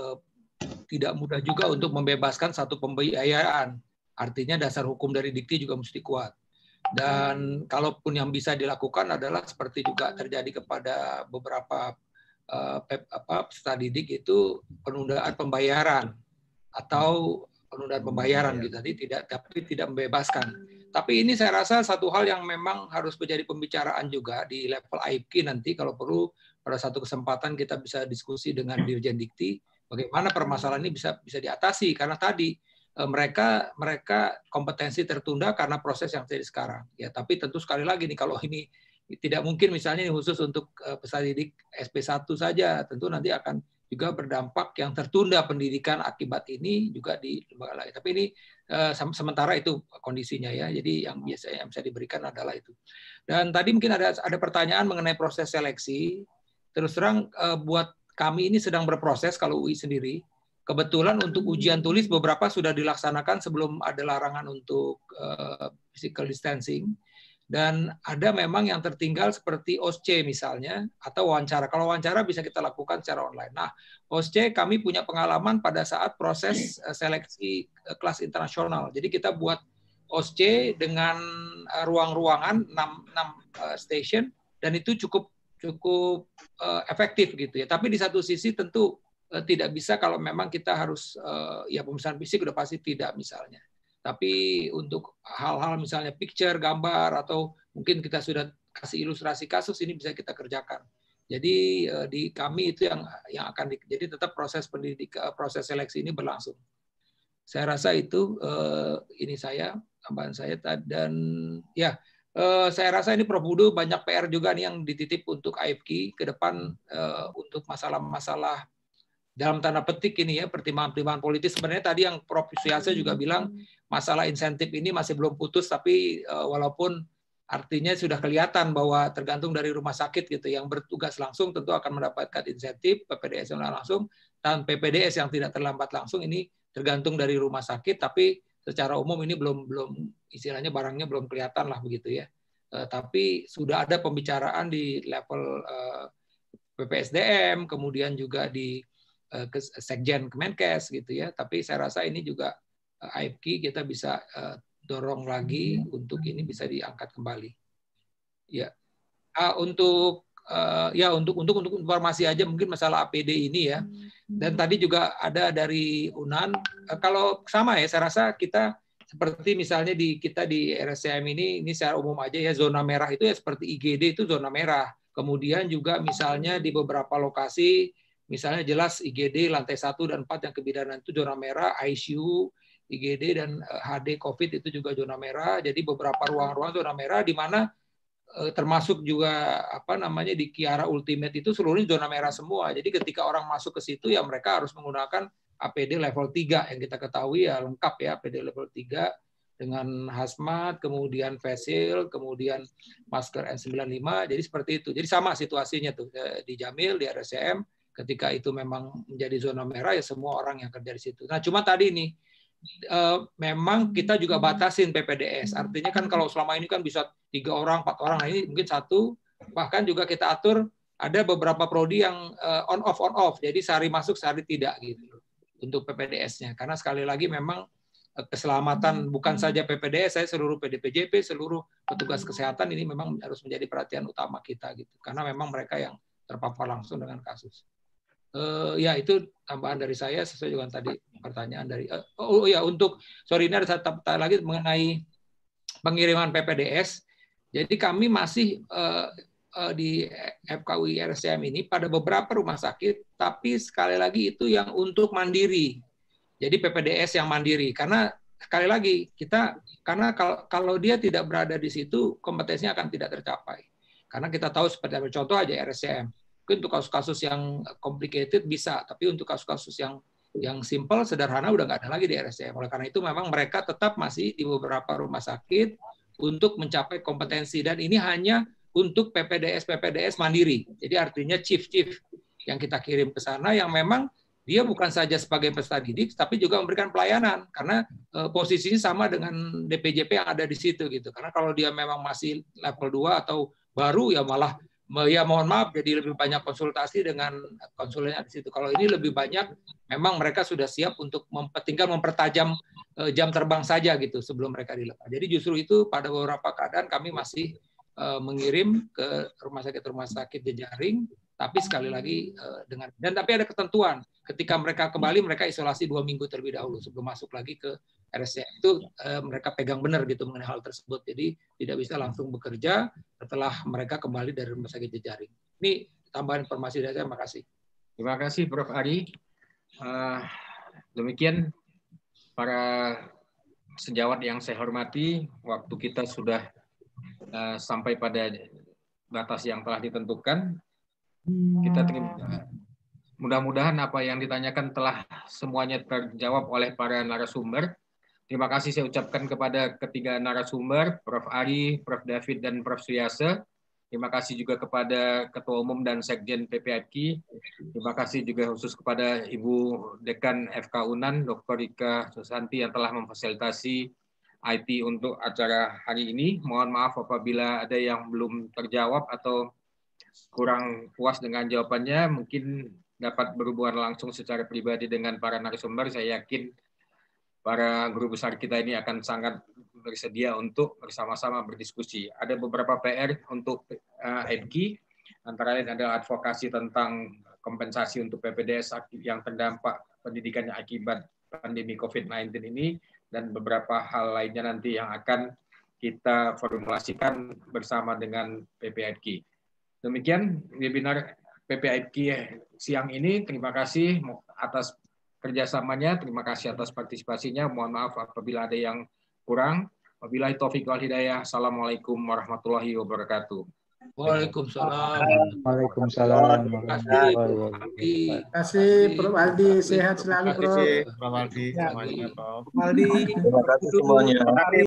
tidak mudah juga untuk membebaskan satu pembiayaan artinya dasar hukum dari dikti juga mesti kuat dan kalaupun yang bisa dilakukan adalah seperti juga terjadi kepada beberapa uh, pep, apa, peserta didik itu penundaan pembayaran atau penundaan hmm, pembayaran iya. gitu tadi tidak tapi tidak membebaskan. Tapi ini saya rasa satu hal yang memang harus menjadi pembicaraan juga di level IPK nanti kalau perlu pada satu kesempatan kita bisa diskusi dengan Dirjen Dikti bagaimana permasalahan ini bisa bisa diatasi karena tadi eh, mereka mereka kompetensi tertunda karena proses yang terjadi sekarang. Ya, tapi tentu sekali lagi nih kalau ini tidak mungkin misalnya khusus untuk eh, peserta didik SP1 saja, tentu nanti akan juga berdampak yang tertunda pendidikan akibat ini juga di lembaga lain. Tapi ini eh, sementara itu kondisinya ya. Jadi yang biasanya yang bisa diberikan adalah itu. Dan tadi mungkin ada ada pertanyaan mengenai proses seleksi. Terus terang eh, buat kami ini sedang berproses kalau UI sendiri. Kebetulan untuk ujian tulis beberapa sudah dilaksanakan sebelum ada larangan untuk eh, physical distancing dan ada memang yang tertinggal seperti OSC misalnya atau wawancara. Kalau wawancara bisa kita lakukan secara online. Nah, OSC kami punya pengalaman pada saat proses eh, seleksi eh, kelas internasional. Jadi kita buat OSC dengan eh, ruang-ruangan 6, 6 station dan itu cukup cukup efektif gitu ya. Tapi di satu sisi tentu tidak bisa kalau memang kita harus ya pemeriksaan fisik udah pasti tidak misalnya. Tapi untuk hal-hal misalnya picture, gambar, atau mungkin kita sudah kasih ilustrasi kasus, ini bisa kita kerjakan. Jadi eh, di kami itu yang yang akan di, jadi tetap proses pendidik eh, proses seleksi ini berlangsung. Saya rasa itu eh, ini saya tambahan saya dan ya saya rasa ini Prof Budu banyak PR juga nih yang dititip untuk AFK ke depan untuk masalah-masalah dalam tanda petik ini ya pertimbangan-pertimbangan politis sebenarnya tadi yang Prof. Suyasa juga hmm. bilang masalah insentif ini masih belum putus tapi eh, walaupun artinya sudah kelihatan bahwa tergantung dari rumah sakit gitu yang bertugas langsung tentu akan mendapatkan insentif PPDS yang langsung dan PPDS yang tidak terlambat langsung ini tergantung dari rumah sakit tapi secara umum ini belum belum istilahnya barangnya belum kelihatan lah begitu ya eh, tapi sudah ada pembicaraan di level eh, PPSDM kemudian juga di Eh, ke Sekjen Kemenkes gitu ya. Tapi saya rasa ini juga eh, Afk kita bisa eh, dorong lagi iya. untuk ini bisa diangkat kembali. Ya. Ah, untuk ya untuk untuk untuk informasi aja mungkin masalah APD ini ya. Hmm. Dan tadi juga ada dari Unan kalau sama ya saya rasa kita seperti misalnya di kita di RSCM ini ini secara umum aja ya zona merah itu ya seperti IGD itu zona merah. Kemudian juga misalnya di beberapa lokasi Misalnya jelas IGD lantai 1 dan 4 yang kebidanan itu zona merah, ICU, IGD dan HD eh, COVID itu juga zona merah. Jadi beberapa ruang-ruang zona merah di mana eh, termasuk juga apa namanya di Kiara Ultimate itu seluruhnya zona merah semua. Jadi ketika orang masuk ke situ ya mereka harus menggunakan APD level 3 yang kita ketahui ya lengkap ya APD level 3 dengan hazmat, kemudian face kemudian masker N95. Jadi seperti itu. Jadi sama situasinya tuh eh, di Jamil, di RSCM ketika itu memang menjadi zona merah ya semua orang yang kerja di situ. Nah cuma tadi nih eh, memang kita juga hmm. batasin PPDS. Hmm. Artinya kan kalau selama ini kan bisa tiga orang, empat orang, nah ini mungkin satu. Bahkan juga kita atur ada beberapa prodi yang eh, on off on off. Jadi sehari masuk sehari tidak gitu untuk PPDS-nya. Karena sekali lagi memang eh, keselamatan hmm. bukan saja PPDS, saya seluruh PDPJP, seluruh petugas kesehatan ini memang harus menjadi perhatian utama kita gitu. Karena memang mereka yang terpapar langsung dengan kasus uh, ya itu tambahan dari saya sesuai dengan tadi pertanyaan dari uh, oh, ya untuk sorry ini ada satu lagi mengenai pengiriman PPDS. Jadi kami masih uh, uh, di FKUI RSCM ini pada beberapa rumah sakit, tapi sekali lagi itu yang untuk mandiri. Jadi PPDS yang mandiri karena sekali lagi kita karena kalau kalau dia tidak berada di situ kompetensinya akan tidak tercapai. Karena kita tahu seperti contoh aja RSCM Mungkin untuk kasus-kasus yang complicated bisa, tapi untuk kasus-kasus yang yang simple, sederhana udah nggak ada lagi di RSCM. Oleh karena itu memang mereka tetap masih di beberapa rumah sakit untuk mencapai kompetensi dan ini hanya untuk PPDS PPDS mandiri. Jadi artinya chief-chief yang kita kirim ke sana yang memang dia bukan saja sebagai peserta didik tapi juga memberikan pelayanan karena e, posisinya sama dengan DPJP yang ada di situ gitu. Karena kalau dia memang masih level 2 atau baru ya malah ya mohon maaf jadi lebih banyak konsultasi dengan konsulennya di situ. Kalau ini lebih banyak memang mereka sudah siap untuk tinggal mempertajam eh, jam terbang saja gitu sebelum mereka dilepas. Jadi justru itu pada beberapa keadaan kami masih eh, mengirim ke rumah sakit rumah sakit jejaring tapi sekali lagi eh, dengan dan tapi ada ketentuan ketika mereka kembali mereka isolasi dua minggu terlebih dahulu sebelum masuk lagi ke RSCM e itu e, mereka pegang benar gitu mengenai hal tersebut. Jadi tidak bisa langsung bekerja setelah mereka kembali dari rumah sakit jejaring. Ini tambahan informasi dari saya. Terima kasih. Terima kasih Prof. Ari. Uh, eh, demikian para sejawat yang saya hormati, waktu kita sudah uh, sampai pada batas yang telah ditentukan. Kita terima mudah-mudahan apa yang ditanyakan telah semuanya terjawab oleh para narasumber. Terima kasih saya ucapkan kepada ketiga narasumber, Prof. Ari, Prof. David, dan Prof. Suyase. Terima kasih juga kepada Ketua Umum dan Sekjen PPIK. Terima kasih juga khusus kepada Ibu Dekan FK Unan, Dr. Rika Susanti yang telah memfasilitasi IT untuk acara hari ini. Mohon maaf apabila ada yang belum terjawab atau kurang puas dengan jawabannya. Mungkin dapat berhubungan langsung secara pribadi dengan para narasumber. Saya yakin para guru besar kita ini akan sangat bersedia untuk bersama-sama berdiskusi. Ada beberapa PR untuk uh, antara lain ada advokasi tentang kompensasi untuk PPDS yang terdampak pendidikan akibat pandemi COVID-19 ini, dan beberapa hal lainnya nanti yang akan kita formulasikan bersama dengan PPIDG. Demikian webinar PPIDG siang ini. Terima kasih atas kerjasamanya. Terima kasih atas partisipasinya. Mohon maaf apabila ada yang kurang. Wabillahi taufiq wal hidayah. Assalamualaikum warahmatullahi wabarakatuh. Waalaikumsalam. Waalaikumsalam. Terima kasih. Terima kasih Prof Aldi. Sehat selalu Prof. Terima kasih ya, Terima kasih. Terima kasih Prof Aldi. Terima kasih semuanya.